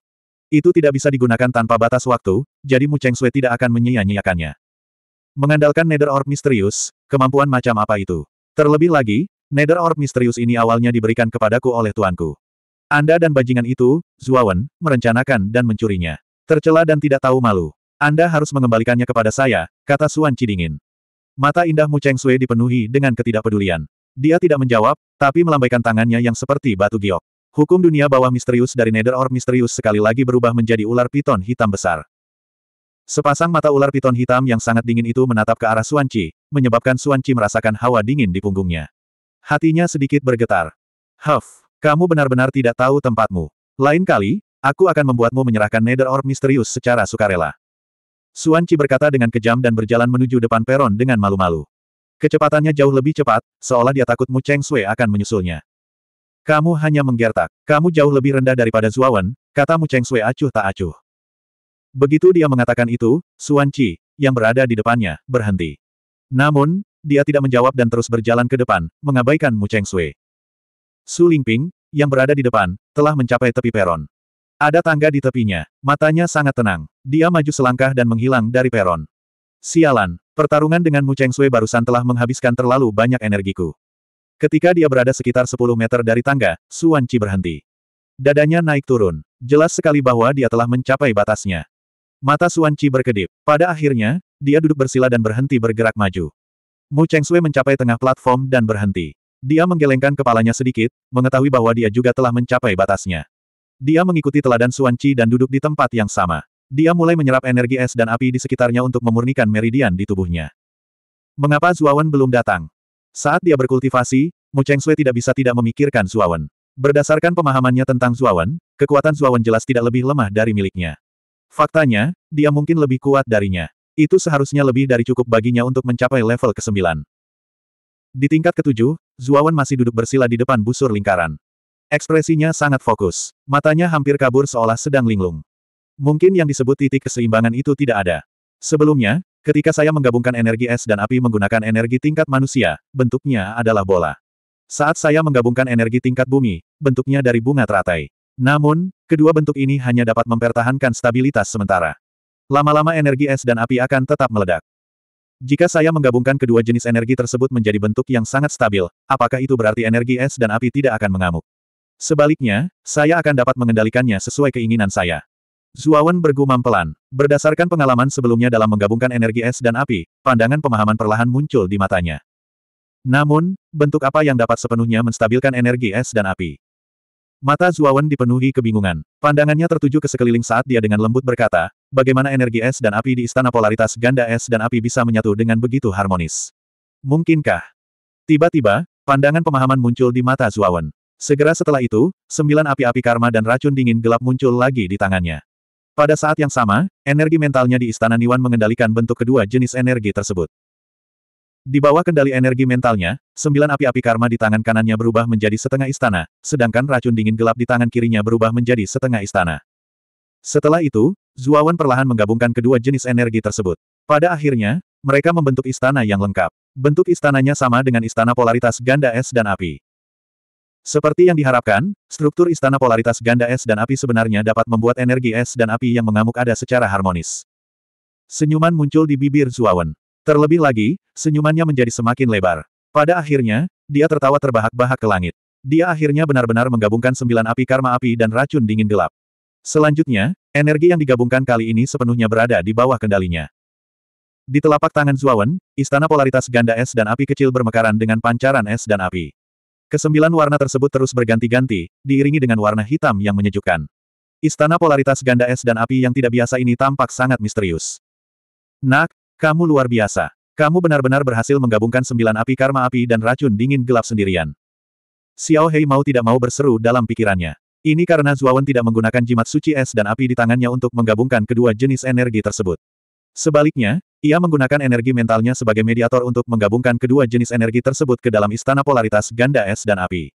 Itu tidak bisa digunakan tanpa batas waktu, jadi Mu Cheng Sui tidak akan menyia-nyiakannya. Mengandalkan Nether Orb misterius, kemampuan macam apa itu? Terlebih lagi, Nether Orb misterius ini awalnya diberikan kepadaku oleh tuanku. Anda dan bajingan itu, Zuawan, merencanakan dan mencurinya. Tercela dan tidak tahu malu. Anda harus mengembalikannya kepada saya, kata Suan Cidingin. Mata indahmu Cheng Sui dipenuhi dengan ketidakpedulian. Dia tidak menjawab, tapi melambaikan tangannya yang seperti batu giok. Hukum dunia bawah misterius dari Nether Orb misterius sekali lagi berubah menjadi ular piton hitam besar. Sepasang mata ular piton hitam yang sangat dingin itu menatap ke arah Suan Suanci, menyebabkan Suan Suanci merasakan hawa dingin di punggungnya. Hatinya sedikit bergetar. Huff! Kamu benar-benar tidak tahu tempatmu. Lain kali, aku akan membuatmu menyerahkan Nether Orb misterius secara sukarela. Suan Qi berkata dengan kejam dan berjalan menuju depan peron dengan malu-malu. Kecepatannya jauh lebih cepat, seolah dia takut Mu Cheng Sui akan menyusulnya. Kamu hanya menggertak. Kamu jauh lebih rendah daripada Zuawan, kata Mu Cheng Sui acuh tak acuh. Begitu dia mengatakan itu, Suan Qi, yang berada di depannya, berhenti. Namun, dia tidak menjawab dan terus berjalan ke depan, mengabaikan Mu Cheng Sui. Su Lingping, yang berada di depan, telah mencapai tepi peron. Ada tangga di tepinya, matanya sangat tenang. Dia maju selangkah dan menghilang dari peron. Sialan, pertarungan dengan Mu Cheng Sui barusan telah menghabiskan terlalu banyak energiku. Ketika dia berada sekitar 10 meter dari tangga, Su Wanci berhenti. Dadanya naik turun. Jelas sekali bahwa dia telah mencapai batasnya. Mata Su Chi berkedip. Pada akhirnya, dia duduk bersila dan berhenti bergerak maju. Mu Cheng Sui mencapai tengah platform dan berhenti. Dia menggelengkan kepalanya sedikit, mengetahui bahwa dia juga telah mencapai batasnya. Dia mengikuti teladan Suan Suanci dan duduk di tempat yang sama. Dia mulai menyerap energi es dan api di sekitarnya untuk memurnikan meridian di tubuhnya. Mengapa Zuawan belum datang? Saat dia berkultivasi, Mu Cheng Sui tidak bisa tidak memikirkan Zuawan. Berdasarkan pemahamannya tentang Zuawan, kekuatan Zuawan jelas tidak lebih lemah dari miliknya. Faktanya, dia mungkin lebih kuat darinya. Itu seharusnya lebih dari cukup baginya untuk mencapai level ke-9. Di tingkat ketujuh, Zuawan masih duduk bersila di depan busur lingkaran. Ekspresinya sangat fokus. Matanya hampir kabur seolah sedang linglung. Mungkin yang disebut titik keseimbangan itu tidak ada. Sebelumnya, ketika saya menggabungkan energi es dan api menggunakan energi tingkat manusia, bentuknya adalah bola. Saat saya menggabungkan energi tingkat bumi, bentuknya dari bunga teratai. Namun, kedua bentuk ini hanya dapat mempertahankan stabilitas sementara. Lama-lama energi es dan api akan tetap meledak. Jika saya menggabungkan kedua jenis energi tersebut menjadi bentuk yang sangat stabil, apakah itu berarti energi es dan api tidak akan mengamuk? Sebaliknya, saya akan dapat mengendalikannya sesuai keinginan saya. Zuawan bergumam pelan. Berdasarkan pengalaman sebelumnya dalam menggabungkan energi es dan api, pandangan pemahaman perlahan muncul di matanya. Namun, bentuk apa yang dapat sepenuhnya menstabilkan energi es dan api? Mata Zuawan dipenuhi kebingungan. Pandangannya tertuju ke sekeliling saat dia dengan lembut berkata, bagaimana energi es dan api di istana polaritas ganda es dan api bisa menyatu dengan begitu harmonis. Mungkinkah? Tiba-tiba, pandangan pemahaman muncul di mata Zuawan. Segera setelah itu, sembilan api-api karma dan racun dingin gelap muncul lagi di tangannya. Pada saat yang sama, energi mentalnya di istana Niwan mengendalikan bentuk kedua jenis energi tersebut. Di bawah kendali energi mentalnya, sembilan api-api karma di tangan kanannya berubah menjadi setengah istana, sedangkan racun dingin gelap di tangan kirinya berubah menjadi setengah istana. Setelah itu, Zuawan perlahan menggabungkan kedua jenis energi tersebut. Pada akhirnya, mereka membentuk istana yang lengkap. Bentuk istananya sama dengan istana polaritas ganda es dan api. Seperti yang diharapkan, struktur istana polaritas ganda es dan api sebenarnya dapat membuat energi es dan api yang mengamuk ada secara harmonis. Senyuman muncul di bibir Zuawan. Terlebih lagi, senyumannya menjadi semakin lebar. Pada akhirnya, dia tertawa terbahak-bahak ke langit. Dia akhirnya benar-benar menggabungkan sembilan api karma api dan racun dingin gelap. Selanjutnya, energi yang digabungkan kali ini sepenuhnya berada di bawah kendalinya. Di telapak tangan Zuawan, istana polaritas ganda es dan api kecil bermekaran dengan pancaran es dan api. Kesembilan warna tersebut terus berganti-ganti, diiringi dengan warna hitam yang menyejukkan. Istana polaritas ganda es dan api yang tidak biasa ini tampak sangat misterius. Nak, kamu luar biasa. Kamu benar-benar berhasil menggabungkan sembilan api karma api dan racun dingin gelap sendirian. Xiao Hei mau tidak mau berseru dalam pikirannya. Ini karena Zuawan tidak menggunakan jimat suci es dan api di tangannya untuk menggabungkan kedua jenis energi tersebut. Sebaliknya, ia menggunakan energi mentalnya sebagai mediator untuk menggabungkan kedua jenis energi tersebut ke dalam istana polaritas ganda es dan api.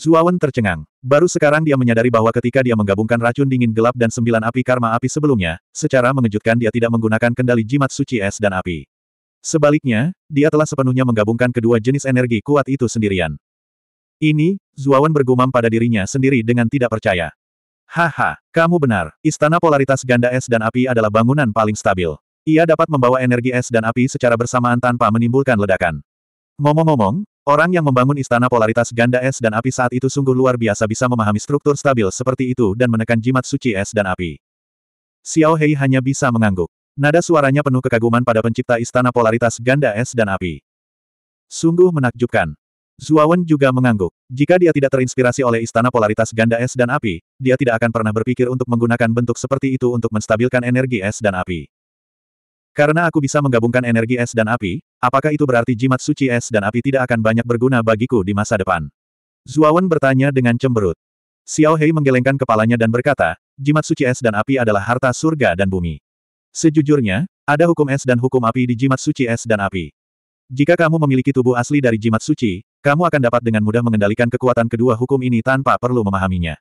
Zuawan tercengang. Baru sekarang dia menyadari bahwa ketika dia menggabungkan racun dingin gelap dan sembilan api karma api sebelumnya, secara mengejutkan dia tidak menggunakan kendali jimat suci es dan api. Sebaliknya, dia telah sepenuhnya menggabungkan kedua jenis energi kuat itu sendirian. Ini, Zuawan bergumam pada dirinya sendiri dengan tidak percaya. Haha, kamu benar, istana polaritas ganda es dan api adalah bangunan paling stabil. Ia dapat membawa energi es dan api secara bersamaan tanpa menimbulkan ledakan. Ngomong-ngomong, Orang yang membangun istana polaritas ganda es dan api saat itu sungguh luar biasa bisa memahami struktur stabil seperti itu dan menekan jimat suci es dan api. Xiao Hei hanya bisa mengangguk. Nada suaranya penuh kekaguman pada pencipta istana polaritas ganda es dan api. Sungguh menakjubkan. Zuawan juga mengangguk. Jika dia tidak terinspirasi oleh istana polaritas ganda es dan api, dia tidak akan pernah berpikir untuk menggunakan bentuk seperti itu untuk menstabilkan energi es dan api. Karena aku bisa menggabungkan energi es dan api, apakah itu berarti jimat suci es dan api tidak akan banyak berguna bagiku di masa depan? Zuawan bertanya dengan cemberut. Xiao Hei menggelengkan kepalanya dan berkata, jimat suci es dan api adalah harta surga dan bumi. Sejujurnya, ada hukum es dan hukum api di jimat suci es dan api. Jika kamu memiliki tubuh asli dari jimat suci, kamu akan dapat dengan mudah mengendalikan kekuatan kedua hukum ini tanpa perlu memahaminya.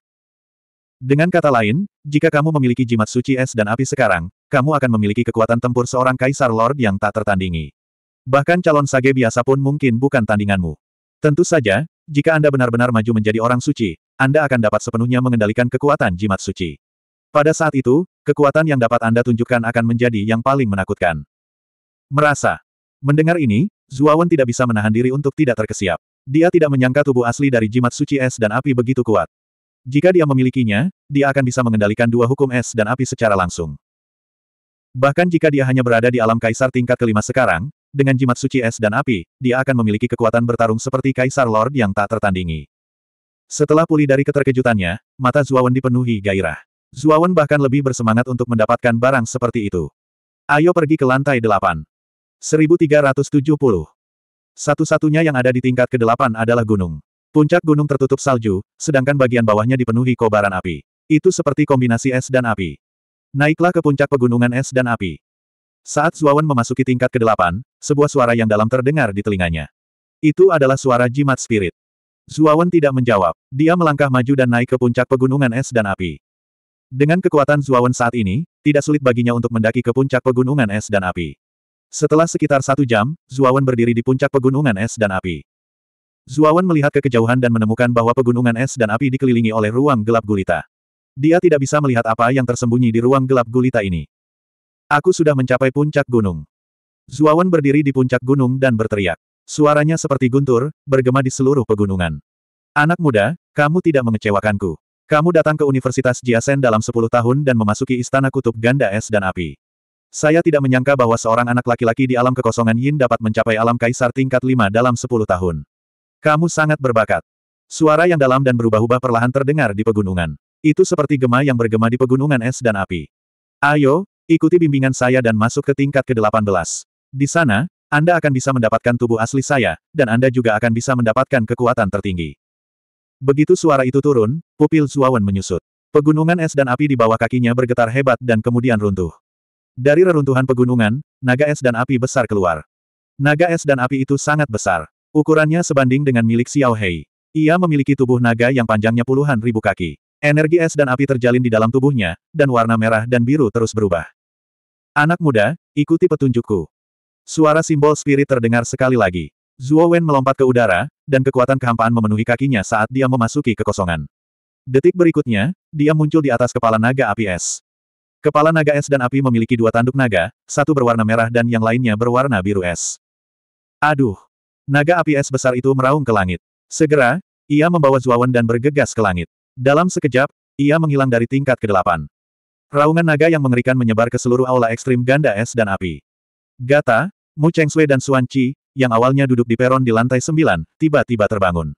Dengan kata lain, jika kamu memiliki jimat suci es dan api sekarang, kamu akan memiliki kekuatan tempur seorang kaisar lord yang tak tertandingi. Bahkan calon sage biasa pun mungkin bukan tandinganmu. Tentu saja, jika Anda benar-benar maju menjadi orang suci, Anda akan dapat sepenuhnya mengendalikan kekuatan jimat suci. Pada saat itu, kekuatan yang dapat Anda tunjukkan akan menjadi yang paling menakutkan. Merasa. Mendengar ini, Zuawan tidak bisa menahan diri untuk tidak terkesiap. Dia tidak menyangka tubuh asli dari jimat suci es dan api begitu kuat. Jika dia memilikinya, dia akan bisa mengendalikan dua hukum es dan api secara langsung. Bahkan jika dia hanya berada di alam kaisar tingkat kelima sekarang, dengan jimat suci es dan api, dia akan memiliki kekuatan bertarung seperti kaisar lord yang tak tertandingi. Setelah pulih dari keterkejutannya, mata Zuawan dipenuhi gairah. Zuawan bahkan lebih bersemangat untuk mendapatkan barang seperti itu. Ayo pergi ke lantai delapan. 1370. Satu-satunya yang ada di tingkat ke-8 adalah gunung. Puncak gunung tertutup salju, sedangkan bagian bawahnya dipenuhi kobaran api. Itu seperti kombinasi es dan api. Naiklah ke puncak pegunungan es dan api. Saat Zuawan memasuki tingkat ke-8, sebuah suara yang dalam terdengar di telinganya. Itu adalah suara jimat spirit. Zuawan tidak menjawab. Dia melangkah maju dan naik ke puncak pegunungan es dan api. Dengan kekuatan Zuawan saat ini, tidak sulit baginya untuk mendaki ke puncak pegunungan es dan api. Setelah sekitar satu jam, Zuawan berdiri di puncak pegunungan es dan api. Zuawan melihat ke kejauhan dan menemukan bahwa pegunungan es dan api dikelilingi oleh ruang gelap gulita. Dia tidak bisa melihat apa yang tersembunyi di ruang gelap gulita ini. Aku sudah mencapai puncak gunung. Zuawan berdiri di puncak gunung dan berteriak. Suaranya seperti guntur, bergema di seluruh pegunungan. Anak muda, kamu tidak mengecewakanku. Kamu datang ke Universitas Jiasen dalam 10 tahun dan memasuki istana kutub ganda es dan api. Saya tidak menyangka bahwa seorang anak laki-laki di alam kekosongan Yin dapat mencapai alam kaisar tingkat 5 dalam 10 tahun. Kamu sangat berbakat. Suara yang dalam dan berubah-ubah perlahan terdengar di pegunungan. Itu seperti gema yang bergema di pegunungan es dan api. Ayo, ikuti bimbingan saya dan masuk ke tingkat ke-18. Di sana, Anda akan bisa mendapatkan tubuh asli saya, dan Anda juga akan bisa mendapatkan kekuatan tertinggi. Begitu suara itu turun, pupil Zuawan menyusut. Pegunungan es dan api di bawah kakinya bergetar hebat dan kemudian runtuh. Dari reruntuhan pegunungan, naga es dan api besar keluar. Naga es dan api itu sangat besar. Ukurannya sebanding dengan milik Xiao Hei. Ia memiliki tubuh naga yang panjangnya puluhan ribu kaki. Energi es dan api terjalin di dalam tubuhnya, dan warna merah dan biru terus berubah. Anak muda, ikuti petunjukku. Suara simbol spirit terdengar sekali lagi. Zuo Wen melompat ke udara, dan kekuatan kehampaan memenuhi kakinya saat dia memasuki kekosongan. Detik berikutnya, dia muncul di atas kepala naga api es. Kepala naga es dan api memiliki dua tanduk naga, satu berwarna merah dan yang lainnya berwarna biru es. Aduh! Naga api es besar itu meraung ke langit. Segera, ia membawa Zuawan dan bergegas ke langit. Dalam sekejap, ia menghilang dari tingkat ke Raungan naga yang mengerikan menyebar ke seluruh aula ekstrim ganda es dan api. Gata, Mu Cheng Sui dan Suan Qi, yang awalnya duduk di peron di lantai sembilan, tiba-tiba terbangun.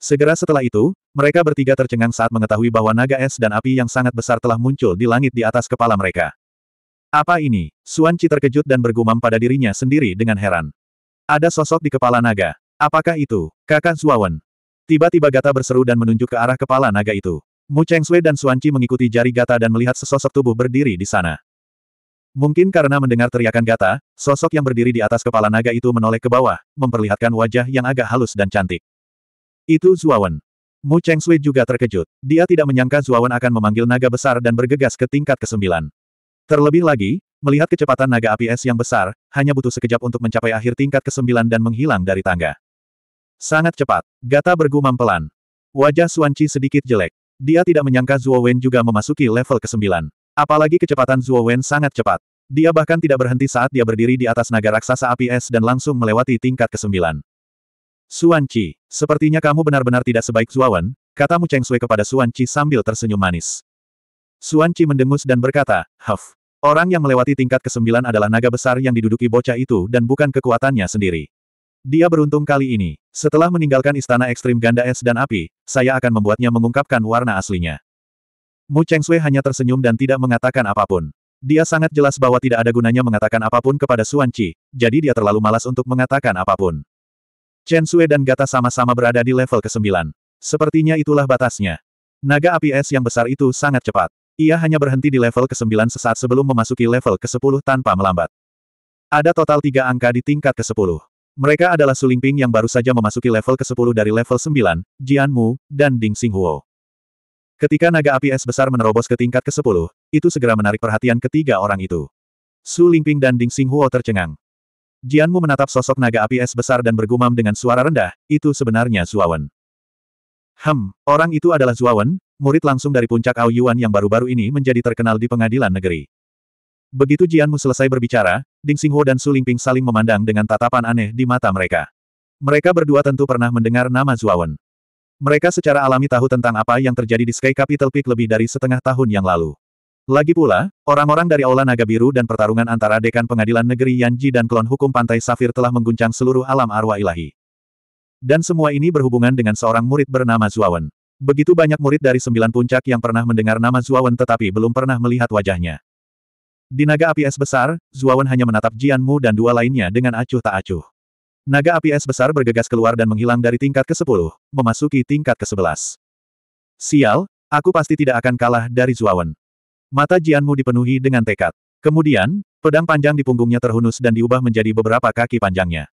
Segera setelah itu, mereka bertiga tercengang saat mengetahui bahwa naga es dan api yang sangat besar telah muncul di langit di atas kepala mereka. Apa ini? Suan Qi terkejut dan bergumam pada dirinya sendiri dengan heran. Ada sosok di kepala naga. Apakah itu, kakak Zuawan? Tiba-tiba Gata berseru dan menunjuk ke arah kepala naga itu. Mu Cheng Sui dan Suanci mengikuti jari Gata dan melihat sesosok tubuh berdiri di sana. Mungkin karena mendengar teriakan Gata, sosok yang berdiri di atas kepala naga itu menoleh ke bawah, memperlihatkan wajah yang agak halus dan cantik. Itu Zuawan. Mu Cheng Sui juga terkejut. Dia tidak menyangka Zuawan akan memanggil naga besar dan bergegas ke tingkat ke-9. Terlebih lagi, melihat kecepatan naga api es yang besar, hanya butuh sekejap untuk mencapai akhir tingkat ke-9 dan menghilang dari tangga. Sangat cepat. Gata bergumam pelan. Wajah Suanci sedikit jelek. Dia tidak menyangka Zuo Wen juga memasuki level ke-9. Apalagi kecepatan Zuo Wen sangat cepat. Dia bahkan tidak berhenti saat dia berdiri di atas naga raksasa api es dan langsung melewati tingkat ke-9. Suan Qi, sepertinya kamu benar-benar tidak sebaik Wen, kata Mu Cheng Sui kepada Suan Qi sambil tersenyum manis. Suan Qi mendengus dan berkata, Huff. Orang yang melewati tingkat ke-9 adalah naga besar yang diduduki bocah itu dan bukan kekuatannya sendiri. Dia beruntung kali ini. Setelah meninggalkan istana ekstrim ganda es dan api, saya akan membuatnya mengungkapkan warna aslinya. Mu Cheng Sui hanya tersenyum dan tidak mengatakan apapun. Dia sangat jelas bahwa tidak ada gunanya mengatakan apapun kepada Suan Chi, jadi dia terlalu malas untuk mengatakan apapun. Chen Sui dan Gata sama-sama berada di level ke-9. Sepertinya itulah batasnya. Naga api es yang besar itu sangat cepat. Ia hanya berhenti di level ke-9 sesaat sebelum memasuki level ke-10 tanpa melambat. Ada total tiga angka di tingkat ke-10. Mereka adalah Sulingping yang baru saja memasuki level ke-10 dari level 9, Jianmu, dan Ding Xinghuo. Ketika naga api es besar menerobos ke tingkat ke-10, itu segera menarik perhatian ketiga orang itu. Su Lingping dan Ding Xinghuo tercengang. Jianmu menatap sosok naga api es besar dan bergumam dengan suara rendah, itu sebenarnya Zuawan. Hem, orang itu adalah Zuawan, murid langsung dari puncak Aoyuan yang baru-baru ini menjadi terkenal di pengadilan negeri. Begitu Jianmu selesai berbicara, Ding Xinghuo dan Su Lingping saling memandang dengan tatapan aneh di mata mereka. Mereka berdua tentu pernah mendengar nama Zuawan. Mereka secara alami tahu tentang apa yang terjadi di Sky Capital Peak lebih dari setengah tahun yang lalu. Lagi pula, orang-orang dari Aula Naga Biru dan pertarungan antara Dekan Pengadilan Negeri Yanji dan klon hukum Pantai Safir telah mengguncang seluruh alam arwah ilahi. Dan semua ini berhubungan dengan seorang murid bernama Zuawan. Begitu banyak murid dari sembilan puncak yang pernah mendengar nama Zuawan tetapi belum pernah melihat wajahnya. Di naga api es besar, Zuawan hanya menatap Jianmu dan dua lainnya dengan acuh tak acuh. Naga api es besar bergegas keluar dan menghilang dari tingkat ke-10, memasuki tingkat ke-11. Sial, aku pasti tidak akan kalah dari Zuawan. Mata Jianmu dipenuhi dengan tekad. Kemudian, pedang panjang di punggungnya terhunus dan diubah menjadi beberapa kaki panjangnya.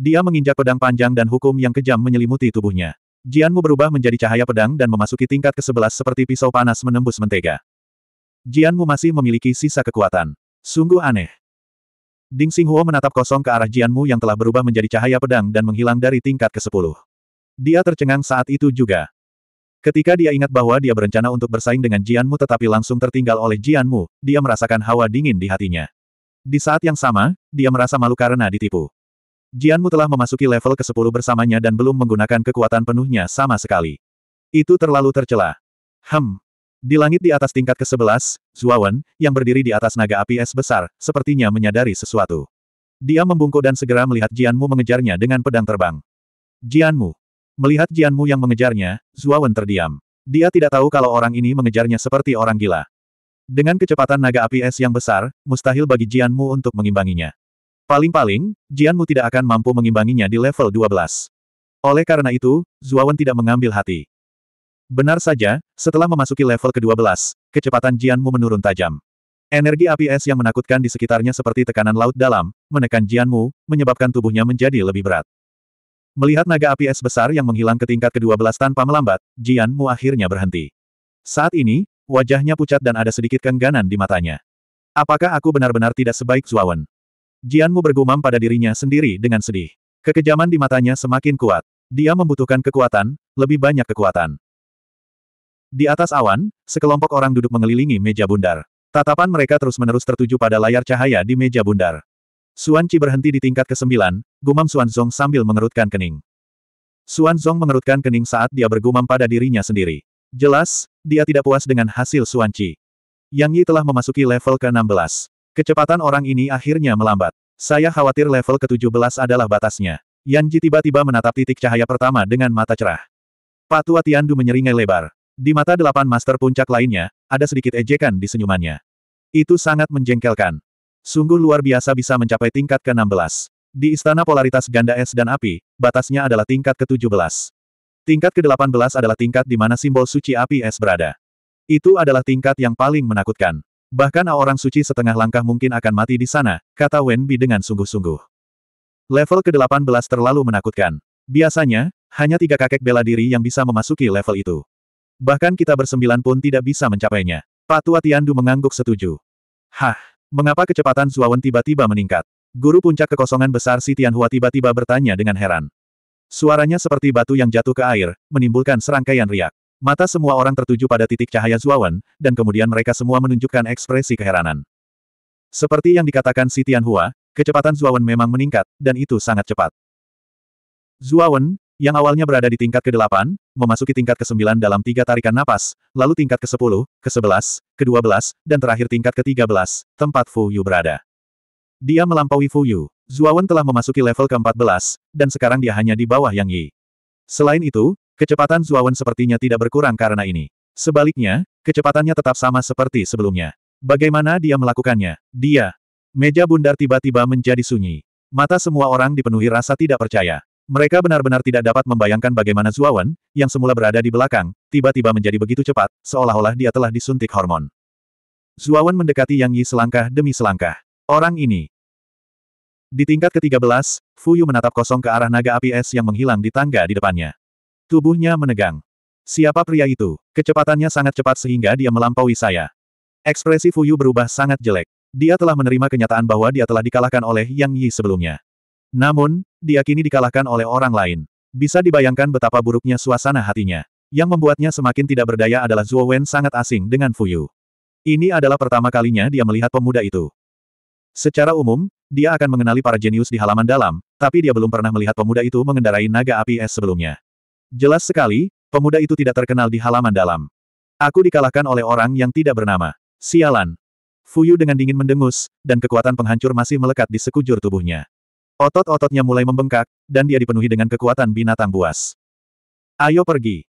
Dia menginjak pedang panjang dan hukum yang kejam menyelimuti tubuhnya. Jianmu berubah menjadi cahaya pedang dan memasuki tingkat ke-11 seperti pisau panas menembus mentega. Jianmu masih memiliki sisa kekuatan. Sungguh aneh. Ding Xinghuo menatap kosong ke arah Jianmu yang telah berubah menjadi cahaya pedang dan menghilang dari tingkat ke-10. Dia tercengang saat itu juga. Ketika dia ingat bahwa dia berencana untuk bersaing dengan Jianmu tetapi langsung tertinggal oleh Jianmu, dia merasakan hawa dingin di hatinya. Di saat yang sama, dia merasa malu karena ditipu. Jianmu telah memasuki level ke-10 bersamanya dan belum menggunakan kekuatan penuhnya sama sekali. Itu terlalu tercela. Hem, di langit di atas tingkat ke-11, Zuawan, yang berdiri di atas naga api es besar, sepertinya menyadari sesuatu. Dia membungkuk dan segera melihat Jianmu mengejarnya dengan pedang terbang. Jianmu. Melihat Jianmu yang mengejarnya, Zuawan terdiam. Dia tidak tahu kalau orang ini mengejarnya seperti orang gila. Dengan kecepatan naga api es yang besar, mustahil bagi Jianmu untuk mengimbanginya. Paling-paling, Jianmu tidak akan mampu mengimbanginya di level 12. Oleh karena itu, Zuawan tidak mengambil hati. Benar saja, setelah memasuki level ke-12, kecepatan Jianmu menurun tajam. Energi api es yang menakutkan di sekitarnya seperti tekanan laut dalam, menekan Jianmu, menyebabkan tubuhnya menjadi lebih berat. Melihat naga api es besar yang menghilang ke tingkat ke-12 tanpa melambat, Jianmu akhirnya berhenti. Saat ini, wajahnya pucat dan ada sedikit kengganan di matanya. Apakah aku benar-benar tidak sebaik Zuawan? Jianmu bergumam pada dirinya sendiri dengan sedih. Kekejaman di matanya semakin kuat. Dia membutuhkan kekuatan, lebih banyak kekuatan. Di atas awan, sekelompok orang duduk mengelilingi meja bundar. Tatapan mereka terus-menerus tertuju pada layar cahaya di meja bundar. Suan Qi berhenti di tingkat ke-9, gumam Suan Zong sambil mengerutkan kening. Suan Zong mengerutkan kening saat dia bergumam pada dirinya sendiri. Jelas, dia tidak puas dengan hasil Suan Qi. Yang Yi telah memasuki level ke-16. Kecepatan orang ini akhirnya melambat. Saya khawatir level ke-17 adalah batasnya. Yan Ji tiba-tiba menatap titik cahaya pertama dengan mata cerah. Patua Tiandu menyeringai lebar. Di mata delapan master puncak lainnya, ada sedikit ejekan di senyumannya. Itu sangat menjengkelkan. Sungguh luar biasa bisa mencapai tingkat ke-16. Di istana polaritas ganda es dan api, batasnya adalah tingkat ke-17. Tingkat ke-18 adalah tingkat di mana simbol suci api es berada. Itu adalah tingkat yang paling menakutkan. Bahkan orang suci setengah langkah mungkin akan mati di sana, kata Wenbi dengan sungguh-sungguh. Level ke-18 terlalu menakutkan. Biasanya, hanya tiga kakek bela diri yang bisa memasuki level itu. Bahkan kita bersembilan pun tidak bisa mencapainya. Pak Tua Tiandu mengangguk setuju. Hah, mengapa kecepatan Zuawan tiba-tiba meningkat? Guru puncak kekosongan besar si Tianhua tiba-tiba bertanya dengan heran. Suaranya seperti batu yang jatuh ke air, menimbulkan serangkaian riak. Mata semua orang tertuju pada titik cahaya Zuawan, dan kemudian mereka semua menunjukkan ekspresi keheranan. Seperti yang dikatakan si Tianhua, kecepatan Zuawan memang meningkat, dan itu sangat cepat. Zuawan, yang awalnya berada di tingkat ke-8, memasuki tingkat ke-9 dalam tiga tarikan napas, lalu tingkat ke-10, ke-11, ke-12, dan terakhir tingkat ke-13, tempat Fu Yu berada. Dia melampaui Fu Yu. Zuawan telah memasuki level ke-14, dan sekarang dia hanya di bawah Yang Yi. Selain itu, kecepatan Zuawan sepertinya tidak berkurang karena ini. Sebaliknya, kecepatannya tetap sama seperti sebelumnya. Bagaimana dia melakukannya? Dia. Meja bundar tiba-tiba menjadi sunyi. Mata semua orang dipenuhi rasa tidak percaya. Mereka benar-benar tidak dapat membayangkan bagaimana Zuawan, yang semula berada di belakang, tiba-tiba menjadi begitu cepat, seolah-olah dia telah disuntik hormon. Zuawan mendekati Yang Yi selangkah demi selangkah. Orang ini. Di tingkat ke-13, Yu menatap kosong ke arah naga api es yang menghilang di tangga di depannya. Tubuhnya menegang. Siapa pria itu? Kecepatannya sangat cepat sehingga dia melampaui saya. Ekspresi Fu Yu berubah sangat jelek. Dia telah menerima kenyataan bahwa dia telah dikalahkan oleh Yang Yi sebelumnya. Namun, dia kini dikalahkan oleh orang lain. Bisa dibayangkan betapa buruknya suasana hatinya. Yang membuatnya semakin tidak berdaya adalah Zhuo Wen sangat asing dengan Fu Yu Ini adalah pertama kalinya dia melihat pemuda itu. Secara umum, dia akan mengenali para jenius di halaman dalam, tapi dia belum pernah melihat pemuda itu mengendarai naga api es sebelumnya. Jelas sekali, pemuda itu tidak terkenal di halaman dalam. Aku dikalahkan oleh orang yang tidak bernama. Sialan. Fuyu dengan dingin mendengus, dan kekuatan penghancur masih melekat di sekujur tubuhnya. Otot-ototnya mulai membengkak, dan dia dipenuhi dengan kekuatan binatang buas. Ayo pergi.